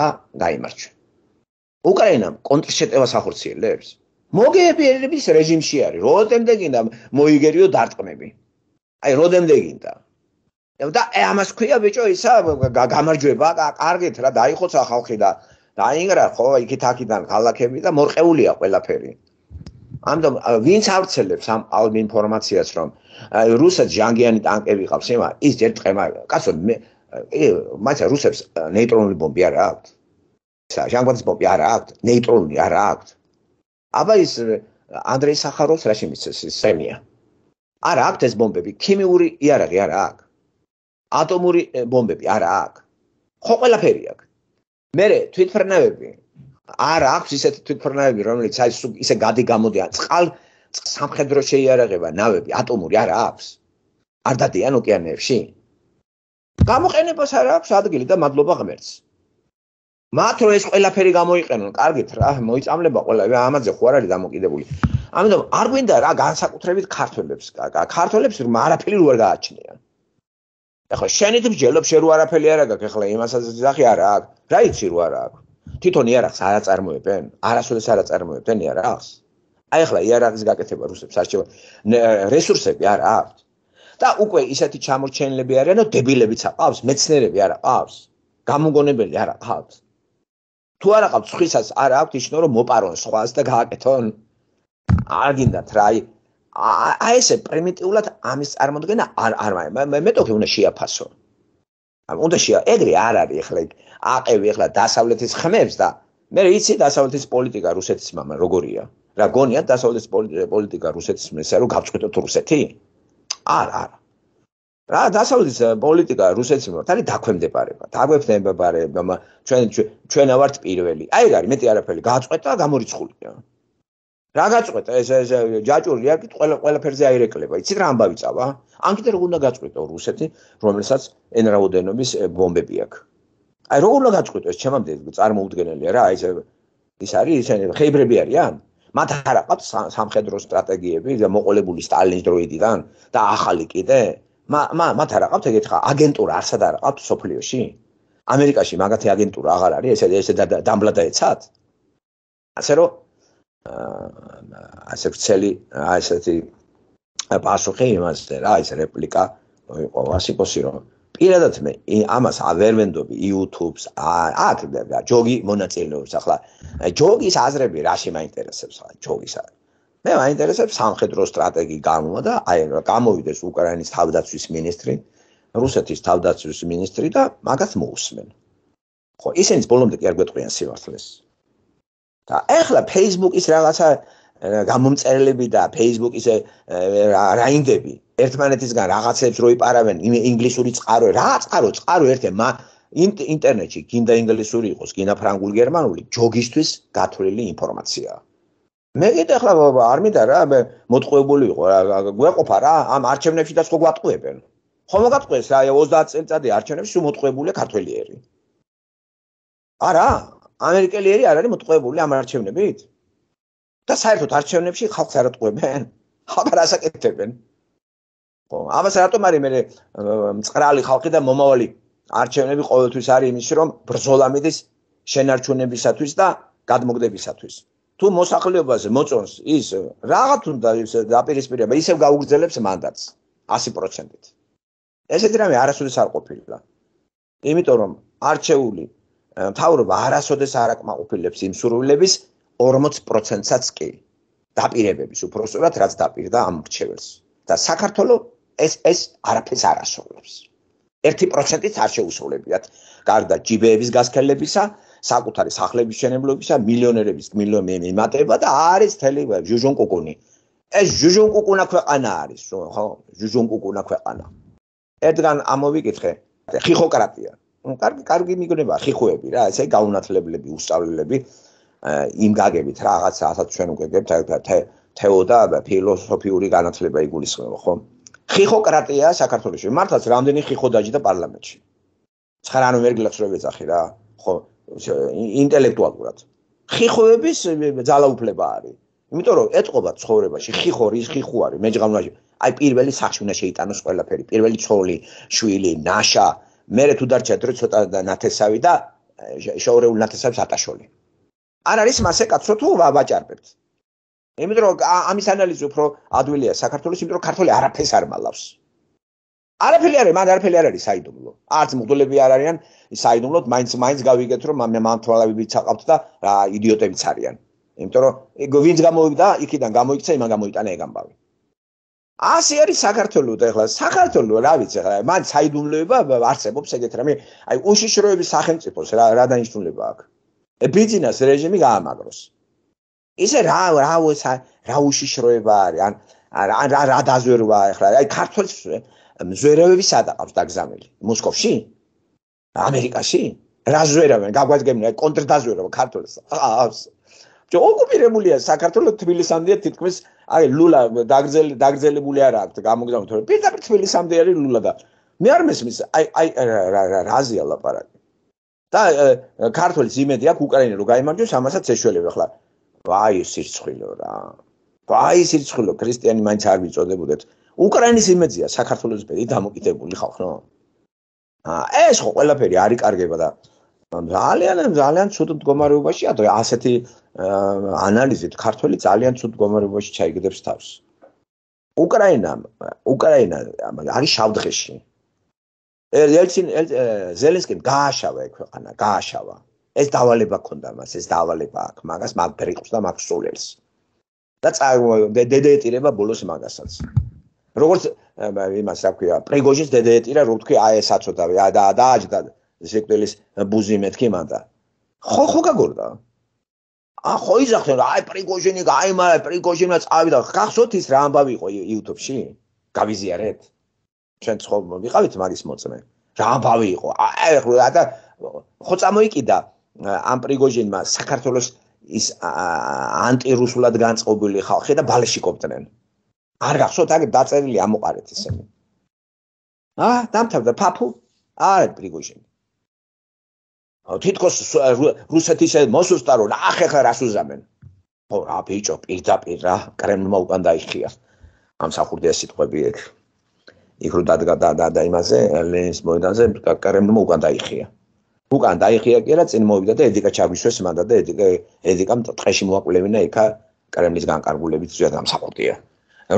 და გამოიმარჩე. უკრაინამ კონტრშეტევას ახორციელებს. მოგეებიერების რეჟიმში არის. როდემდე გინდა მოიგერიო დარტყმები? აი როდემდე გინდა? და ე ამას ქვია ბიჭო ისა გამარჯვება კარგით რა დაიხოცა ხალხი და დაინგრა ხო იქით აქიდან ქალაქები და მორყეულია ყველაფერი ამიტომ ვინც არცელებს ამ ამ ინფორმაციას რომ აი რუსეთს ჟანგიანი ტანკები ყავს ემა ის ერთ ყემა კაცო მე ე მაგრამ რუსებს ნეიტრონული ბომბი არ აქვთ. სა ჟანგვანის ბომბი არ აქვთ, ნეიტრონული არ აქვთ. აბა ის ანდრეი სახაროვს რა შემიცეს ის სემია. არ აქვთ ეს ბომბები, ქიმიური იარაღი არ აქვს. ატომური ბომბები არ აქვს. ხო ყველაფერი აქვს. მე თვითფრენავები არ აქვს ისეთი თვითფრინავები, რომელიც აი ისე გადი გამოდიან. წყალ სამხედრო შეიარაღება, ნავები ატომური არ აქვს. არ დადიან ოკეანეებში. გამოყენებას არ აქვს ადგილი და მადლობა ღმერთს. მათ რო ეს ყველაფერი გამოიყენონ, კარგით რა, მოიწამლება ყველა, ამაზე ხო არ არის დამოკიდებული. ამიტომ არ გვინდა რა განსაკუთრებით ქართველებს, ქართველებს რომ არაფერი რო არ გააჩნიან. ახლა შენით ბჯელობ შე რო არაფერი არ აქვს, ახლა იმასაც ძახი არა აქვს. რა იცი რო არა აქვს. თვითონ იარაღს არ აწარმოებენ? არასოდეს არ აწარმოებენ იარაღს? აი ახლა იარაღის გაკეთება რუსებს არ შეიძლება. რესურსები არ აქვთ. და უკვე ისეთი ჩამორჩენლები არიან, რომ დებილებიც აყავს, მეცნიერები არ აყავს, გამომგონებელი არ აყავს. თუ არ აყავთ სხვისას არ აქვთ ისინი რომ მოპარონ სხვას და გააკეთონ. არ გინდათ რა აი აი ესე პრიმიტიულად ამის წარმოდგენა არ არ მე მეტოქე უნდა შეაფასო. ამ უნდა შეა ეგრე არ არის ეხლა აყევი ეხლა დასავლეთის ხმებს და მე ვიცი დასავლეთის პოლიტიკა რუსეთის მამა როგორია რა გონია დასავლეთის პოლიტიკა რუსეთის მესა რომ გავჭვიდოთ რუსეთი არ არ რა დასავლეთის პოლიტიკა რუსეთის მიმართ არის დაქვემდებარება დაგვექვემდებარება ჩვენ ჩვენა ვართ პირველი აი ეგ არის მეტი არაფერი გააწყვეტა გამორიცხულია რა გააწყვეტა ეს ეს ჯაჭური რა კი ყველა ყველაფერზე აირეკლება იცით რა ამბავი წავა ან კიდე როგორ უნდა გაჭყვიტო რუსეთი, რომელსაც ენრაოდენობის ბომბები აქვს. აი როგორ უნდა გაჭყვიტო ეს ჩემამდე წარმოუდგენელია რა, აი ეს ის არის ის ხეიბრები არიან. მათ არ აქვს სამხედრო სტრატეგიები, მოყოლებული სტალინის დროიდან და ახალი კიდე. მა მათ არ აქვს ეგეთ ხა აგენტურა არსად არ აქვს სოფლიოში. ამერიკაში მაგათი აგენტურა აღარ არის, ესე ესე დამბლა დაეცათ. ასე რომ აა ასე ვრცელი აი ესეთი პასუხი იმასე რა ეს რეპლიკა იყო ვასიპოსი რომ პირადად მე ამას ვერ ვენდობი YouTube-ს აქ და ჯოგი მონაწილეობს ახლა ჯოგის აზრები რა შემაინტერესებს ხა ჯოგის აზრები მე მაინტერესებს სამხედრო სტრატეგი გამო და აი გამოვიდეს უკრაინის თავდაცვის მინისტრი რუსეთის თავდაცვის მინისტრი და მაგაც მოუსმენ ხო ისინი ბოლომდე კი არ გეტყვიან სიმართლეს და ახლა Facebook-ის რაღაცა გამომწერლები და Facebook-ის რაინდები ერთმანეთისგან რაღაცებს როიპარავენ ინგლისური წყარო რა წყარო წყარო ერთე მა ინტერნეტში გინდა ინგლისური იყოს გინდა ფრანგული გერმანული ჯოგისთვის გათვლილი ინფორმაცია მე კიდე ახლა არ მითხრა რა მე მოტყუებული ვიყო რა გვეყოფა რა ამ არჩევნებში და სხვა გვატყუებენ ხო მოგატყუეს აი 30 წელიწადი არჩევნებში სულ მოტყუებულია ქართველიერი არა ამერიკელიერი არ არის მოტყუებული ამ არჩევნებით და საერთოდ არჩევნებში ხალხს არ ატყუებენ, აბა რას აკეთებენ? ხო, ამას რატომ არის მე მწრალი ხალხი და მომავალი არჩევნები ყოველთვის არის იმის რომ ბრძოლა მიდის შენარჩუნებისათვის და გადმოგდებისათვის. თუ მოსახლეობას მოწონს ის რაღაც უნდა ის დაპირისპირება, ისევ გაუგრძელებს მანდატს 100%-ით. ესეთი რამე არასოდეს არ ყოფილა. იმიტომ რომ არჩეული თავრობა არასოდეს არ აკმაყოფილებს იმ სურვილების 50%-საც კი დაპირებების უпроსტურად რაც დაპირდა ამ რჩეველს და საქართველოს ეს ეს არაფერს არ ასრულებს 1%-ით არ შეუსრულებიათ გარდა ჯიბეების გასქელებისა საკუთარი სახლების შენებლობისა მილიონერების მილიონები მატება და არის თელი ჟუჟონ კუკუნი ეს ჟუჟონ კუკუნა ქვეყანა არის ხო ჟუჟონ კუკუნა ქვეყანა ერთგან ამოვიკითხე ხიხოკრატია ну კარგი კარგი მიგნებაა ხიხოები რა ესე გაუნათლებლები უსწავლელები იმ გაგებით რაღაცა ასაც ჩვენ უგეგებთ აი უფრო თეოდა ფილოსოფიური განათლება იგულისხმება ხო ხიხოკრატია საქართველოსში მართლაც რამდენი ხიხო დაჯდა პარლამენტში ცხრა ანუ ვერ გლახს რო ვეძახი რა ხო ინტელექტუალურად ხიხოების ძალაუფლება არის იმიტომ რომ ეთყობა ცხოვრებაში ხიხო რის ხიხო არის მეჯღამულაში აი პირველი სახში უნდა შეიტანოს ყველაფერი პირველი ცოლი შვილი ნაშა მე რე თუ დარჩა დრო ცოტა და ნათესავი და შაურეულ ნათესავს ატაშოლი არ არის მასე კაცო თუ ვაჭარბებთ. იმიტომ რომ ამის ანალიზი უფრო ადვილია საქართველოს, იმიტომ რომ ქართული არაფერს არ მალავს. არაფერი არ არის, მან არაფერი არ არის საიდუმლო. არც მგდულები არ არიან საიდუმლოდ, მაინც მაინც გავიგეთ რომ მე მამთვალავი ვიცაყავთ და რა იდიოტებიც არიან. იმიტომ რომ ვინც გამოვიდა, იქიდან გამოიქცა, იმან გამოიტანა ეგამბავი. ასე არის საქართველოს და ეხლა საქართველოს რა ვიცი ხა მან საიდუმლოება არსებობს ეგეთ რამე აი უშიშროების სახელმწიფოს რა რა დანიშნულება აქვს ბიზნეს რეჟიმი გაამაგროს. ისე რა რა რა უშიშროება არის ან ან რა რა დაზვერვა ახლა აი ქართველს მზვერავები სადაყავს დაგზავნილი მოსკოვში ამერიკაში რა ზვერავენ გაგვაგებინა კონტრდაზვერვა ქართველს აავს ჯო ოკუპირებულია საქართველოს თბილისამდე თითქმის აი ლულა დაგზელი დაგზელებული არ აქვს გამოგზავნოთ პირდაპირ თბილისამდე არის ლულა და მე არ მესმის აი აი რა რა რაზია ლაპარაკი და ქართლის იმედი აქვს უკრაინა რო გამარჯვოს ამასაც ეშველებ ახლა ვაი სირცხვილო რა ვაი სირცხვილო ქრისტიანი მაინც არ ვიწოდებოდეთ უკრაინის იმედია საქართველოს ბედი დამოკიდებული ხალხ რა აა ეს ხო ყველაფერი არის კარგება და ძალიან ძალიან ცუდი მდგომარეობაში ადრე ასეთი ანალიზით ქართველი ძალიან ცუდი მდგომარეობაში ჩაიგდებს თავს უკრაინა უკრაინა არის შავდღეში ელჩინ ზელენსკიმ გააშავა ქვეყანა, გააშავა. ეს დავალება ქონდა მას, ეს დავალება აქ მაგას, მაგ ფრიყს და მაგ სულელს. და დედეტირება ბოლოს მაგასაც. როგორც იმას რა ქვია, პრიგოჟის დედეტირა, რო თქვი აი საწოდავი, ა და დააჯდა ზეკვილის ბუზი მეთქი მანდა. ხო ხო გაგორდა? ა ხო იზახნენ, აი პრიგოჟინი გაიმარა, პრიგოჟინმა წავიდა. გახსოთ ის რა ამბავი იყო YouTube-ში? გავიზიარეთ. ჩვენ ხო ვიყავით მაგის მოწმე. ჯამბავი იყო. აი ხო და ხო წამოიკიდა ამ პრიგოჟინმა საქართველოს ის ანტირუსულად განწყობილი ხალხი და ბალეში კოპტნენ. არ გახსოვთ აი დაწერილი ამოყარეთ ისინი. ა დამთავრდა ფაფუ არ პრიგოჟინი. აუ თითქოს რუსეთის მოსუსტა რო ნახე ხა რას უზამენ. ხო რა ბიჭო პირდაპირ რა კრემლმა უკან დაიხია. ამ სახურდია სიტყვები ეგ. იქ რო დადგა და და იმაზე ლენის მოედანზე კარემნო უკან დაიხია. უკან დაიხია კიდე წინ მოვიდა და ედიკა ჩაგვისვეს მანდა და ედიკა ედიკამ ტყეში მოაკვლევინა იქა კრემლის განკარგულებით ზუსტად ამსახურდია.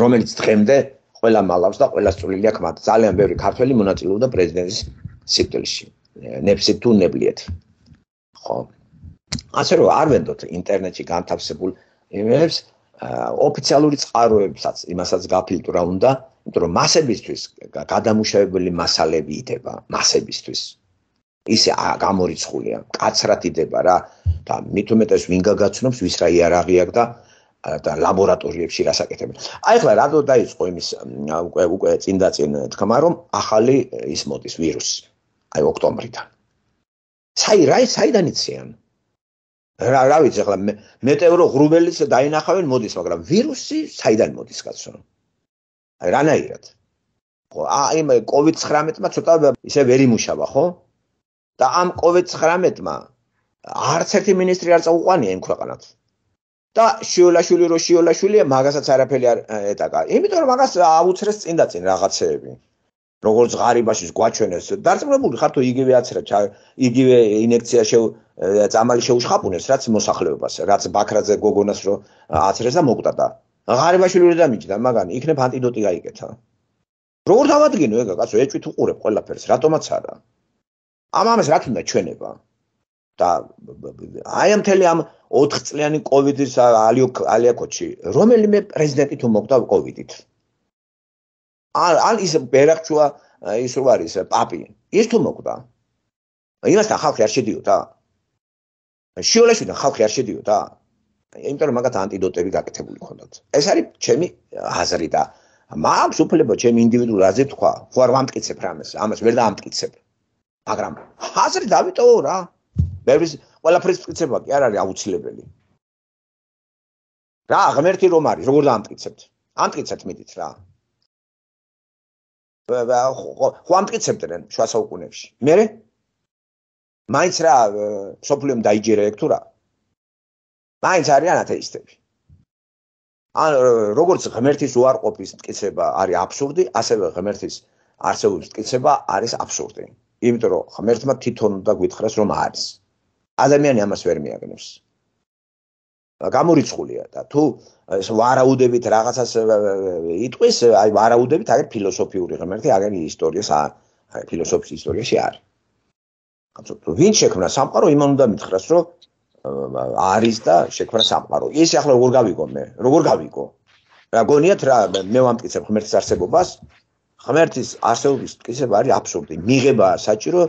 რომელიც დღემდე ყველა მალავს და ყველა სწრული აქვს მათ. ძალიან ბევრი ქართველი მონაწილეობდა პრეზიდენტის სიკტილში. ნებსით თუ ნებლიეთ. ხო. ასე რომ არ ვენდოთ ინტერნეტში განთავსებულ იმებს ოფიციალური წყაროებსაც იმასაც გაფილტრა უნდა და იმიტომ რომ მასებისთვის გადამუშავებელი მასალები იდება მასებისთვის ისე გამორიცხულია კაცრად იდება რა და მით უმეტეს ვინ გაგაცნობს ვის რა იარაღი აქვს და და ლაბორატორიებში გასაკეთებელი. აი ახლა რადო დაიწყო იმის უკვე უკვე წინდაწინ თქმა რომ ახალი ის მოდის ვირუსი აი ოქტომბრიდან. საი რა საიდან იციან? რა რა ვიცი ახლა მეტეორო ღრუბელიც დაინახავენ მოდის მაგრამ ვირუსი საიდან მოდის კაცო? აი რანაირად ხო აი COVID-19-მა ცოტა ისე ვერ იმუშავა ხო და ამ COVID-19-მა არც ერთი მინისტრი არ წაუყვანია იმ ქვეყანას და შიოლაშვილი რო შიოლაშვილი მაგასაც არაფერი არ ეტაკა იმიტომ რომ მაგას აუცრეს წინ და წინ რაღაცეები როგორც ღარიბაშის გვაჩვენეს დარწმუნებული ხარ თუ იგივე აცრა იგივე ინექცია შეუ წამალი შეუშხაპუნეს რაც მოსახლეობას რაც ბაქრაძე გოგონას რო აცრეს და მოკვდა და ღარიბაშვილი რომ დამიჭდა მაგან იქნებ ანტიდოტი გაიკეთა როგორ დავადგინო ეგა კაცო ეჭვით უყურებ ყველაფერს რატომაც არა ამ ამას რა თქმა ჩვენება და აი ამ თელი ამ 4 წლიანი კოვიდის ალიო ალიაკოჩი რომელიმე პრეზიდენტი თუ მოკდა კოვიდით ან ან ის ბერახჩუა ის რო არის პაპი ის თუ მოკდა იმასთან ხალხი არ შედიოდა შიოლაში და ხალხი არ შედიოდა იმიტომ რომ მაგათ ანტიდოტები გაკეთებული ხონდათ. ეს არის ჩემი აზრი და მაქვს უფლება ჩემი ინდივიდუალ აზრი თქვა, ხო არ ვამტკიცებ რამეს, ამას ვერ დაამტკიცებ. მაგრამ აზრი დავიტო რა. ბევრი ყველაფრის მტკიცება კი არ არის აუცილებელი. რა, ღმერთი რომ არის, როგორ დაამტკიცებთ? ამტკიცეთ მიდით რა. ხო ამტკიცებდნენ შუა საუკუნეებში. მე მაინც რა, სოფლიომ დაიჯერა ეგ თუ რა. მაინც არიან ათეისტები. ან როგორც ღმერთის უარყოფის მტკიცება არის აბსურდი, ასევე ღმერთის არსებობის მტკიცება არის აბსურდი. იმიტომ რომ ღმერთმა თვითონ უნდა გვითხრას რომ არის. ადამიანი ამას ვერ მიაგნებს. გამორიცხულია და თუ ეს ვარაუდებით რაღაცას იტყვის, აი ვარაუდებით აი ფილოსოფიური ღმერთი აგენი ისტორიას ა ფილოსოფიის ისტორიაში არის. კაცო, ვინ შექმნა სამყარო, იმან უნდა მითხრას, რომ არის და შექმნა სამყარო. ის ახლა როგორ გავიგო მე? როგორ გავიგო? რა გონიათ რა მე ვამტკიცებ ღმერთის არსებობას? ღმერთის არსებობის მტკიცება არის აბსურდი. მიღება საჭირო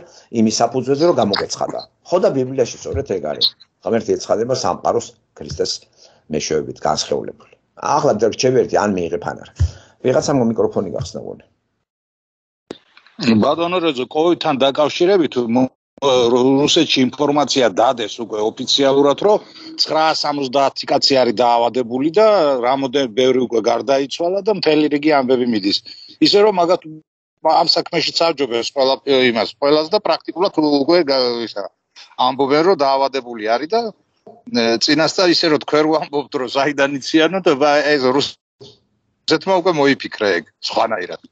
იმის საფუძველზე რომ გამოგეცხადა. ხო და ბიბლიაში სწორედ ეგ არის. ღმერთი ეცხადება სამყაროს ქრისტეს მეშვეობით განსხეულებული. ახლა ჯერ შევერდი ან მიიღე ფანარ. ვიღაცამ მიკროფონი გახსნა გონი. ბატონო როზე კოვიდთან დაკავშირებით რუსეთში ინფორმაცია დადეს უკვე ოფიციალურად, რომ 970 კაცი არის დაავადებული და რამოდენ ბევრი უკვე გარდაიცვალა და მთელი რიგი ამბები მიდის. ისე რომ მაგათ ამ საქმეშიც აჯობებს ყველა იმას, ყველას და პრაქტიკულად უკვე ისა ამბობენ რომ დაავადებული არის და წინასწარ ისე რომ თქვენ ვამბობთ რომ საიდან იციანო და ეს რუსეთმა უკვე მოიფიქრა ეგ სხვანაირად.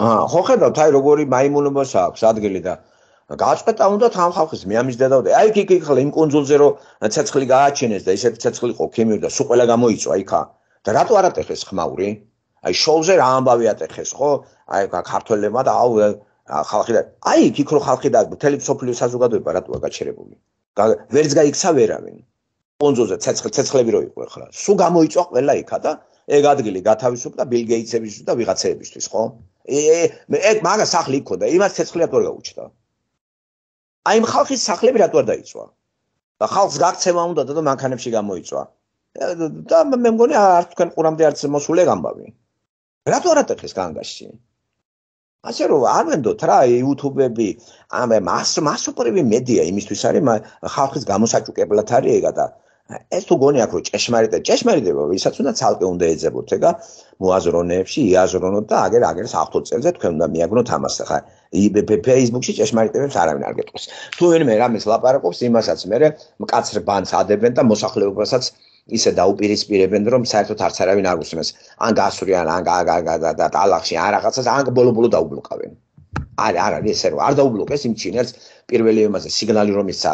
აა ხო ხედავთ აი როგორი მაიმუნობა აქვს ადგილი და გააჭყეთა უნდა თან ხალხის მე ამის დადავდე აი იქ იქ ხოლმე იმ კონძულზე რომ ცეცხლი გააჩენეს და ისეთი ცეცხლი ყო ქიმიურ და სულ ყველა გამოიწვა იქა და რატო არატეხეს ხმაური აი შოუზე რა ამბავი ატეხეს ხო აი ქართველებმა და აუ ხალხი და აი იქ იქ რო ხალხი და მთელი სოფლიო საზოგადოება რატოა გაჩერებული ვერც გაიქცა ვერავინ კონძულზე ცეცხლი ცეცხლები რო იყო ხოლმე სულ გამოიწვა ყველა იქა და ეგ ადგილი გათავისუფლდა ბილ გეიცებისთვის და ვიღაცეებისთვის ხო ე მე ეგ მაგას ახლი იქ ხო და იმას ცეცხლი აღარ გაუჩნდა აი იმ ხალხის სახლები რატო არ დაიწვა? და ხალხს გაქცევა უნდა და მანქანებში გამოიწვა. და მე მგონი არ თქვენ ყურამდე არც მოსულე გამბავი. რატო არ ატეხეს განგაში? ასე რომ არ ვენდოთ რა YouTube-ები, ამე მას მასობრივი მედია იმისთვის არის ხალხის გამოსაჭუკებლად არის ეგა და ეს თუ გონი აქვს ჭეშმარიტა, ჭეშმარიტება ვისაც უნდა ცალკე უნდა ეძებოთ ეგა მოაზროვნეებში, იაზროვნოთ და აგერ აგერ საერთო წელზე თქვენ უნდა მიაგნოთ ამას ხა. ფეისბუქში ჭეშმარიტებს არავინ არ გეტყვის. თუ ვინმე რამის ლაპარაკობს, იმასაც მე მკაცრ ბანს ადებენ და მოსახლეობასაც ისე დაუპირისპირებენ, რომ საერთოდ არც არავინ არ უსმენს. ან გასურიან, ან გაგაგადა და ალახში არ რაღაცას ან ბოლო-ბოლო დაუბლოკავენ. არ არ არის ესე რომ არ დაუბლოკეს იმ ჩინელს პირველი იმაზე სიგნალი რომ ისა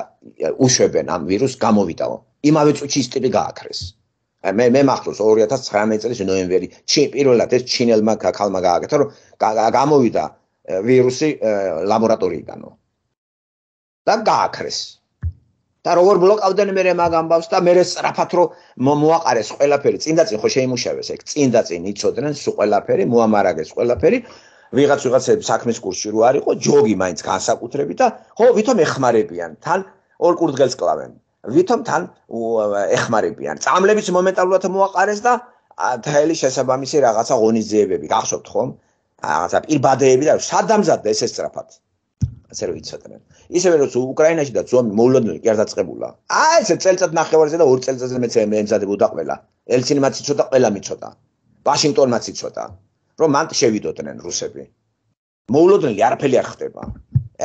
უშვებენ ამ ვირუსს გამოვიტავო. იმავე წუთში ის ტიპი გააქრეს. აი მე მე მახსოვს 2019 წლის ნოემბერი, ჩი პირველად ეს ჩინელმა ქალმა გააკეთა რომ გამოვიდა ვირუსი ლაბორატორიიდანო. და გააქრეს. და როგორ ბლოკავდნენ მე მაგ ამბავს და მე სწრაფად რომ მოაყარეს ყველაფერი, წინდაწინ ხო შეიმუშავეს, ეგ წინდაწინ იწოდნენ სულ ყველაფერი, მოამარაგეს ყველაფერი. ვიღაც ვიღაცები საქმის კურსში რო არისო, ჯოგი მაინც განსაკუთრებით და ხო ვითომ ეხმარებიან, თან ორ კურდღელს კლავენ. ვითომ თან ეხმარებიან. წამლებიც მომენტალურად მოაყარეს და თაილი შესაბამისი რაღაცა ღონისძიებები გახსოვთ ხომ? რაღაცა პირბადეები და სადამზად ესე სწრაფად ასე რომ იცოდნენ. ისევე როც უკრაინაში და ზომი მოულოდნელი კი არ დაწყებულა. აი ესე წელწად ნახევარზე და ორ წელწადზე მეც ემზადებოდა ყველა. ელცინმაც იცოდა ყველა მიცოდა. ვაშინგტონმაც იცოდა რომ მანდ შევიდოდნენ რუსები. მოულოდნელი არაფერი არ ხდება.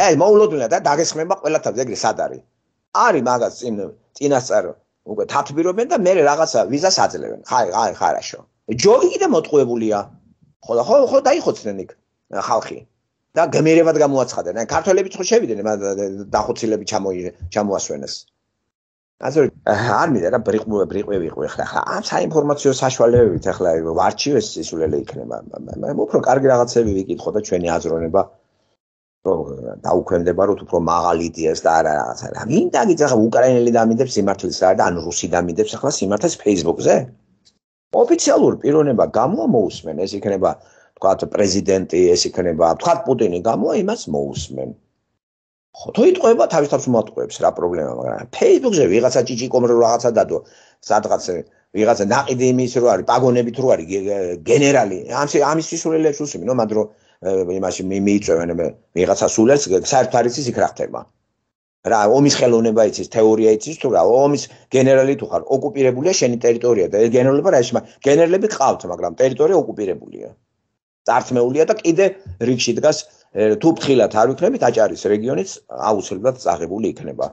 აი მოულოდნელი და დაგესხმება ყველათავს ეგრე სად არის? არის მაგას წინ წინასწარ უკვე თათბირობენ და მე რაღაცა ვიზას აძლევენ. ხაი ხაი ხარაშო. ჯოგი კიდე მოტყუებულია. ხო და ხო ხო დაიხოცნენ იქ ხალხი და გემერებად გამოაცხადენ აი ქართველები ხო შევიდნენ მაგ დახოცილები ჩამოასვენეს ასე არ მინდა რა ბრიყვე ბრიყვე ვიყვე ხა ამ საინფორმაციო საშუალებებით ახლა ვარჩივ ეს სულელი იქნება მაგრამ უფრო კარგი რაღაცები ვიკითხო და ჩვენი აზროვნება რომ დაუქვემდება რომ უფრო მაღალ იდეას და არა რაღაცა რა მინდა გიძახა უკრაინელი დამინდებს სიმართლეს არა და ანუ რუსი დამინდებს ახლა სიმართლეს Facebook-ზე ოფიციალური პიროვნება გამოა მოусმენ, ეს იქნება თქვათ პრეზიდენტი, ეს იქნება თქვათ პუტინი გამოა იმას მოусმენ. ხო, თუ იტყვება თავისთავად მოატყუებს რა პრობლემა, მაგრამ Facebook-ზე ვიღაცა ჭიჭიკომ რო რაღაცა დადო, სადღაც ვიღაცა ناقიდი იმის რო არის, პაგონები თუ არის გენერალი, ამ ამისთვის უ レ ლებს უსმენ, რომ მაგრამ იმაში მიიწევენ ვიღაცა სულებს საერთოდ არის ის იქ რა ხდება. რა ომის ხელოვნება იცის, თეორია იცის თუ რა? ომის გენერალი თუ ხარ, ოკუპირებულია შენი ტერიტორია და ეს გენერალობა რა შეიძლება? გენერლები ყავთ, მაგრამ ტერიტორია ოკუპირებულია. წარმეულია და კიდე რიგში დგას თუ ფხილად არ ვიქნებით აჭარის რეგიონის აუცილებლად წაღებული იქნება.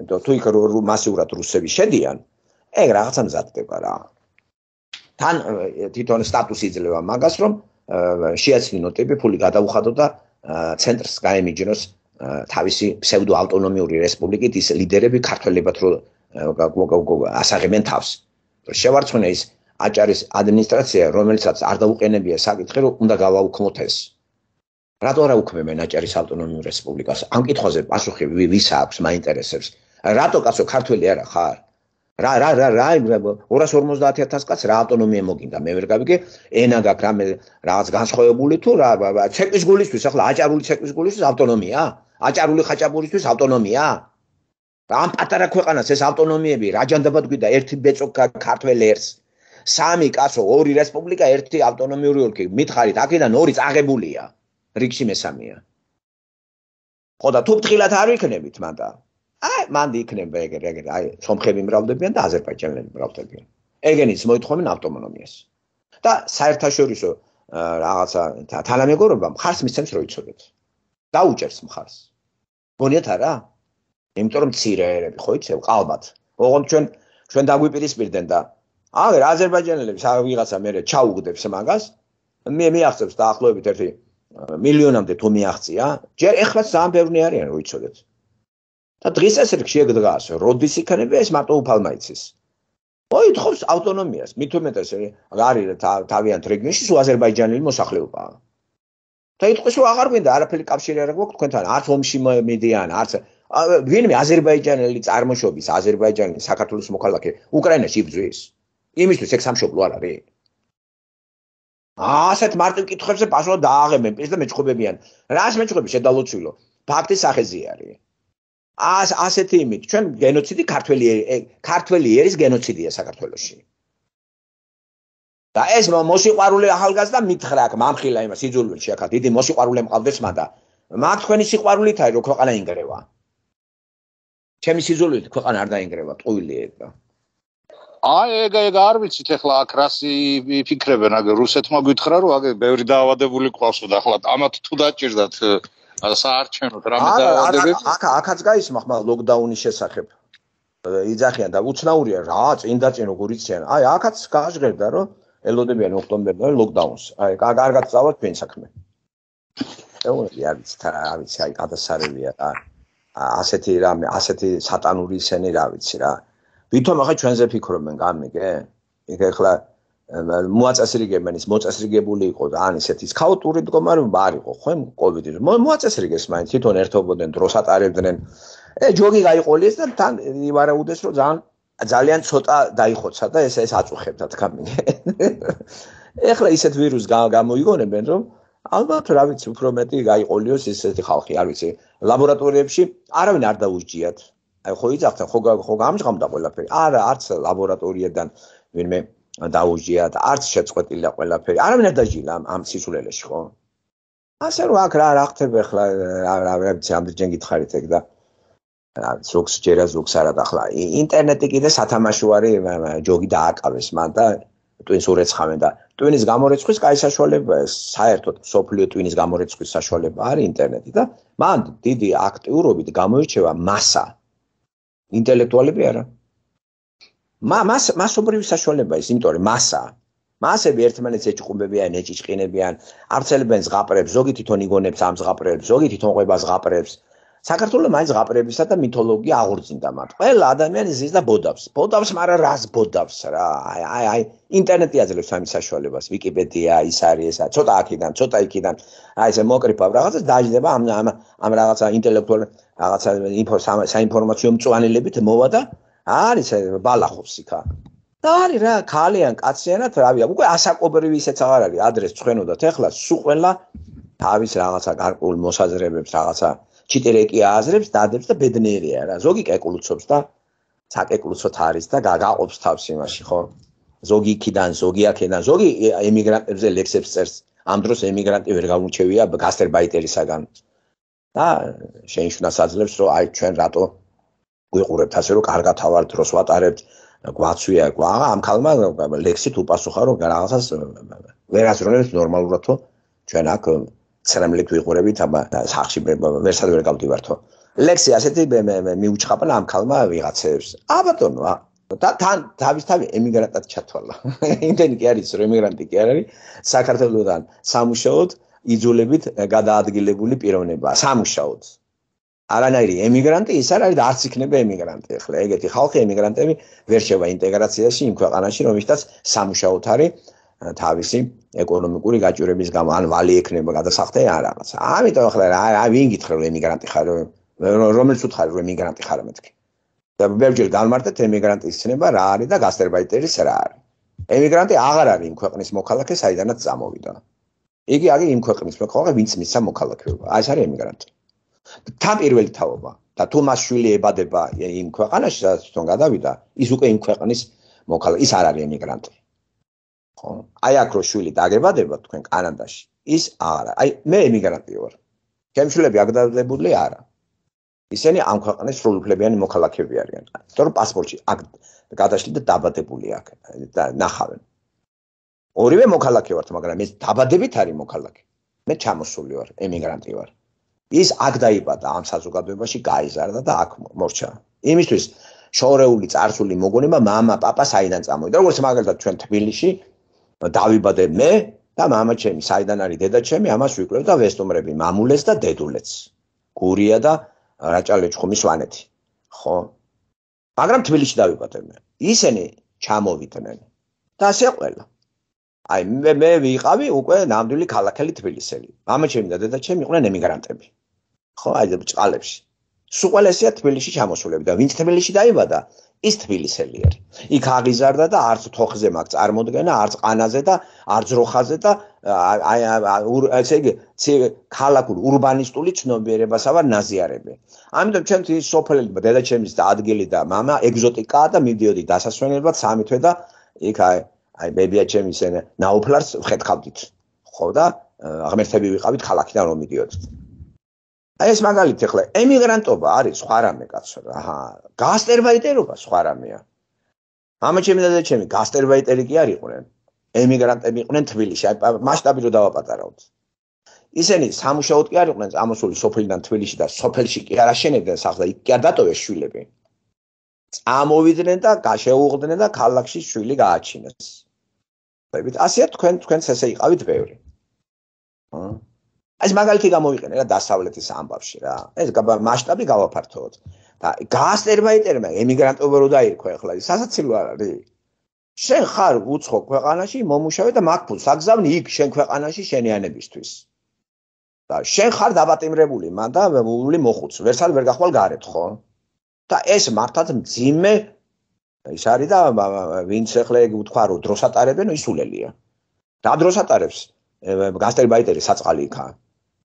იმიტომ თუ იქ მასიურად რუსები შედიან, ეგ რაღაცა მზადდება რა. თან თვითონ სტატუსი იძლევა მაგას, რომ შეაცინო ტიპი ფული გადაუხადო და ცენტრს გაემიჯნოს თავისი псевдо ავტონომიური რესპუბლიკით ის ლიდერები ქართველებად რო ასაღებენ თავს. შევარცხნე ის აჭარის ადმინისტრაცია, რომელიცაც არ დაუყენებია საკითხი, რომ უნდა გავაუქმოთ ეს. რატო არ აუქმებენ აჭარის ავტონომიურ რესპუბლიკას? ამ კითხვაზე პასუხი ვის აქვს, მაინტერესებს. რატო კაცო ქართველი არა ხარ? რა რა რა რა 250000 კაც რა ავტონომია მოგინდა მე ვერ გავიგე ენა გაქვს რამე რაღაც განსხვავებული თუ რა ცეკვის გულისთვის ახლა აჭარული ცეკვის გულისთვის ავტონომია აა აჭარული ხაჭაპურისთვის ავტონომია? ამ პატარა ქვეყანას ეს ავტონომიები რაჯანდაბად გვიდა ერთი ბეწო ქართველერს. სამი კაცო, ორი რესპუბლიკა, ერთი ავტონომიური ოლქი. მითხარით, აქედან ორი წაღებულია. რიგში მესამეა. ხო და თუ ფრთხილად არ იქნებით, მანდა. აი, მანდი იქნება ეგრე, ეგრე, აი, სომხები მრავლდებიან და აზერბაიჯანელები მრავლდებიან. ეგენიც მოითხოვენ ავტონომიას. და საერთაშორისო რაღაცა თანამეგობრობა მხარს მისცემს როიცოდეთ. დაუჭერს მხარს. გონიათ არა? იმიტომ რომ ცირეერები ხო იცი ყალბად. ოღონდ ჩვენ ჩვენ დაგვიპირისპირდნენ და აი აზერბაიჯანელებს ვიღაცა მეერე ჩაუგდებს მაგას. მე მეახსებს დაახლოებით ერთი მილიონამდე თუ მეახწია. ჯერ ეხლა ძალიან ბევრი არიან რო იცოდეთ. და დღეს ეს რიგ დღას როდის იქნება ეს მარტო უფალმა იცის. მოითხოვს ავტონომიას. მით უმეტეს არის რა თავიანთ რეგიონში სულ აზერბაიჯანელი მოსახლეობაა. და იტყვის რომ აღარ მინდა არაფერი კავშირი არ აქვს თქვენთან არც ომში მედიან არც ვინმე აზერბაიჯანელი წარმოშობის აზერბაიჯანელი საქართველოს მოქალაქე უკრაინაში იბძვის იმისთვის ეგ სამშობლო არ არის ასეთ მარტივ კითხებზე პასუხად დააღებენ პირს და მეჭხობებიან რას მეჭხობი შედალოცვილო ფაქტი სახეზე არის ასეთი იმით ჩვენ გენოციდი ქართველი ქართველი არის გენოციდია საქართველოსში და ეს მოსიყვარულე ახალგაზრდა მითხრა აქ მამხილა იმას იძულვილში აქა დიდი მოსიყვარულე მყავდეს მადა მაგ თქვენი სიყვარულით აი რო ქვეყანა ინგრევა ჩემი სიძულვილით ქვეყანა არ დაინგრევა ტყუილია ეგა აი ეგა ეგა არ ვიცით ახლა აქ რას იფიქრებენ აგ რუსეთმა გითხრა რომ აგ ბევრი დაავადებული ყავს და ახლა ამათ თუ დაჭირდათ საარჩენოდ რამე დაავადებით აქ აქაც გაისმახ მაგ ლოკდაუნის შესახებ იძახიან და უცნაურია რა წინ და წინ როგორ იციან. აი, ახაც გააჟღერდა რომ ელოდებიან ოქტომბერს და ლოკდაუნს. აი, კარგად წავალთ თქვენ საქმე. ეულები არის და რა ვიცი, აი, გადასარევია და ასეთი რამე, ასეთი სატანური ისენი რა ვიცი რა. ვითომ ახლა ჩვენზე ფიქრობენ გამიგე? იქ ახლა მოაწესრიგებენ ის მოწესრიგებული იყო და ან ისეთი სკაუტური დგომარება არ იყო ხო კოვიდი მოაწესრიგეს მაინც თვითონ ერთობოდნენ დროს ატარებდნენ ე ჯოგი გაიყოლეს და თან ივარაუდეს რომ ძალიან ძალიან ცოტა დაიხოცა და ეს ეს აწუხებდა თქმენ. ეხლა ისეთ ვირუს გამოიგონებენ რომ ალბათ რა ვიცი უფრო მეტი გაიყოლიოს ისეთი ხალხი, არ ვიცი, ლაბორატორიებში არავინ არ დაუსჯიათ. აი ხო იძახთ ხო ხო გამჟღამდა ყველაფერი. არა, არც ლაბორატორიიდან ვინმე დაუსჯიათ, არც შეწყვეტილა ყველაფერი. არავინ არ დაჯილა ამ სიცულელეში ხო? ასე რა, რა ხდება ხლა რა ვიცი ამდენჯერ გითხარით ეგ და რაც ზოგს ჯერა ზოგს არა დახლა ინტერნეტი კიდე სათამაშოარი ჯოგი დააკავეს მან და ტვინს ურეცხავენ და ტვინის გამორეცხვის კაი საშუალება საერთოდ სოფლიო ტვინის გამორეცხვის საშუალება არის ინტერნეტი და მან დიდი აქტიურობით გამოირჩევა massa ინტელექტუალები არა მას მასობრივი საშუალება ის იმიტომ რომ massa მასები ერთმანეთს ეჭყუბებიან ეჭიჭყინებიან არცელებენ ზღაპრებს ზოგი თვითონ იგონებს ამ ზღაპრებს ზოგი თვითონ ყובה ზღაპრებს საქართველოს მაინც ღაპრებისა და მითოლოგია აღორძინდა მათ. ყველა ადამიანი ზის და ბოდავს. ბოდავს, მაგრამ რას ბოდავს რა? აი, აი, აი, ინტერნეტი აძლევს სამი საშუალებას. ვიკიპედია ის არის ესა, ცოტა აქედან, ცოტა იქიდან. აი, ესე მოკრიფავ რაღაცას დაждება ამ ამ ამ რაღაცა ინტელექტუალ რაღაცა ინფო საინფორმაციო მწვანელებით მოვა და არის ბალახობს იქა. და არის რა, ქალიან, კაციანად, რავია, უკვე ასაკობრივი ისეც აღარ არის, ადრეს ცხენოდათ ახლა სუყველა თავის რაღაცა გარკულ მოსაზრებებს რაღაცა ჩიტერეკი აზრებს დადებს და ბედნიერია რა. ზოგი კეკულუცობს და საკეკულუცოთ არის და გააყობს თავს იმაში, ხო? ზოგი იქიდან, ზოგი აქედან, ზოგი ემიგრანტებზე ლექსებს წერს. ამ დროს ემიგრანტი ვერ გამორჩევია გასტერბაიტერისაგან. და შეიძლება საძლევს, რომ აი ჩვენ რატო გვიყურებთ ასე, რომ კარგად ავარ დროს ვატარებთ, გვაცვია, აა ამ ქალმა ლექსით უპასუხა, რომ რაღაცას ვერ აზროვნებს ნორმალურად, თო ჩვენ აქ ცერემლით ვიყურებით, აბა სახში ვერსად ვერ გავდივართო. ლექსი ასეთი მეუჩხაბან ამ ქალმა ვიღაცებს. აბატონო, და თან თავისთავად ემიგრანტად ჩათვალა. [LAUGHS] იმდენი კი არის რომ ემიგრანტი კი არ არის საქართველოსთან სამუშაოდ იძულებით გადაადგილებული პიროვნება სამუშაოდ. არანაირი ემიგრანტი ის არ არის და არც იქნება ემიგრანტი. ახლა ეგეთი ხალხი ემიგრანტები ვერ შევა ინტეგრაციაში იმ ქვეყანაში რომ ისაც სამუშაოდ არის თავისი ეკონომიკური გაჭირების გამო ან ვალი ექნება გადასახდე ან რაღაც. ამიტომ ახლა რა ვინ გითხრა რომ ემიგრანტი ხარ რომელიც უთხარი რომ ემიგრანტი ხარ მეთქი. და ბევრჯერ განმარტეთ ემიგრანტის ცნება რა არის და გასტერბაიტერის რა არის. ემიგრანტი აღარ არის იმ ქვეყნის მოქალაქე საიდანაც წამოვიდა. იგი არის იმ ქვეყნის მოქალაქე ვინც მისცა მოქალაქეობა. აი ეს არის ემიგრანტი. თან პირველი თავობა და თუ მას შვილი ებადება იმ ქვეყანაში სადაც თვითონ გადავიდა, ის უკვე იმ ქვეყნის მოქალაქე, ის არ არის ემიგრანტი. ხო? აი აქ რო შვილი დაგებადება თქვენ კანადაში, ის არა. აი მე ემიგრანტი ვარ. ჩემ შვილები აგდაზებული არა. ისინი ამ ქვეყნის სრულუფლებიანი მოქალაქეები არიან. ისე რომ პასპორტი აქ გადაშლილი და დაბადებული აქ და ნახავენ. ორივე მოქალაქე ვართ, მაგრამ ეს დაბადებით არის მოქალაქე. მე ჩამოსული ვარ, ემიგრანტი ვარ. ის აქ დაიბადა ამ საზოგადოებაში, გაიზარდა და აქ მორჩა. იმისთვის შორეული წარსული მოგონება მამა, papa საიდან წამოვიდა? როგორც მაგალითად ჩვენ თბილისში დავიბადე მე და мама ჩემი, საიდან არის დედა ჩემი, ამას ვიკრებ და ვესტუმრები მამულეს და დედულეს. გურია და რაჭალე ჩხუმის ვანეთი. ხო? მაგრამ თბილისში დავიბადე მე. ისინი ჩამოვიდნენ. და ასე ყველა. აი მე მე ვიყავი უკვე ნამდვილი ქალაქელი თბილისელი. мама ჩემი და დედა ჩემი იყვნენ ემიგრანტები. ხო, აი ზე ბჭყალებში. სულ ყველა ესეა თბილისში ჩამოსულები და ვინც თბილისში დაიბადა, ის თბილისელი არის. იქ აღიზარდა და არც თოხზე მაგ წარმოდგენა, არც ყანაზე და არც როხაზე და აი ესე იგი ქალაქურ урბანისტული ცნობიერებას აღარ ნაზიარებენ. ამიტომ ჩემ თვით სოფელი დედაჩემის და ადგილი და мама ეგზოტიკაა და მივდიოდი დასასვენებლად სამითვე და იქ აი აი ბებია ჩემის ენა ნაუფლარს ხეთქავდით. ხო და აღმერთები ვიყავით ქალაქიდან რომ მივდიოდით. აი ეს მაგალითი ხოლმე ემიგრანტობა არის სხვა რამე კაცო აჰა გასტერბაიტერობა სხვა რამეა ამა ჩემი და ჩემი გასტერბაიტერი კი არიყვნენ ემიგრანტები იყვნენ თბილისში აი მასშტაბი რო დავაპატარავთ ისინი სამუშაოდ კი არიყვნენ ამოსული სოფელიდან თბილისში და სოფელში კი არ აღშენებდნენ სახლს აი კი არ დატოვე შვილები წამოვიდნენ და გაშეუღდნენ და ქალაქში შვილი გააჩინეს ასე თქვენ თქვენს ესე იყავით ბევრი აა ეს მაგალითი გამოვიყენე რა დასავლეთის ამბავში რა. ეს მასშტაბი გავაფართოვოთ. და გასტერბაიტერმა ემიგრანტობა რო დაირქვა ახლა ეს სასაცილო არის. შენ ხარ უცხო ქვეყანაში, მომუშავე და მაგფულს აგზავნი იქ შენ ქვეყანაში შენიანებისთვის. და შენ ხარ დაბატიმრებული მან და უული მოხუც, ვერსად ვერ გახვალ გარეთ ხო? და ეს მართაც ძიმე ის არის და ვინც ახლა ეგ უთქვა რომ დროს ატარებენ, ისულელია. და დროს ატარებს გასტერბაიტერი საწყალი იქაა.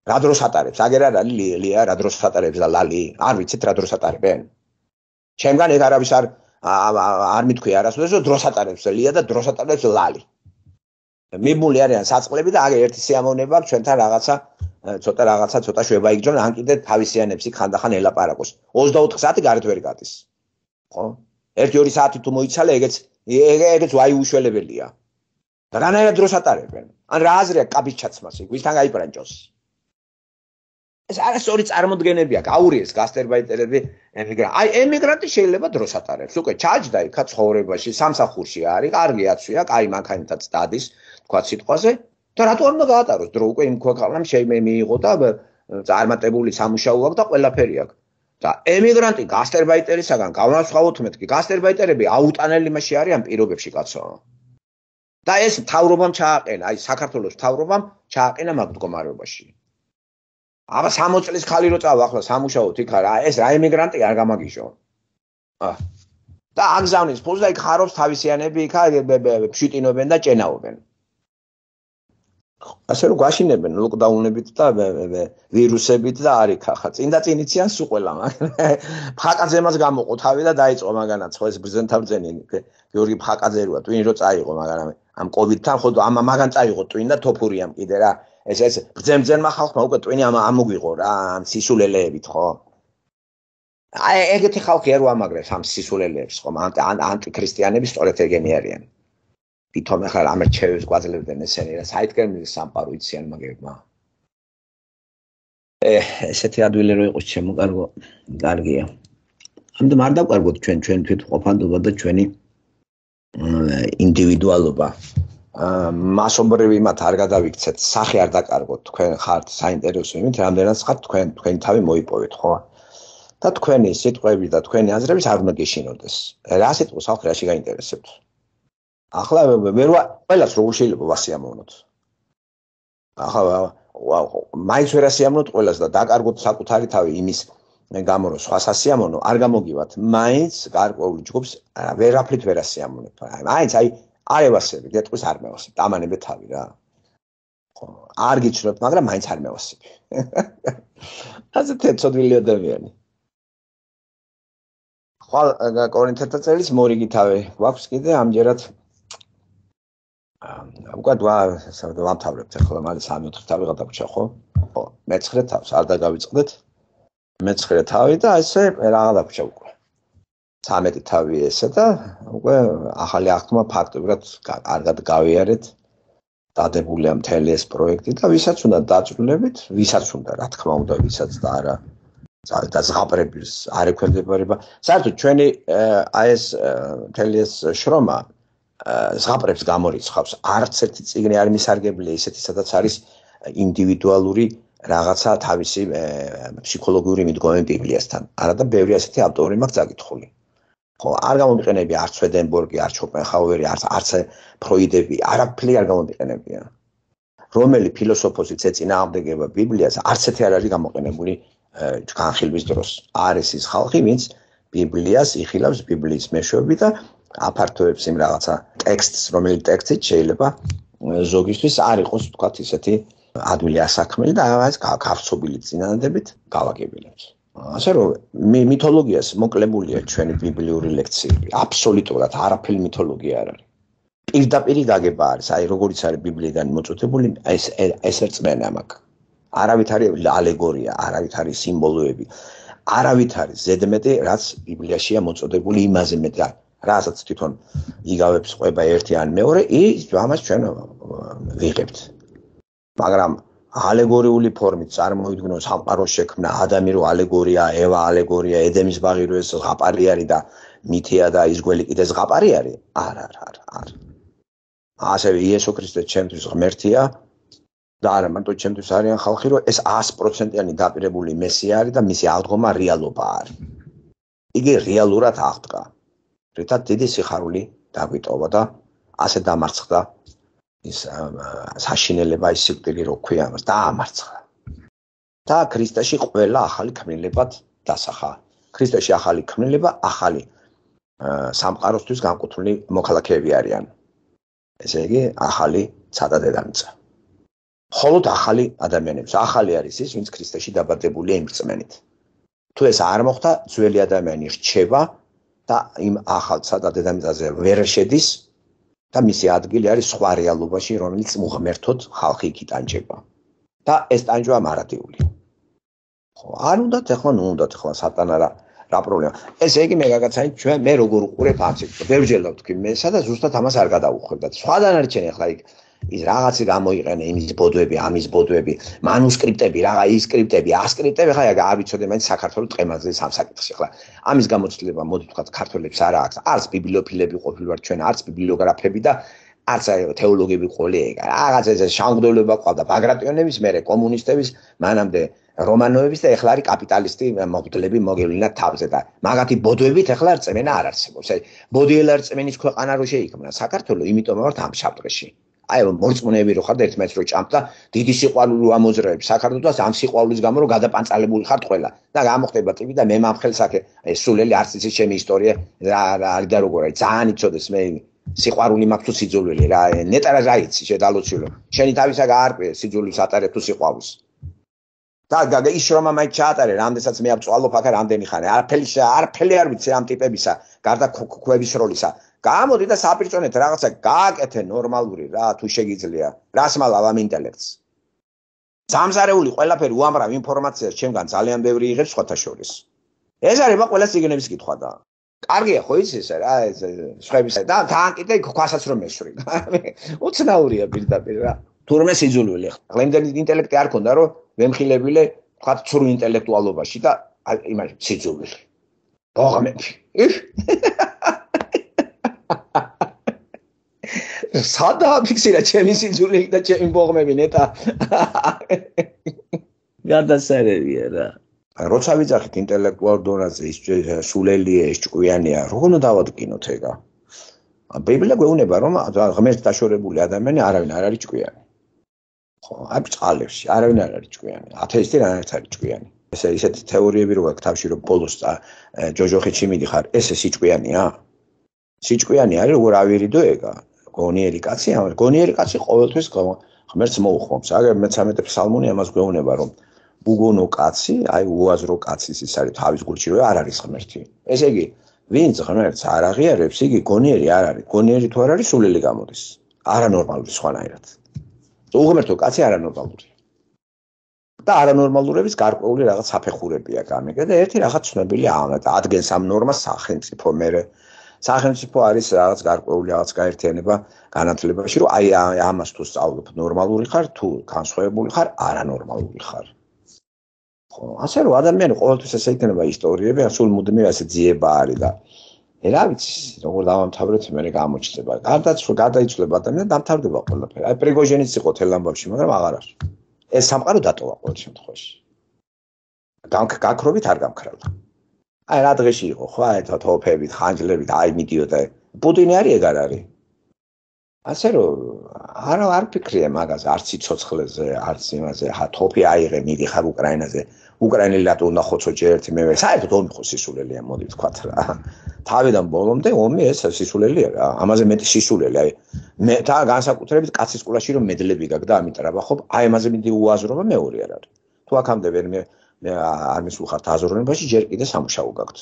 რა დროს ატარებს? აგერ არ არის ლილია, რა დროს ატარებს და ლალი? არ ვიცით რა დროს ატარებენ. ჩემგან ეგ არავის არ არ მithქვი არასდროს, რომ დროს ატარებს ლია და დროს ატარებს ლალი. მიმული არიან საწყლები და აგერ ერთი სიამოვნება ჩვენთან რაღაცა ცოტა რაღაცა ცოტა შევაიგდონ ან კიდე თავისიანებს იქ ხანდახან ელაპარაკოს. 24 საათი გარეთ ვერ გადის. ხო? 1-2 საათი თუ მოიცალე ეგეც ეგეც ვაიუშველებელია. რანაირად დროს ატარებენ? ან რა აზრია კაბის ჩაცმას იქ, ვისთან გაიპრანჯოს? ეს არის ორი წარმოდგენები აქვს აურიეს გასტერბაიტერები ემიგრა აი ემიგრანტი შეიძლება დროს ატარებს უკვე ჩაჯდა იქა ცხოვრებაში სამსახურში არის კარგი აცვია კაი მანქანითაც დადის თქვა სიტყვაზე და რატო უნდა გაატაროს დრო უკვე იმ ქვეყანამ შეიძლება მიიღო და წარმატებული სამუშაო აქვს და ყველაფერი აქვს და ემიგრანტი გასტერბაიტერისაგან გავასხავოთ მეთქი გასტერბაიტერები აუტანელი მასი არიან პირობებში კაცო და ეს თავრობამ ჩააყენა აი საქართველოს თავრობამ ჩააყენა მაგ მდგომარეობაში აბა 60 წლის ხალი რო წავა ახლა სამუშაოთ იქ არა ეს რა ემიგრანტი არ გამაგიჟო აა და აგზავნის ფულს და იქ ხარობს თავისიანები იქა შიტინობენ და ჭენაობენ ასე რომ გვაშინებენ ლოკდაუნებით და ვირუსებით და არ იქ ახლა წინ და წინ იციან სულ ყველა მაგრამ [LAUGHS] ფაკაძე მას გამოყო თავი და დაიწყო მაგანაც ხო ეს ბრძენთავძენი გიორგი ფაკაძე როა ტვინ რო წაიღო მაგრამ ამ კოვიდთან ხო ამ მაგან წაიღო ტვინ და თოფურიამ კიდე რა ეს ეს ძემძენმა ხალხმა უკვე ტვინი ამ ამოგიღო რა ამ სისულელეებით ხო? აი ეგეთი ხალხი არ უამაგრებს ამ სისულელეებს ხო? ანტი ანტიქრისტიანები სწორედ ეგენი არიან. თვითონ ახლა ამერჩევებს გვაძლებდნენ ესენი რა საითგენის სამპარო იციან მაგებმა. ე ესეთი ადვილი რო იყოს ჩემო კარგო, კარგია. ამიტომ არ დაკარგოთ ჩვენ ჩვენ თვითყოფანდობა და ჩვენი ინდივიდუალობა. მასობრივი მათ არ გადავიქცეთ, სახე არ დაკარგოთ, თქვენ ხართ საინტერესო იმით, რამდენად ხართ თქვენ, თქვენი თავი მოიპოვეთ, ხო? და თქვენი სიტყვები და თქვენი აზრები არ უნდა გეშინოდეს. რა სიტყვა სახე რაში გაინტერესებთ? ახლა მე რა ყველას რო შეიძლება ვასიამოვნოთ. ახლა ვაუ, მაინც ვერ ასიამოვნოთ ყველას და დაკარგოთ საკუთარი თავი იმის გამო რომ სხვას ასიამოვნო, არ გამოგივათ. მაინც გარკვეულ ჯგუფს ვერაფრით ვერ ასიამოვნებ. აი, მაინც აი არ ევასები, დეტყვის არ მევასი, დამანები თავი რა. ხო, არ გიჩნობ, მაგრამ მაინც არ მევასი. [LAUGHS] ასეთ ცოდვილი ადამიანი. ხო, კორინთეთა წელს მორიგი თავი გვაქვს კიდე ამჯერად აა უკვე და დავამთავრებთ ახლა მაგის 3-4 თავი გადაგვჭა ხო? ხო, მეცხრე თავს არ დაგავიწყდეთ. მეცხრე თავი და ესე რაღაცა გვაქვს. 13 თავი ესა და უკვე ახალი ახთმა ფაქტობრივად კარგად გავიარეთ დადებულია მთელი ეს პროექტი და ვისაც უნდა დაწვლილებით, ვისაც უნდა რა თქმა უნდა ვისაც და არა და ზღაპრებს არ ექვემდებარება. საერთოდ ჩვენი აი ეს მთელი ეს შრომა ზღაპრებს გამორიცხავს. არც ერთი ციგნი არ მისარგებლია ისეთი, სადაც არის ინდივიდუალური რაღაცა თავისი ფსიქოლოგიური მიდგომები ბიბლიასთან. არადა ბევრი ასეთი ავტორი მაქვს წაკითხული. ხო არ გამომიყენები არც ვედენბურგი არც ოპენჰაუერი არც არც ფროიდები არაფერი არ გამომიყენებია რომელი ფილოსოფოსიც ეწინააღმდეგება ბიბლიას არც ერთი არ არის გამოყენებული განხილვის დროს არის ის ხალხი ვინც ბიბლიას იხილავს ბიბლიის მეშვეობით და აფართოებს იმ რაღაცა ტექსტს რომელი ტექსტიც შეიძლება ზოგისთვის არ იყოს თქვათ ისეთი ადვილი ასაქმელი და ამას გავხსობილი წინანდებით გავაგებინებთ ასე რომ მითოლოგიას მოკლებულია ჩვენი ბიბლიური ლექციები. აბსოლუტურად არაფერი მითოლოგია არ არის. პირდაპირი გაგება არის, აი როგორიც არის ბიბლიიდან მოწოდებული, ეს ეს ერთმენა მაქვს. არავით არის ალეგორია, არავით არის სიმბოლოები. არავით არის ზედმეტი, რაც ბიბლიაშია მოწოდებული იმაზე მეტი. რასაც თვითონ იგავებს ყובה ერთი ან მეორე, ის ამას ჩვენ ვიღებთ. მაგრამ ალეგორიული ფორმით წარმოიდგინონ სამყაროს შექმნა, ადამი რო ალეგორია, ევა ალეგორია, ედემის ბაღი რო ეს ღაპარი არის და მითია და ის გველი კიდე ზღაპარი არის? არ არ არ არ. ასევე იესო ქრისტეს ჩემთვის ღმერთია და არა მარტო ჩემთვის არიან ხალხი რო ეს 100%-იანი დაპირებული მესია არის და მისი აღდგომა რეალობა არის. იგი რეალურად აღდგა. რითაც დიდი სიხარული დაგვიტოვა და ასე დამარცხდა ის საშინელება ის სიკვდილი რო ქვია ამას და ამარცხა. და ქრისტეში ყველა ახალი ქმნილებად დასახა. ქრისტეში ახალი ქმნილება ახალი სამყაროსთვის განკუთვნილი მოქალაქეები არიან. ესე იგი ახალი ცადა დედამიწა. холод ახალი ადამიანებს ახალი არის ის ვინც ქრისტეში დაბადებულია იმ წმენით თუ ეს არ მოხდა ძველი ადამიანი რჩება და იმ ახალ სადა დედამიწაზე ვერ შედის და მისი ადგილი არის სხვა რეალობაში, რომელიც მუღმერთოდ ხალხი იქი ტანჯება. და ეს ტანჯვა მარადიული. ხო, არ უნდა ეხლა ნუ უნდა ეხლა სატანა რა რა პრობლემა. ესე იგი მე გაგაცანი ჩვენ მე როგორ უყურებ ამ სიტუაციას. ბევრჯერ ვთქვი მე სადა ზუსტად ამას არ გადავუხვებ და სხვა დანარჩენი ეხლა იქ ის რაღაც გამოიყენა იმის ბოდვები, ამის ბოდვები, მანუსკრიპტები, რაღა ის სკრიპტები, ასკრიპტები, ხაი აგა არიწოდე მე საქართველოს წემაზე სამსაკითხში ხლა. ამის გამოცდილება მოდი თქვა ქართველებს არა აქვს, არც ბიბლიოფილები ყოფილვარ ჩვენ, არც ბიბლიოგრაფები და არც თეოლოგები ყოლიეკა. რაღაც ეს შანგდოლობა ყავდა ბაგრატიონების, მერე კომუნისტების, მანამდე რომანოების და ეხლა არის კაპიტალისტი მოგდლები მოგევლინა თავზე და მაგათი ბოდვებით ეხლა არ წემენა არ არსებობს. აი, ბოდიელ არ წემენის ქვეყანა რო შეიქმნა საქართველო, იმიტომ ვარ ამ შაბდღში. აი მოწმუნეები რო ხარ და ერთმანეთს რო ჭამთ და დიდი სიყვარული ამოძრაებს საქართველოს ამ სიყვარულის გამო რო გადა パン წალებული ხარ ყველა და რა მოხდება ტიპი და მე მამხელს აქ ეს სულელი არც ისე ჩემი ისტორია რა რა არ და როგორ არის ძალიან იცოდეს მე სიყვარული მაქვს თუ სიძულვილი რა ნეტარა რა იცი შედალოცილო შენი თავისა გაარკვე სიძულვილს ატარებ თუ სიყვარულს და გაგა ის რომ მე ჩაატარე რამდესაც მე აწვალო ფაქა რამდენი ხარ არფელი არფელი არ ვიცი ამ ტიპებისა გარდა ქვევის როლისა გამოდი და საპირწონეთ რაღაცა გააკეთე ნორმალური რა თუ შეგიძლია რას მალავ ამ ინტელექტს სამზარეული ყველაფერი უამრავ ინფორმაციას ჩემგან ძალიან ბევრი იღებს სხვათა შორის ეს არის მაგ ყველა ციგნების კითხვა და კარგია ხო იცი ეს რა ეს შხების და თან კიდე ქვასაც რომ ეშვრი [LAUGHS] უცნაურია პირდაპირ რა თურმე სიძულვილი ხა იმდენი ინტელექტი არ ქონდა რომ მემხილებილე ვთქვათ ცრუ ინტელექტუალობაში და იმაში სიძულვილი ბოღმე ის [LAUGHS] სადა ფიქსირა ჩემი სიძული და ჩემი ბოღმები ნეტა გადასარევია რა როცა ვიძახით ინტელექტუალ დონაზე ის სულელია ის ჭკვიანია როგორ დავადგინოთ ეგა ბიბლია გვეუბნება რომ ღმერთ დაშორებული ადამიანი არავინ არ არის ჭკვიანი ხო აი წალებში არავინ არ არის ჭკვიანი ათეისტი რა არის ჭკვიანი ესე ისეთ თეორიები როგორ თავში რომ ბოლოს ჯოჯოხეთში მიდიხარ ესე სიჭკვიანია სიჭკვიანი არის როგორ ავირიდო ეგა გონიერი კაცი ამას გონიერი კაცი ყოველთვის ღმერთს მოუხმობს აგერ მე-13 ფსალმუნი ამას გვეუბნება რომ უგონო კაცი აი უაზრო კაცის ის არის თავის გულში რა არ არის ღმერთი ესე იგი ვინც ღმერთს არ აღიარებს იგი გონიერი არ არის გონიერი თუ არ არის სულელი გამოდის არანორმალური სხვანაირად უღმერთო კაცი არანორმალური და არანორმალურების გარკვეული რაღაც საფეხურებია გამიგე და ერთი რაღაც ცნობილი ამ და ადგენს ამ ნორმას სახელმწიფო მე სახელმწიფო არის რაღაც გარკვეული რაღაც გაერთიანება განათლებაში, რომ აი ამას თუ სწავლობ ნორმალური ხარ, თუ განსხვავებული ხარ, არანორმალური ხარ. ხო, ასე რომ ადამიანი ყოველთვის ესე იქნება ისტორიები, ასულ მუდმივი ასე ძიება არის და რა ვიცი, როგორ დავამთავრებთ, მე გამოჩნდება. გარდაც რომ გადაიცვლება ადამიანი, დამთავრდება ყველაფერი. აი პრიგოჟენიც იყო თელამბავში, მაგრამ აღარ არის. ეს სამყარო დატოვა ყოველ შემთხვევაში. დაკ გაკროვით არ გამქრალა. აი რა დღეში იყო ხო აი თო თოფებით ხანჯლებით აი მიდიოდა პუტინი არი ეგ არ არის ასე რომ არ არ ფიქრია მაგას არც ციოცხლეზე არც იმაზე ხა თოფი აიღე მიდი ხარ უკრაინაზე უკრაინელად უნდა ხოცო ჯერთ მე მე საერთოდ ომი ხო სისულელია მოდი თქვა რა თავიდან ბოლომდე ომი ეს სისულელია რა ამაზე მეტი სისულელი აი მე და განსაკუთრებით კაცის კულაში რომ მედლები გაგდა ამიტრაბა ხო აი ამაზე მიდი უაზრობა მეორე არ არის თუ აქამდე ვერ მე არმის უხართ აზროვნებაში ჯერ კიდე სამუშაო გაქვთ.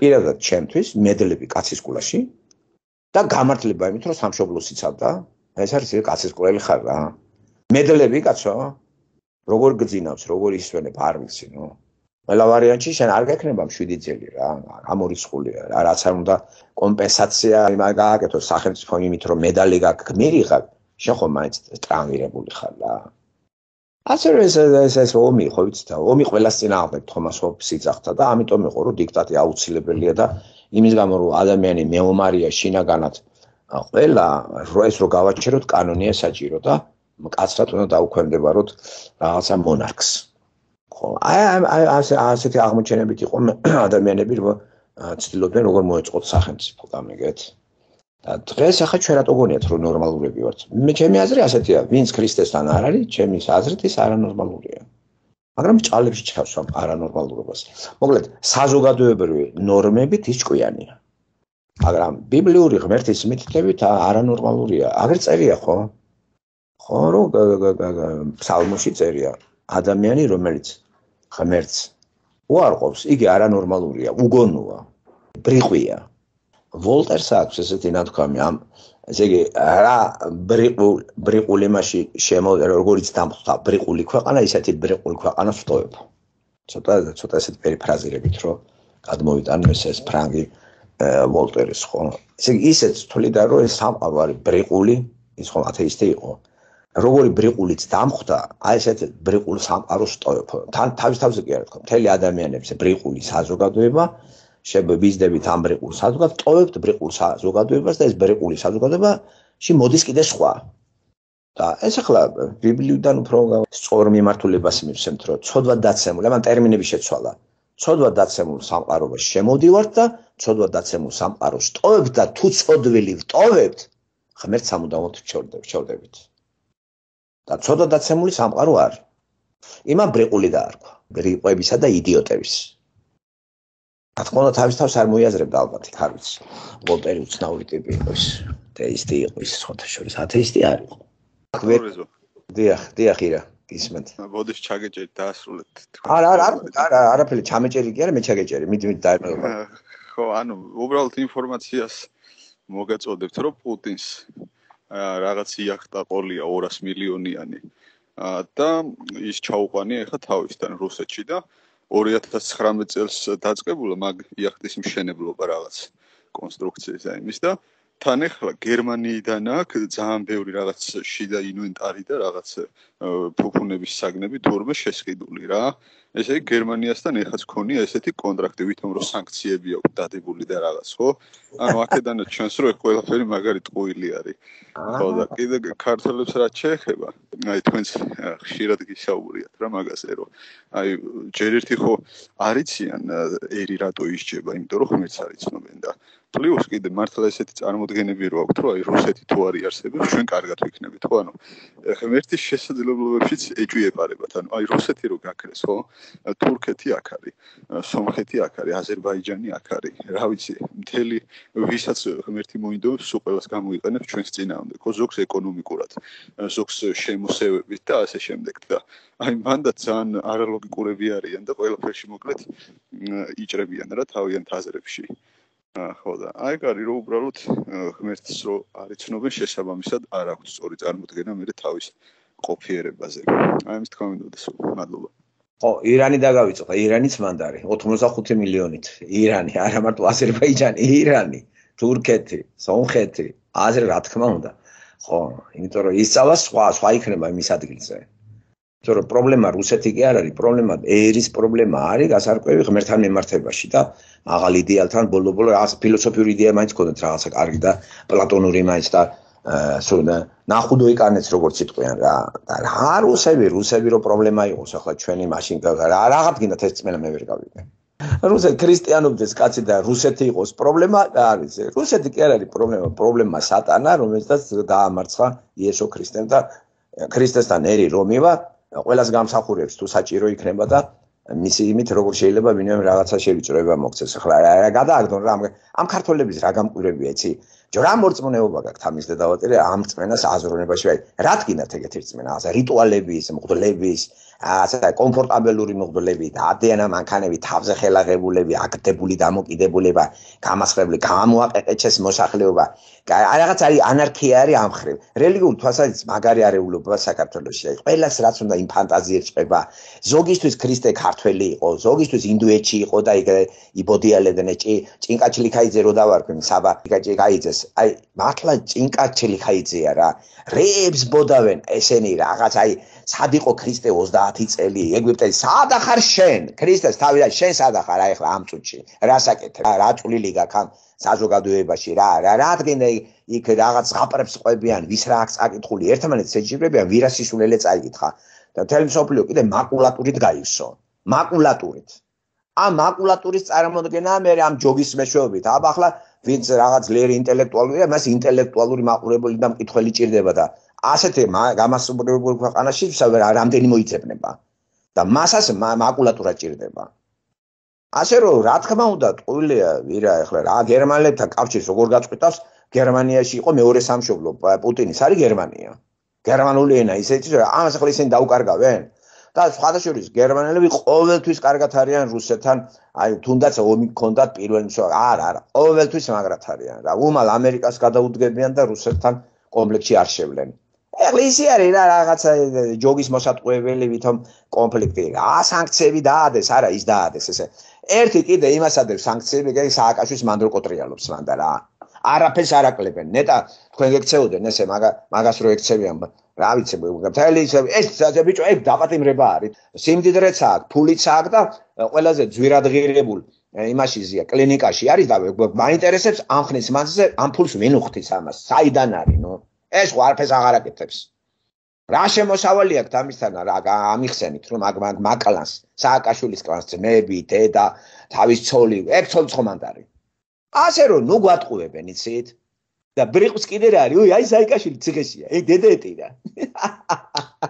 პირადად ჩემთვის მედლები კაცის სკოლაში და გამართლება იმით რომ სამშობლოსიც ავდა, ეს არის კაცის სკოლელი ხარ რა. მედლები კაცო როგორ გძინავს, როგორ ისვენებ არ ვიცი, ნუ. ყველა ვარიანტი შენ არ გეკნება 7 ძილი რა, გამორიცხული რა, რაც არ უნდა კომპენსაცია იმა გააკეთო სახელმწიფო იმით რომ მედალი გაქვს მიიღა, შენ ხომ მაინც ტრანვირებული ხარ რა. ასერ ეს ეს ეს ომი ხო ვიცით და ომი ყოველას წინ აღებთ თომას ჰობს იძახთა და ამიტომ იყო რომ დიქტატი აუცილებელია და იმის გამო რომ ადამიანი მეომარია შინაგანად ყველა ეს რო გავაჩეროთ კანონია საჭირო და მკაცრად უნდა დაუქვემდებაროთ რაღაცა მონარქს ხო აი აი ასე ასეთი აღმოჩენებით იყო [COUGHS] ადამიანები რომ ცდილობდნენ როგორ მოეწყოთ სახელმწიფო გამიგეთ დღეს ახლა ჩვენ რატო გონიათ რომ ნორმალურები ვართ? მე ჩემი აზრი ასეთია, ვინც ქრისტესთან არ არის, ჩემი აზრით ის არანორმალურია. მაგრამ ჭალებში ჩავსვამ არანორმალურობას. მოკლედ, საზოგადოებრივი ნორმებით ის ჭკვიანია. მაგრამ ბიბლიური ღმერთის მითითებით არანორმალურია. აგერ წერია ხო? ხო, რომ ფსალმოში წერია ადამიანი, რომელიც ღმერთს უარყოფს, იგი არანორმალურია, უგონოა, ბრიყვია. ვოლტერს აქვს ესეთი ნათქვამი ამ ესე იგი რა ბრიყულ ბრიყული მასში შემოვიდა როგორც დამხვდა ბრიყული ქვეყანა ისეთი ბრიყული ქვეყანა ვწtoyებ ცოტა ცოტა ესეთ პერიფრაზირებით რომ გადმოვიტანო ეს ეს ფრანგი ვოლტერის ხო ესე იგი ისეთ თვლიდა რომ ეს სამყარო არის ბრიყული ის ხო ათეისტი იყო როგორი ბრიყულიც დამხვდა აი ესეთ ბრიყულ სამყაროს ვწtoyებ თან თავის თავზე კი არა თქო მთელი ადამიანებს ბრიყული საზოგადოება შევიზდებით ამ ბრიყულ საზოგადოებას, ტოვებთ ბრიყულ საზოგადოებას და ეს ბრიყული საზოგადოებაში მოდის კიდე სხვა. და ეს ახლა ბიბლიიდან უფრო სწორ მიმართულებას მივცემთ, რომ ცოდვა დაცემული, ამ ტერმინები შეცვალა. ცოდვა დაცემულ სამყაროში შემოდივართ და ცოდვა დაცემულ სამყაროს ტოვებთ და თუ ცოდვილი ვტოვებთ, ღმერთს ამუდამოდ ვჩორდებ, ჩორდებით. და ცოდვა დაცემული სამყარო არ. იმან ბრიყული დაარქვა, ბრიყვებისა და იდიოტების. რა თქმა უნდა თავის თავს არ მოიაზრებდა ალბათ ქარვიც ვოლტერი უცნაური ტიპი იყო ის თეისტი იყო ის სხვათა შორის ათეისტი არ იყო დიახ დიახ ირა ისმენთ ბოდიშ ჩაგეჭერ დაასრულეთ არა არა არა არაფერი ჩამეჭერი კი არა მე ჩაგეჭერი მიდი მიდი დაიმეღო ხო ანუ უბრალოდ ინფორმაციას მოგაწოდებთ რომ პუტინს რაღაც იახტა ყოლია 200 მილიონიანი და ის ჩაუყვანია ხა თავისთან რუსეთში და 2019 წელს დაწყებულა მაგ იახტის მშენებლობა რაღაც კონსტრუქციის და იმის და თან ახლა გერმანიიდან აქ ძალიან ბევრი რაღაც შიდა ინვენტარი და რაღაც ფუფუნების საგნები თორმე შესყიდული რა. ესე იგი გერმანიასთან ერთად ხონია ესეთი კონტრაქტი, ვითომ რომ სანქციები აქვს დადებული და რაღაც, ხო? ანუ აქედანაც ჩანს რომ ეს ყველაფერი მაგარი ტყუილი არის. ხო და კიდე ქართლებს რა შეეხება? აი თქვენს ხშირად გისაუბრიათ რა მაგაზე რომ აი ჯერ ერთი ხო არიციან ერი რატო ისჯება, იმიტომ რომ ხმერც არიცნობენ და პლუს კიდე მართლა ესეთი წარმოდგენები რო აქვს, რომ აი რუსეთი თუ არის არსებობს, ჩვენ კარგად ვიქნებით, ხო, ანუ ერთი შესაძლებლობებშიც ეჭიეპარებათ, ანუ აი რუსეთი რო გაქრეს, ხო, თურქეთი აქ არის, სომხეთი აქ არის, აზერბაიჯანი აქ არის, რა ვიცი, მთელი ვისაც ერთი მოინდოს, უყელას გამოიყენებს ჩვენს ძინავამდე, ხო, ზოგს ეკონომიკურად, ზოგს შემოსევებით და ასე შემდეგ და აი მანდა ძალიან არალოგიკურები არიან და ყველაფერში მოკლედ იჭრებიან რა თავიანთ აზრებში. ხო და აი კარი რომ უბრალოდ ღმერთს რო არიცნობენ შესაბამისად არ აქვს სწორი წარმოდგენა მერე თავის ყოფიერებაზე. აი ამის თქვა მინდოდა სულ მადლობა. ხო, ირანი დაგავიწყე, ირანიც მანდარი 85 მილიონით. ირანი, არა მარტო აზერბაიჯანი, ირანი, თურქეთი, სომხეთი, აზერ რა თქმა უნდა. ხო, იმიტომ რომ ისწავლა სხვა, სხვა იქნება იმის ადგილზე. იმიტომ რომ პრობლემა რუსეთი კი არ არის, პრობლემა ერის პრობლემა არის გასარკვევი ღმერთთან მემართებაში და მაღალ იდეალთან ბოლობოლო რაღაც ფილოსოფიური იდეა მაინც ქონდეთ რაღაცა კარგი და პლატონური მაინც და სულა ნახუდო იკანეც როგორც იტყვიან რა და რა რუსები რუსები რო პრობლემა იყოს ახლა ჩვენი მაშინ რა რაღაცგინათ ეს წმენა მე ვერ გავიგე რუსე ქრისტიანობდეს კაცი და რუსეთი იყოს პრობლემა არის რუსეთი კი არ არის პრობლემა პრობლემა სატანა რომელსაც დაამარცხა იესო ქრისტემ და ქრისტესთან ერი რომივა ყველას გამსახურებს თუ საჭირო იქნება და მისი იმით როგორ შეიძლება მინიმუმ რაღაცა შევიწროება მოგცეს ახლა რა გადააგდონ რა ამ ქართველების რა გამყურებია იცი ჯრამორწმუნეობა გაქვთ ამის დედავატერე ამ წმენას აზროვნებაში აი რატგინათ ეგეთი წმენა ასე რიტუალების მღვდლების ასე კომფორტაბელური მღვდლები და ადიანა მანქანები თავზე ხელაღებულები აგდებული დამოკიდებულება გამასხრებელი გამოაყეჭეს მოსახლეობა აი რაღაც არის ანარქია არის ამხრივ რელიგიური თვალსაზრისით მაგარი არეულობა საქართველოსი აი ყველას რაც უნდა იმ ფანტაზიებს წება ზოგისთვის ქრისტე ქართველი იყო ზოგისთვის ინდუეთში იყო და იბოდიალებდნენ ჭინკაჩლიქაიძე რო დავარქვი საბა ჭინკაჩი გაიძეს აი მართლა ჭინკაჩელი ხაიძია რა რეებს ბოდავენ ესენი რაღაც აი სად იყო ქრისტე 30 წელი ეგვიპტე სად ახარ შენ ქრისტეს თავი და შენ სად ახარ აი ახლა ამ წუთში რასაკეთებ რა წვლილი გაქვს ამ საზოგადოებაში რა რა რადგენ იქ რაღაც ზღაპრებს ყვებიან ვის რა აქვს აკითხული ერთმანეთს ეჯიბრებიან ვირას ისულელე წაიკითხა და თელ მსოფლიო კიდე მაკულატურით გაივსო მაკულატურით ამ მაკულატურის წარმოქმნა მე ამ ჯოგის მეშვეობით აბა ახლა ვინც რაღაც ძლიერი ინტელექტუალურია, მას ინტელექტუალური მაყურებელი და მკითხველი ჭირდება და ასეთი გამასუბრებელი ქვეყანაში რამდენი მოიწებნება და მასას მაკულატურა ჭირდება. ასე რომ, რა თქმა უნდა, ყოლია ვირა ახლა რა გერმანელთა კავშირს როგორ გაწყვეტავს გერმანიაში იყო მეორე სამშობლო პუტინის არის გერმანია. გერმანული ენა ისეთი რომ ამას ახლა ისინი დაუკარგავენ. და ფათაშურის გერმანელები ყოველთვის კარგად არიან რუსეთთან, აი თუნდაც ომი გქონდათ პირველ მსოფლიო. არა, არა, ყოველთვის მაგრათ არიან. რა, უმალ ამერიკას გადაუდგებიან და რუსეთთან კომპლექსში არ შევლენ. ეხლა ისე არის რა რაღაცა ჯოგის მოსატყუებელი ვითომ კონფლიქტი. აა სანქციები დაადეს, არა, ის დაადეს ესე. ერთი კიდე იმასადებს სანქციები, კი სააკაშვის მანდროკოტრიალობს მანდა რა. არაფერს არაკლებენ. ნეტა თქვენ გეკცეოდენ ესე მაგას რო ექცევიან, რა ვიცი მთელი ეს ეს ძაძე ბიჭო ეგ დაპატიმრება არის სიმდიდრეც აქვს ფულიც აქვს და ყველაზე ძვირადღირებულ იმაში ზია კლინიკაში არის და მაინტერესებს ამ ხნის მასზე ამ ფულს ვინ უხდის ამას საიდან არის ნუ ეს ხო არფეს აღარ აკეთებს რა შემოსავალი აქვს ამისთან რა ამიხსენით რომ მაგ მაგ მაკლანს სააკაშვილის კლანს ძმები დედა თავის ცოლი ერთ ცოლს ხომ ამდარი ასე რომ ნუ გვატყუებენ იცით და ბრიყვს კიდე რა არის? უი, აი საიკაშვილი ციხეშია. ეი დედეტი რა.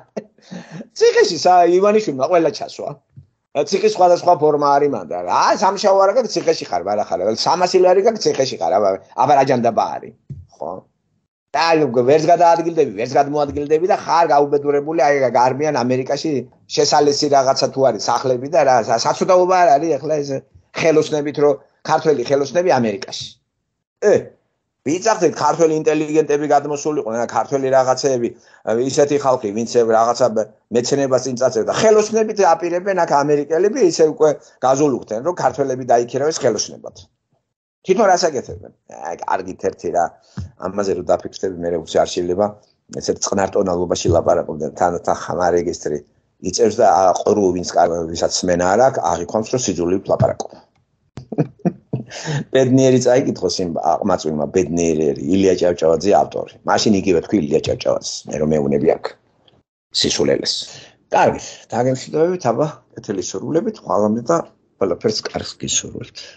[LAUGHS] ციხეში სა ივანიშვილმა ყველა ჩასვა. ციხე სხვადასხვა ფორმა არის მან და რა სამშაო არა გაკ ციხეში ხარ ბარახალე. 300 ლარი გაკ ციხეში ხარ. აბა აბა რაჯანდაბა არის. ხო? და ლუგ ვერს გადაადგილდები, ვერს გადმოადგილდები და ხარ გაუბედურებული აი გარმიან ამერიკაში შესალესი რაღაცა თუ არის სახლები და რა საცოდაობა არ არის ახლა ეს ხელოსნებით რომ ქართველი ხელოსნები ამერიკაში. ე ვიცახეთ ქართველი ინტელიგენტები გადმოსულიყო და ქართველი რაღაცეები ისეთი ხალხი ვინც რაღაცა მეცნებას წინწაცებს და ხელოსნებით აპირებენ აქ ამერიკელები ისე უკვე გაზოლუხდნენ რომ ქართველები დაიქირავეს ხელოსნებად თვითონ რას აკეთებენ აი კარგით ერთი რა ამაზე რომ დაფიქრდები მე უცე არ შეიძლება ესე წნარ ტონალობაში ლაპარაკობდნენ თანათან ხმა რეგისტრი იწევს და ყრუ ვინც კარგად ვისაც მენა არ აქვს აღიქვამს რომ სიძული ვლაპარაკობ Thank you. ბედნიერი წაიკითხოს იმ აყმაწვილმა ბედნიერი ილია ჭავჭავაძე ავტორი. მაშინ იგივე თქვი ილია ჭავჭავაძე მე რომ მეუნები აქ სიშულელეს. კარგი, დაგემშვიდობებით, აბა, კეთილი სურვილებით, ხვალამდე და ყველაფერს კარგს გისურვებთ.